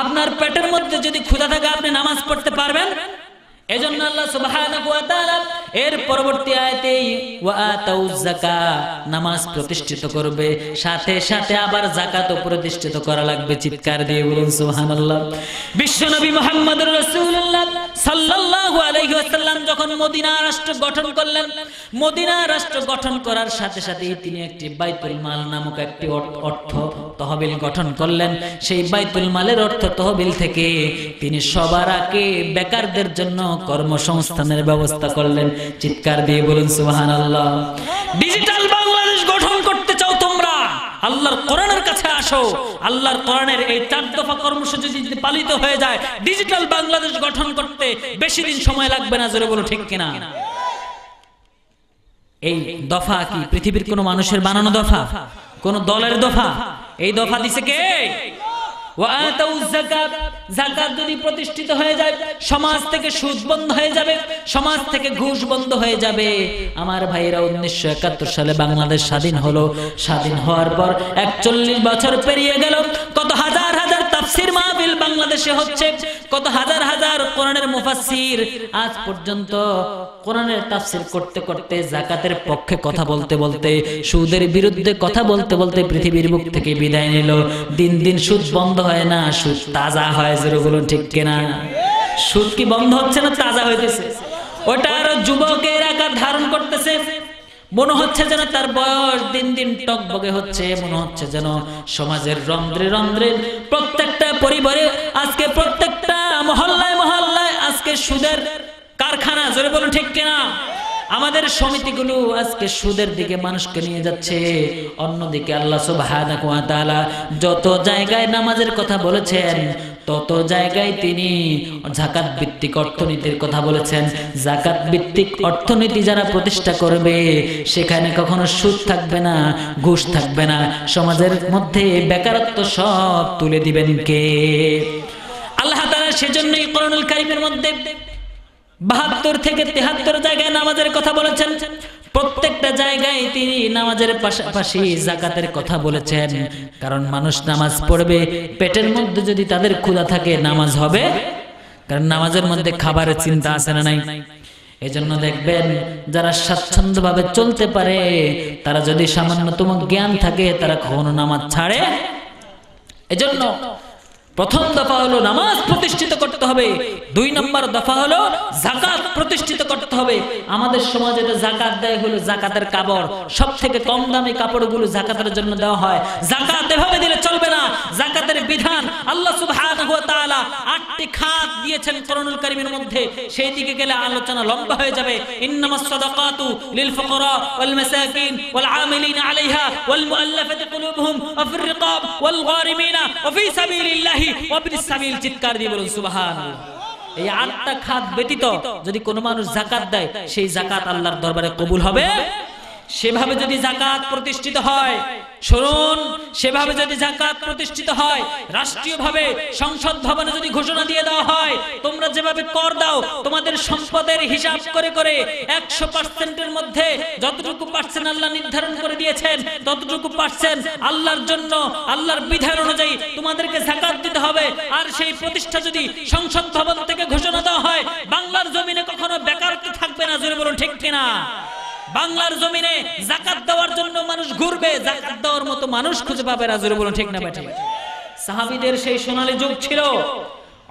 আপনার পেটের মধ্যে যদি ক্ষুধা থাকে আপনি নামাজ পড়তে পারবেন এজন্য আল্লাহ সুবহানাহু ওয়া তাআলা এর পরবর্তী আয়াতেই ওয়া আতাউ নামাজ প্রতিষ্ঠিত করবে সাথে সাথে আবার যাকাতও প্রতিষ্ঠিত করা লাগবে চিৎকার দিয়ে বলুন সুবহানাল্লাহ বিশ্বনবী মুহাম্মদুর রাসূলুল্লাহ সাল্লাল্লাহু আলাইহি ওয়াসাল্লাম যখন মদিনা রাষ্ট্র গঠন করলেন মদিনা রাষ্ট্র গঠন করার সাথে সাথে তিনি একটি বাইতুল মাল নামক একটি অর্থ তহবিল গঠন করলেন সেই বাইতুল মালের অর্থ তহবিল থেকে তিনি সবার আগে বেকারদের জন্য কর্মসংস্থানের ব্যবস্থা করলেন চিৎকার দিয়ে বলুন সুহান আল্লাহ ডিজিটাল বাংলাদেশ গঠন করতে চাও তোমরা আল্লাহর কোরআনের কাছে আসো আল্লাহর কোরআনের এই চার দফা কর্মসূচি যদি পালিত হয়ে যায় ডিজিটাল বাংলাদেশ গঠন করতে বেশি দিন সময় লাগবে না জোরে বলো ঠিক কিনা এই দফা কি পৃথিবীর কোন মানুষের বানানো দফা কোন দলের দফা এই দফা দিছে কে প্রতিষ্ঠিত হয়ে যায় সমাজ থেকে বন্ধ হয়ে যাবে সমাজ থেকে ঘুষ বন্ধ হয়ে যাবে আমার ভাইরা উনিশশো একাত্তর সালে বাংলাদেশ স্বাধীন হলো স্বাধীন হওয়ার পর একচল্লিশ বছর পেরিয়ে গেল কত হাজার হাজার তাফসির মাহফিল বাংলাদেশে হচ্ছে কত হাজার হাজার কোরআনের মুফাসির আজ পর্যন্ত কোরআনের তাফসির করতে করতে জাকাতের পক্ষে কথা বলতে বলতে সুদের বিরুদ্ধে কথা বলতে বলতে পৃথিবীর মুখ থেকে বিদায় নিল দিন দিন সুদ বন্ধ হয় না সুদ তাজা হয় যেরকম বলুন ঠিক কিনা সুদ কি বন্ধ হচ্ছে না তাজা হইতেছে ওটা আরো যুবকে মনে হচ্ছে যেন তার বয়স দিন দিন টকবগে হচ্ছে মনে হচ্ছে যেন সমাজের রন্ধ্রে রন্ধ্রে প্রত্যেকটা পরিবারে আজকে প্রত্যেকটা মহল্লায় মহল্লায় আজকে সুদের কারখানা জোরে বলুন ঠিক কিনা আমাদের সমিতিগুলো আজকে সুদের দিকে মানুষকে নিয়ে যাচ্ছে অন্যদিকে আল্লাহ সুবহানাহু ওয়া তাআলা যত জায়গায় নামাজের কথা বলেছেন তত জায়গায় তিনি জাকাত ভিত্তিক অর্থনীতির কথা বলেছেন জাকাত ভিত্তিক অর্থনীতি যারা প্রতিষ্ঠা করবে সেখানে কখনো সুদ থাকবে না ঘুষ থাকবে না সমাজের মধ্যে বেকারত্ব সব তুলে দিবেন কে আল্লাহ তারা সেজন্যই করণুল কারিমের মধ্যে বাহাত্তর থেকে তেহাত্তর জায়গায় নামাজের কথা বলেছেন প্রত্যেকটা জায়গায় তিনি নামাজের পাশাপাশি জাকাতের কথা বলেছেন কারণ মানুষ নামাজ পড়বে পেটের মধ্যে যদি তাদের ক্ষুধা থাকে নামাজ হবে কারণ নামাজের মধ্যে খাবারের চিন্তা আছে না নাই এজন্য দেখবেন যারা স্বাচ্ছন্দ্যভাবে চলতে পারে তারা যদি সামান্যতম জ্ঞান থাকে তারা কখনো নামাজ ছাড়ে এজন্য প্রথম দফা হলো নামাজ প্রতিষ্ঠিত করতে হবে দুই নম্বর দফা হলো জাকাত প্রতিষ্ঠিত করতে হবে আমাদের সমাজে জাকাত দেয় হলো জাকাতের কাপড় সব থেকে কম দামি কাপড়গুলো জাকাতের জন্য দেওয়া হয় জাকাত এভাবে দিলে চলবে না জাকাতের বিধান আল্লাহ সুবহানাহু ওয়া তাআলা আটটি খাত দিয়েছেন কোরআনুল কারীমের মধ্যে সেই দিকে গেলে আলোচনা লম্বা হয়ে যাবে ইননামাস সাদাকাতু লিল ফুকারা ওয়াল মাসাকিন ওয়াল আমিলিন আলাইহা ওয়াল মুআল্লাফাতি কুলুবুহুম ওয়া ফির রিকাব ওয়াল গারিমিনা ওয়া ফি সাবিলিল্লাহ লিল্লাহি ওয়াবিল সাবিল চিৎকার দিয়ে বলুন সুবহানাল্লাহ এই আটটা খাত ব্যতীত যদি কোনো মানুষ জাকাত দেয় সেই জাকাত আল্লাহর দরবারে কবুল হবে সেভাবে যদি জাকাত প্রতিষ্ঠিত হয় শুনুন সেভাবে যদি জাকাত প্রতিষ্ঠিত হয় রাষ্ট্রীয় ভাবে সংসদ ভবনে যদি ঘোষণা দিয়ে দেওয়া হয় তোমরা যেভাবে কর দাও তোমাদের সম্পদের হিসাব করে করে একশো পার্সেন্টের মধ্যে যতটুকু পার্সেন্ট আল্লাহ নির্ধারণ করে দিয়েছেন ততটুকু পার্সেন্ট আল্লাহর জন্য আল্লাহর বিধান অনুযায়ী তোমাদেরকে জাকাত দিতে হবে আর সেই প্রতিষ্ঠা যদি সংসদ ভবন থেকে ঘোষণা দেওয়া হয় বাংলার জমিনে কখনো বেকারত্ব থাকবে না জোরে বলুন ঠিক কিনা বাংলার জমিনে জাকাত দেওয়ার জন্য মানুষ ঘুরবে জাকাত দেওয়ার মতো মানুষ খুঁজে পাবে না বলুন ঠিক না ব্যাটে সাহাবিদের সেই সোনালী যুগ ছিল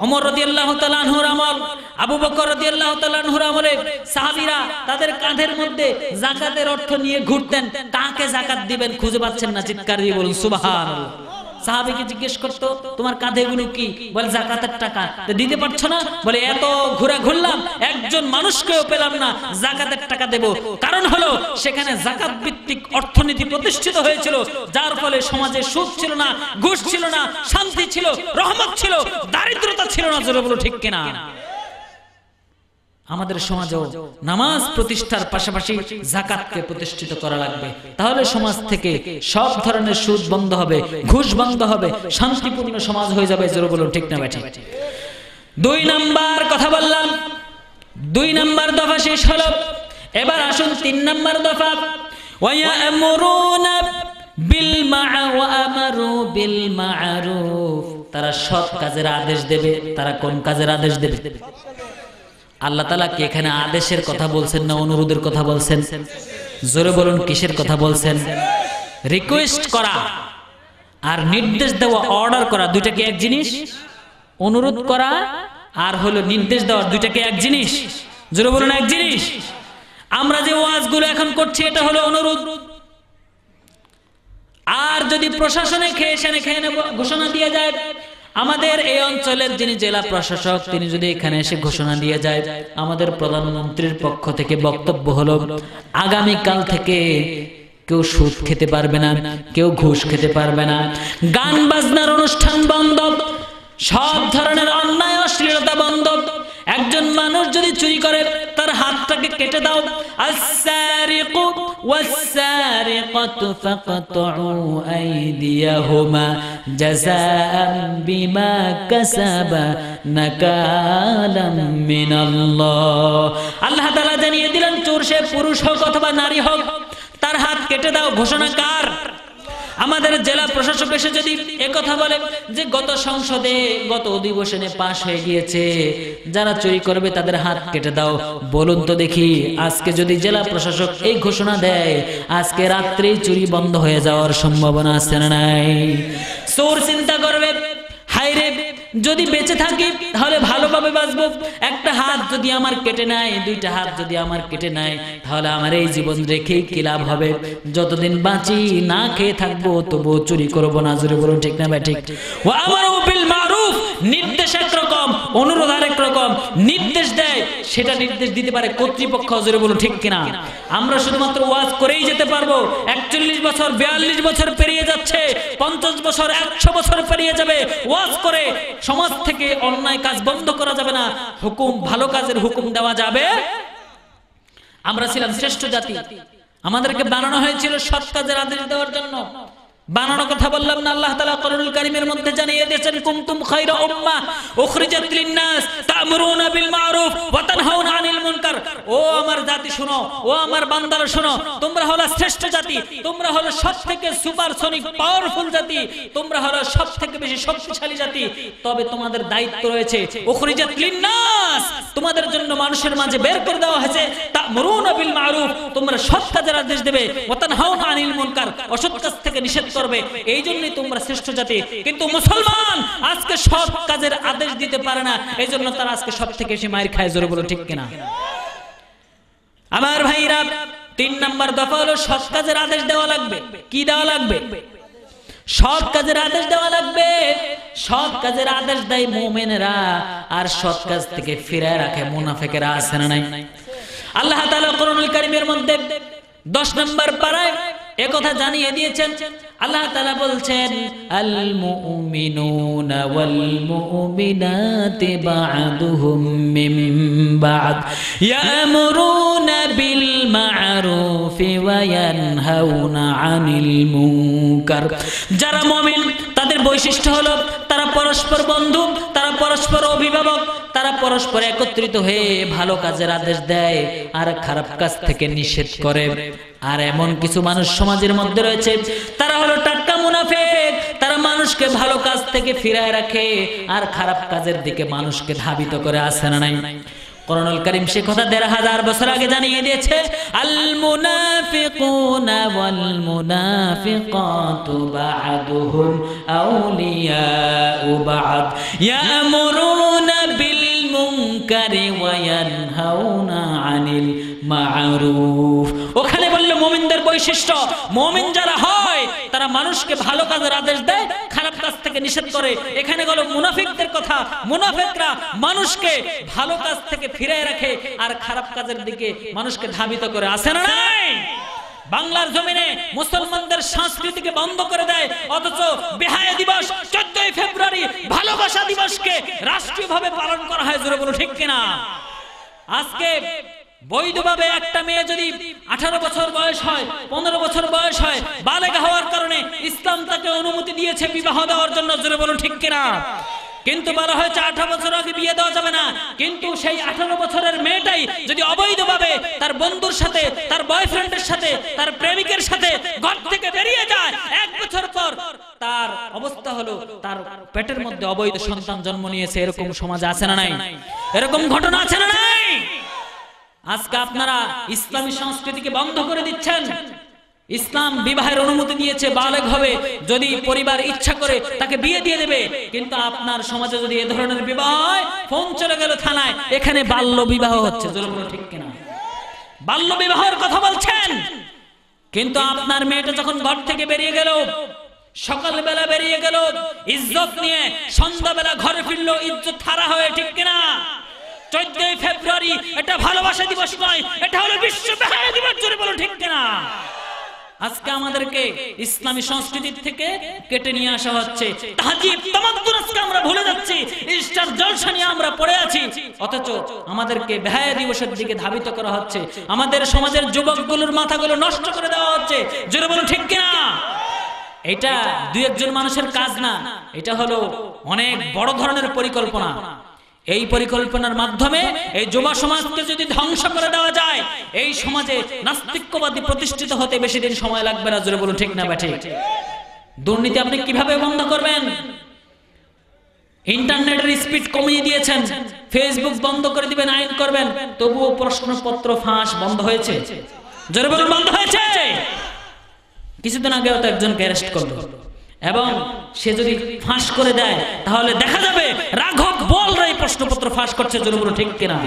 অমর রদিয়াল্লাহু তাআলার আমল আবু বকর রদিয়াল্লাহু তাআলার আমলে সাহাবীরা তাদের কাঁধের মধ্যে জাকাতের অর্থ নিয়ে ঘুরতেন তাকে জাকাত দিবেন খুঁজে পাচ্ছেন না চিৎকার দিয়ে বলুন সুবহানাল্লাহ সাহাবিকে জিজ্ঞেস করতো তোমার কাঁধে গুলো কি বলে জাকাতের টাকা দিতে পারছো না বলে এত ঘুরা ঘুরলাম একজন মানুষকেও পেলাম না জাকাতের টাকা দেব কারণ হলো সেখানে জাকাত ভিত্তিক অর্থনীতি প্রতিষ্ঠিত হয়েছিল যার ফলে সমাজে সুখ ছিল না ঘুষ ছিল না শান্তি ছিল রহমত ছিল দারিদ্রতা ছিল না জোরে বলো ঠিক কিনা আমাদের সমাজেও নামাজ প্রতিষ্ঠার পাশাপাশি জাকাতকে প্রতিষ্ঠিত করা লাগবে তাহলে সমাজ থেকে সব ধরনের সুদ বন্ধ হবে ঘুষ বন্ধ হবে শান্তিপূর্ণ সমাজ হয়ে যাবে জোর বলুন ঠিক না ব্যাঠি দুই নাম্বার কথা বললাম দুই নাম্বার দফা শেষ হলো এবার আসুন তিন নাম্বার দফা বিল বিল মারুফ তারা সব কাজের আদেশ দেবে তারা কোন কাজের আদেশ দেবে আল্লাহ তালা কি এখানে আদেশের কথা বলছেন না অনুরোধের কথা বলছেন জোরে বলুন কিসের কথা বলছেন রিকোয়েস্ট করা আর নির্দেশ দেওয়া অর্ডার করা দুইটা কি এক জিনিস অনুরোধ করা আর হলো নির্দেশ দেওয়া দুইটা কি এক জিনিস জোরে বলুন এক জিনিস আমরা যে ওয়াজগুলো এখন করছি এটা হলো অনুরোধ আর যদি প্রশাসনে খেয়ে সেনে খেয়ে নেব ঘোষণা দিয়ে যায় আমাদের এই অঞ্চলের যিনি জেলা প্রশাসক তিনি যদি এখানে এসে ঘোষণা দিয়ে যায় আমাদের প্রধানমন্ত্রীর পক্ষ থেকে বক্তব্য হলো আগামীকাল থেকে কেউ সুদ খেতে পারবে না কেউ ঘুষ খেতে পারবে না গান বাজনার অনুষ্ঠান বন্ধ সব ধরনের অন্যায় অশ্লীলতা বন্ধ একজন মানুষ যদি চুরি করে তার হাতটাকে কেটে দাও নাকালাম আল্লাহ জানিয়ে দিলেন চোর সে পুরুষ হোক অথবা নারী হোক তার হাত কেটে দাও ঘোষণা কার আমাদের জেলা প্রশাসক এসে যদি কথা বলে যে গত সংসদে গত অধিবেশনে পাশ হয়ে গিয়েছে যারা চুরি করবে তাদের হাত কেটে দাও বলুন তো দেখি আজকে যদি জেলা প্রশাসক এই ঘোষণা দেয় আজকে রাত্রে চুরি বন্ধ হয়ে যাওয়ার সম্ভাবনা আছে না নাই চোর চিন্তা করবে হাইরে যদি বেঁচে থাকি তাহলে ভালোভাবে বাঁচবো একটা হাত যদি আমার কেটে নেয় দুইটা হাত যদি আমার কেটে নেয় তাহলে আমার এই জীবন রেখেই কি লাভ হবে যতদিন বাঁচি না খেয়ে থাকবো তবুও চুরি করবো না জুড়ে বলুন ঠিক না ভাই ঠিক ও মারুফ নির্দেশ একরকম অনুরোধ আরেক রকম নির্দেশ দেয় সেটা নির্দেশ দিতে পারে কর্তৃপক্ষ জোরে বলুন ঠিক কিনা আমরা শুধুমাত্র ওয়াজ করেই যেতে পারবো একচল্লিশ বছর বিয়াল্লিশ বছর পেরিয়ে যাচ্ছে পঞ্চাশ বছর একশো বছর পেরিয়ে যাবে ওয়াজ করে সমাজ থেকে অন্যায় কাজ বন্ধ করা যাবে না হুকুম ভালো কাজের হুকুম দেওয়া যাবে আমরা ছিলাম শ্রেষ্ঠ জাতি আমাদেরকে বানানো হয়েছিল সৎ কাজের আদেশ দেওয়ার জন্য বানানো কথা বললাম না আল্লাহ তাআলা কোরআনুল কারীমের মধ্যে জানিয়ে দিয়েছেন কুমতুম খায়রা উম্মাহ উখরিজাত লিন-নাস তা'মুরুনা বিল মা'রুফ ওয়া তানহাউনা আনিল মুনকার ও আমার জাতি শোনো ও আমার বান্দারা শোনো তোমরা হলো শ্রেষ্ঠ জাতি তোমরা হলো সবথেকে সুপারসনিক পাওয়ারফুল জাতি তোমরা হলো সবথেকে বেশি শক্তিশালী জাতি তবে তোমাদের দায়িত্ব রয়েছে উখরিজাত লিন-নাস তোমাদের জন্য মানুষের মাঝে বের করে দেওয়া হয়েছে তা'মুরুনা বিল মা'রুফ তোমরা সৎ কাজের আদেশ দেবে ওয়া তানহাউনা আনিল মুনকার অসৎ কাজ থেকে নিষেধ করবে এই জন্যই তোমরা শ্রেষ্ঠ জাতি কিন্তু মুসলমান আজকে সব কাজের আদেশ দিতে পারে না এই জন্য তারা আজকে সব থেকে বেশি মায়ের খায় জোরে বলো ঠিক কিনা আমার ভাইরা তিন নাম্বার দফা হলো সব কাজের আদেশ দেওয়া লাগবে কি দেওয়া লাগবে সব কাজের আদেশ দেওয়া লাগবে সব কাজের আদেশ দেয় মোমেনেরা আর সৎ কাজ থেকে ফিরে রাখে মুনাফেকেরা আছে না নাই আল্লাহ তাআলা কোরআনুল কারীমের মধ্যে দশ নম্বর পারায় একথা জানিয়ে দিয়েছেন আল্লাহ তালা বলছেন আল বিল আনিল যারা তাদের বৈশিষ্ট্য হলো তারা পরস্পর বন্ধু তারা পরস্পর অভিভাবক তারা পরস্পর একত্রিত হয়ে ভালো কাজের আদেশ দেয় আর খারাপ কাজ থেকে নিষেধ করে আর এমন কিছু মানুষ সমাজের মধ্যে রয়েছে তারা হলো টাটকা মুনাফেক তারা মানুষকে ভালো কাজ থেকে ফিরায় রাখে আর খারাপ কাজের দিকে মানুষকে ধাবিত করে আসে না নাই করণল করিম সে কথা দেড় হাজার বছর আগে জানিয়ে দিয়েছে আল মুনাফিকুনা ওয়াল মুনাফিকাতু বা'দুহুম আউলিয়াউ বা'দ ইয়ামুরুনা বিল মুনকারি ওয়া ইয়ানহাউনা আনিল ওখানে বললো মোমিনদের বৈশিষ্ট্য মোমিন যারা হয় তারা মানুষকে ভালো কাজের আদেশ দেয় খারাপ কাজ থেকে নিষেধ করে এখানে গেল মুনাফিকদের কথা মুনাফিকরা মানুষকে ভালো কাজ থেকে ফিরায় রাখে আর খারাপ কাজের দিকে মানুষকে ধাবিত করে আসে না বাংলার জমিনে মুসলমানদের সংস্কৃতিকে বন্ধ করে দেয় অথচ বিহায় দিবস চোদ্দই ফেব্রুয়ারি ভালোবাসা দিবসকে রাষ্ট্রীয়ভাবে পালন করা হয় জোরে বলো ঠিক কিনা আজকে বৈধভাবে একটা মেয়ে যদি আঠারো বছর বয়স হয় পনেরো বছর বয়স হয় বালেগা হওয়ার কারণে ইসলাম তাকে অনুমতি দিয়েছে বিবাহ দেওয়ার জন্য জোরে বলুন ঠিক কিনা কিন্তু বলা হয়েছে আঠারো বছর আগে বিয়ে দেওয়া যাবে না কিন্তু সেই আঠারো বছরের মেয়েটাই যদি অবৈধভাবে তার বন্ধুর সাথে তার বয়ফ্রেন্ডের সাথে তার প্রেমিকের সাথে ঘর থেকে বেরিয়ে যায় এক বছর পর তার অবস্থা হলো তার পেটের মধ্যে অবৈধ সন্তান জন্ম নিয়েছে এরকম সমাজ আছে না নাই এরকম ঘটনা আছে না নাই আজকে আপনারা ইসলামী সংস্কৃতিকে বন্ধ করে দিচ্ছেন ইসলাম বিবাহের অনুমতি দিয়েছে বালেক হবে যদি পরিবার ইচ্ছা করে তাকে বিয়ে দিয়ে দেবে কিন্তু আপনার সমাজে যদি এ ধরনের বিবাহ হয় ফোন চলে গেল থানায় এখানে বাল্য বিবাহ হচ্ছে ঠিক কিনা বাল্য বিবাহের কথা বলছেন কিন্তু আপনার মেয়েটা যখন ঘর থেকে বেরিয়ে গেল সকালবেলা বেরিয়ে গেল ইজ্জত নিয়ে সন্ধ্যাবেলা ঘরে ফিরলো ইজ্জত থারা হয়ে ঠিক কিনা চোদ্দই ফেব্রুয়ারি এটা ভালোবাসা দিবস নয় এটা হলো দিবস জোরে বলো ঠিক কিনা আজকে আমাদেরকে ইসলামী সংস্কৃতির থেকে কেটে নিয়ে আসা হচ্ছে আমরা ভুলে যাচ্ছি আমরা পড়ে আছি অথচ আমাদেরকে ব্যয় দিবসের দিকে ধাবিত করা হচ্ছে আমাদের সমাজের যুবকগুলোর মাথাগুলো নষ্ট করে দেওয়া হচ্ছে জোরে বলো ঠিক কিনা এটা দু একজন মানুষের কাজ না এটা হলো অনেক বড় ধরনের পরিকল্পনা এই পরিকল্পনার মাধ্যমে এই যুবা সমাজকে যদি ধ্বংস করে দেওয়া যায় এই সমাজে নাস্তিক্যবাদী প্রতিষ্ঠিত হতে বেশি দিন সময় লাগবে না জোরে বলুন ঠিক না বা ঠিক দুর্নীতি আপনি কিভাবে বন্ধ করবেন ইন্টারনেটের স্পিড কমিয়ে দিয়েছেন ফেসবুক বন্ধ করে দিবেন আইন করবেন তবুও প্রশ্নপত্র ফাঁস বন্ধ হয়েছে জোরে বলুন বন্ধ হয়েছে কিছুদিন আগেও তো একজনকে অ্যারেস্ট করলো এবং সে যদি ফাঁস করে দেয় তাহলে দেখা যাবে রাঘব বল রে প্রশ্নপত্র ফাঁস করছে জরুর ঠিক কিনা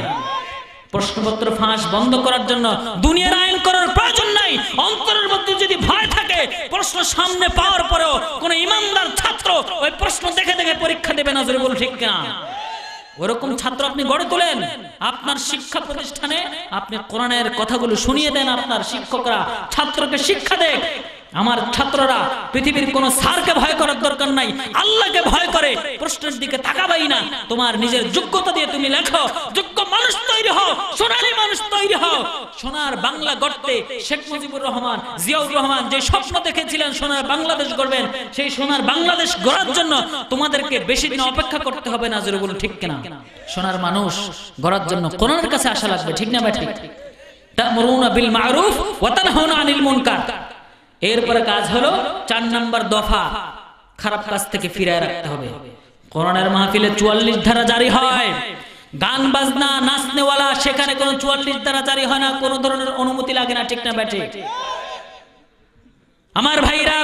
প্রশ্নপত্র ফাঁস বন্ধ করার জন্য দুনিয়ার আইন করার প্রয়োজন নাই অন্তরের মধ্যে যদি ভয় থাকে প্রশ্ন সামনে পাওয়ার পরেও কোন ইমানদার ছাত্র ওই প্রশ্ন দেখে দেখে পরীক্ষা দেবে না জরুর ঠিক কিনা ওরকম ছাত্র আপনি গড়ে তোলেন আপনার শিক্ষা প্রতিষ্ঠানে আপনি কোরআনের কথাগুলো শুনিয়ে দেন আপনার শিক্ষকরা ছাত্রকে শিক্ষা দেয় আমার ছাত্ররা পৃথিবীর কোন সারকে ভয় করার দরকার নাই আল্লাহকে ভয় করে প্রশ্নের দিকে তাকাবাই না তোমার নিজের যোগ্যতা দিয়ে তুমি লেখো যোগ্য মানুষ তৈরি হও সোনালি মানুষ তৈরি হও সোনার বাংলা গড়তে শেখ মুজিবুর রহমান জিয়াউর রহমান যে স্বপ্ন দেখেছিলেন সোনার বাংলাদেশ গড়বেন সেই সোনার বাংলাদেশ গড়ার জন্য তোমাদেরকে বেশি দিন অপেক্ষা করতে হবে না জোরে বলুন ঠিক কিনা সোনার মানুষ গড়ার জন্য কোরআনের কাছে আশা লাগবে ঠিক না ব্যাটি তা তা'মুরুনা বিল মা'রুফ ওয়া তানহাউনা আনিল মুনকার এরপরে কাজ হলো চার নম্বর দফা খারাপ কাজ থেকে ফিরায় রাখতে হবে করোনার মাহফিলে চুয়াল্লিশ ধারা জারি হয় গান বাজনা নাচনেওয়ালা সেখানে কোনো চুয়াল্লিশ ধারা জারি হয় না কোনো ধরনের অনুমতি লাগে না ঠিক না ব্যাটে আমার ভাইরা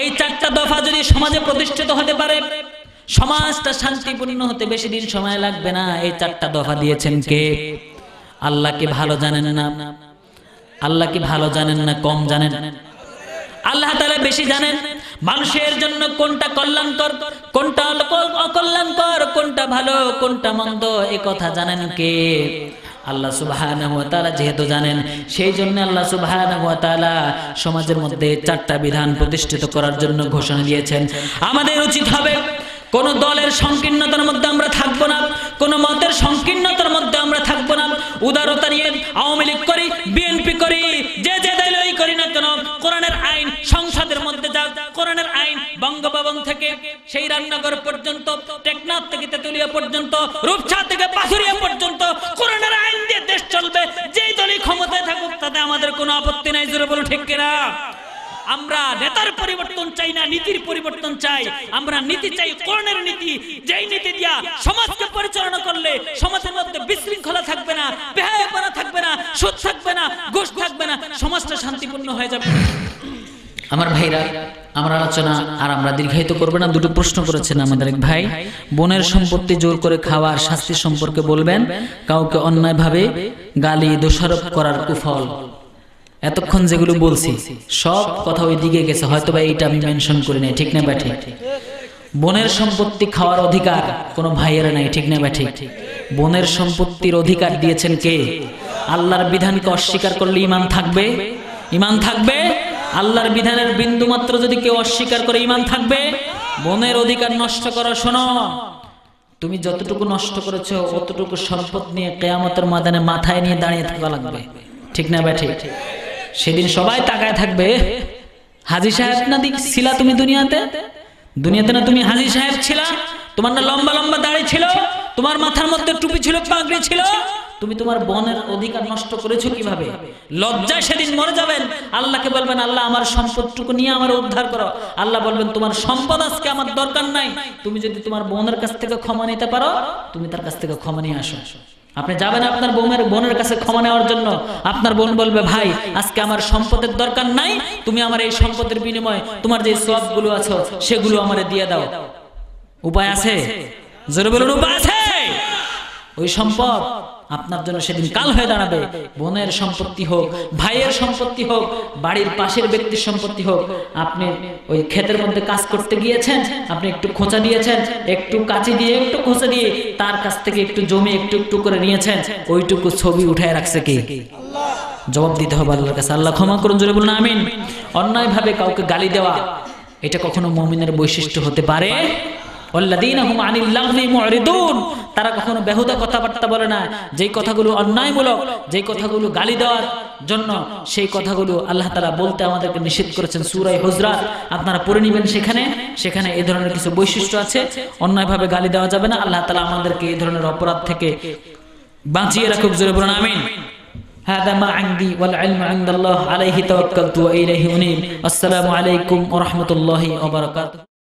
এই চারটা দফা যদি সমাজে প্রতিষ্ঠিত হতে পারে সমাজটা শান্তিপূর্ণ হতে বেশি দিন সময় লাগবে না এই চারটা দফা দিয়েছেন কে আল্লাহকে ভালো জানেন না আল্লাহ কি ভালো জানেন না কম জানেন আল্লাহ তালা বেশি জানেন মানুষের জন্য কোনটা কল্যাণকর কোনটা অকল্যাণকর কোনটা ভালো কোনটা মন্দ এ কথা জানেন কে আল্লাহ সুবাহান যেহেতু জানেন সেই জন্য আল্লাহ সুবাহান সমাজের মধ্যে চারটা বিধান প্রতিষ্ঠিত করার জন্য ঘোষণা দিয়েছেন আমাদের উচিত হবে কোন দলের সংকীর্ণতার মধ্যে আমরা থাকব না কোন মতের সংকীর্ণতার মধ্যে আমরা থাকব না উদারতা নিয়ে আওয়ামী লীগ করি বিএনপি করি যে যে দলই করি না কেন কোরআনের আইন সংসদের মধ্যে যা কোরআনের আইন বঙ্গভবন থেকে সেই রান্নাঘর পর্যন্ত টেকনাফ থেকে তেতুলিয়া পর্যন্ত রূপসা থেকে পাথুরিয়া পর্যন্ত কোরআনের আইন দিয়ে দেশ চলবে যেই দলই ক্ষমতায় থাকুক তাতে আমাদের কোনো আপত্তি নাই জোরে বলো ঠিক কিনা আমরা নেতার পরিবর্তন চাই না নীতির পরিবর্তন চাই আমরা নীতি চাই কর্ণের নীতি যেই নীতি দিয়া সমাজকে পরিচালনা করলে সমাজের মধ্যে বিশৃঙ্খলা থাকবে না বেহায় বেহায়াপনা থাকবে না সুদ থাকবে না ঘুষ থাকবে না সমাজটা শান্তিপূর্ণ হয়ে যাবে আমার ভাইরা আমার আলোচনা আর আমরা দীর্ঘায়িত করবো না দুটো প্রশ্ন করেছেন আমাদের এক ভাই বোনের সম্পত্তি জোর করে খাওয়ার শাস্তি সম্পর্কে বলবেন কাউকে অন্যায়ভাবে গালি দোষারোপ করার কুফল এতক্ষণ যেগুলো বলছি সব কথা ওই দিকে গেছে হয়তো বা এইটা আমি মেনশন করি নাই ঠিক না ব্যাঠে বোনের সম্পত্তি খাওয়ার অধিকার কোনো ভাইয়ের নাই ঠিক না ব্যাঠে বোনের সম্পত্তির অধিকার দিয়েছেন কে আল্লাহর বিধানকে অস্বীকার করলে ইমান থাকবে ইমান থাকবে আল্লাহর বিধানের বিন্দু মাত্র যদি কেউ অস্বীকার করে ইমান থাকবে বোনের অধিকার নষ্ট করো শোনো তুমি যতটুকু নষ্ট করেছো অতটুকু সম্পদ নিয়ে কেয়ামতের মাদানে মাথায় নিয়ে দাঁড়িয়ে থাকা লাগবে ঠিক না ব্যাঠে সেদিন সবাই তাকায় থাকবে হাজি সাহেব না দিক ছিলা তুমি দুনিয়াতে দুনিয়াতে না তুমি হাজি সাহেব ছিল তোমার না লম্বা লম্বা দাড়ি ছিল তোমার মাথার মধ্যে টুপি ছিল পাগড়ি ছিল তুমি তোমার বনের অধিকার নষ্ট করেছো কিভাবে লজ্জায় সেদিন মরে যাবেন আল্লাহকে বলবেন আল্লাহ আমার সম্পদটুকু নিয়ে আমার উদ্ধার করো আল্লাহ বলবেন তোমার সম্পদ আজকে আমার দরকার নাই তুমি যদি তোমার বোনের কাছ থেকে ক্ষমা নিতে পারো তুমি তার কাছ থেকে ক্ষমা নিয়ে আসো আপনি যাবেন আপনার বোমের বোনের কাছে ক্ষমা নেওয়ার জন্য আপনার বোন বলবে ভাই আজকে আমার সম্পদের দরকার নাই তুমি আমার এই সম্পদের বিনিময়ে তোমার যে গুলো আছো সেগুলো আমার দিয়ে দাও উপায় আছে জোরে বলুন উপায় আছে ওই সম্পদ আপনার জন্য সেদিন কাল হয়ে দাঁড়াবে বোনের সম্পত্তি হোক ভাইয়ের সম্পত্তি হোক বাড়ির পাশের ব্যক্তির সম্পত্তি হোক আপনি ওই ক্ষেতের মধ্যে কাজ করতে গিয়েছেন আপনি একটু খোঁচা দিয়েছেন একটু কাঁচি দিয়ে একটু খোঁচা দিয়ে তার কাছ থেকে একটু জমি একটু একটু করে নিয়েছেন ওইটুকু ছবি উঠায় রাখছে কি জবাব দিতে হবে আল্লাহর কাছে আল্লাহ ক্ষমা করুন জোরে বলুন আমিন অন্যায় ভাবে কাউকে গালি দেওয়া এটা কখনো মমিনের বৈশিষ্ট্য হতে পারে তারা কখনো বেহুদা কথাবার্তা বলে না যে কথাগুলো অন্যায়মূলক যে কথাগুলো গালি দেওয়ার জন্য সেই কথাগুলো আল্লাহ তারা বলতে আমাদেরকে নিষেধ করেছেন সুরাই হজরাত আপনারা পড়ে নেবেন সেখানে সেখানে এ ধরনের কিছু বৈশিষ্ট্য আছে অন্যায়ভাবে গালি দেওয়া যাবে না আল্লাহ তালা আমাদেরকে এই ধরনের অপরাধ থেকে বাঁচিয়ে রাখুক জোরে বলুন আমিন هذا ما عندي والعلم عند الله عليه توكلت وإليه أنيب السلام عليكم ورحمة الله وبركاته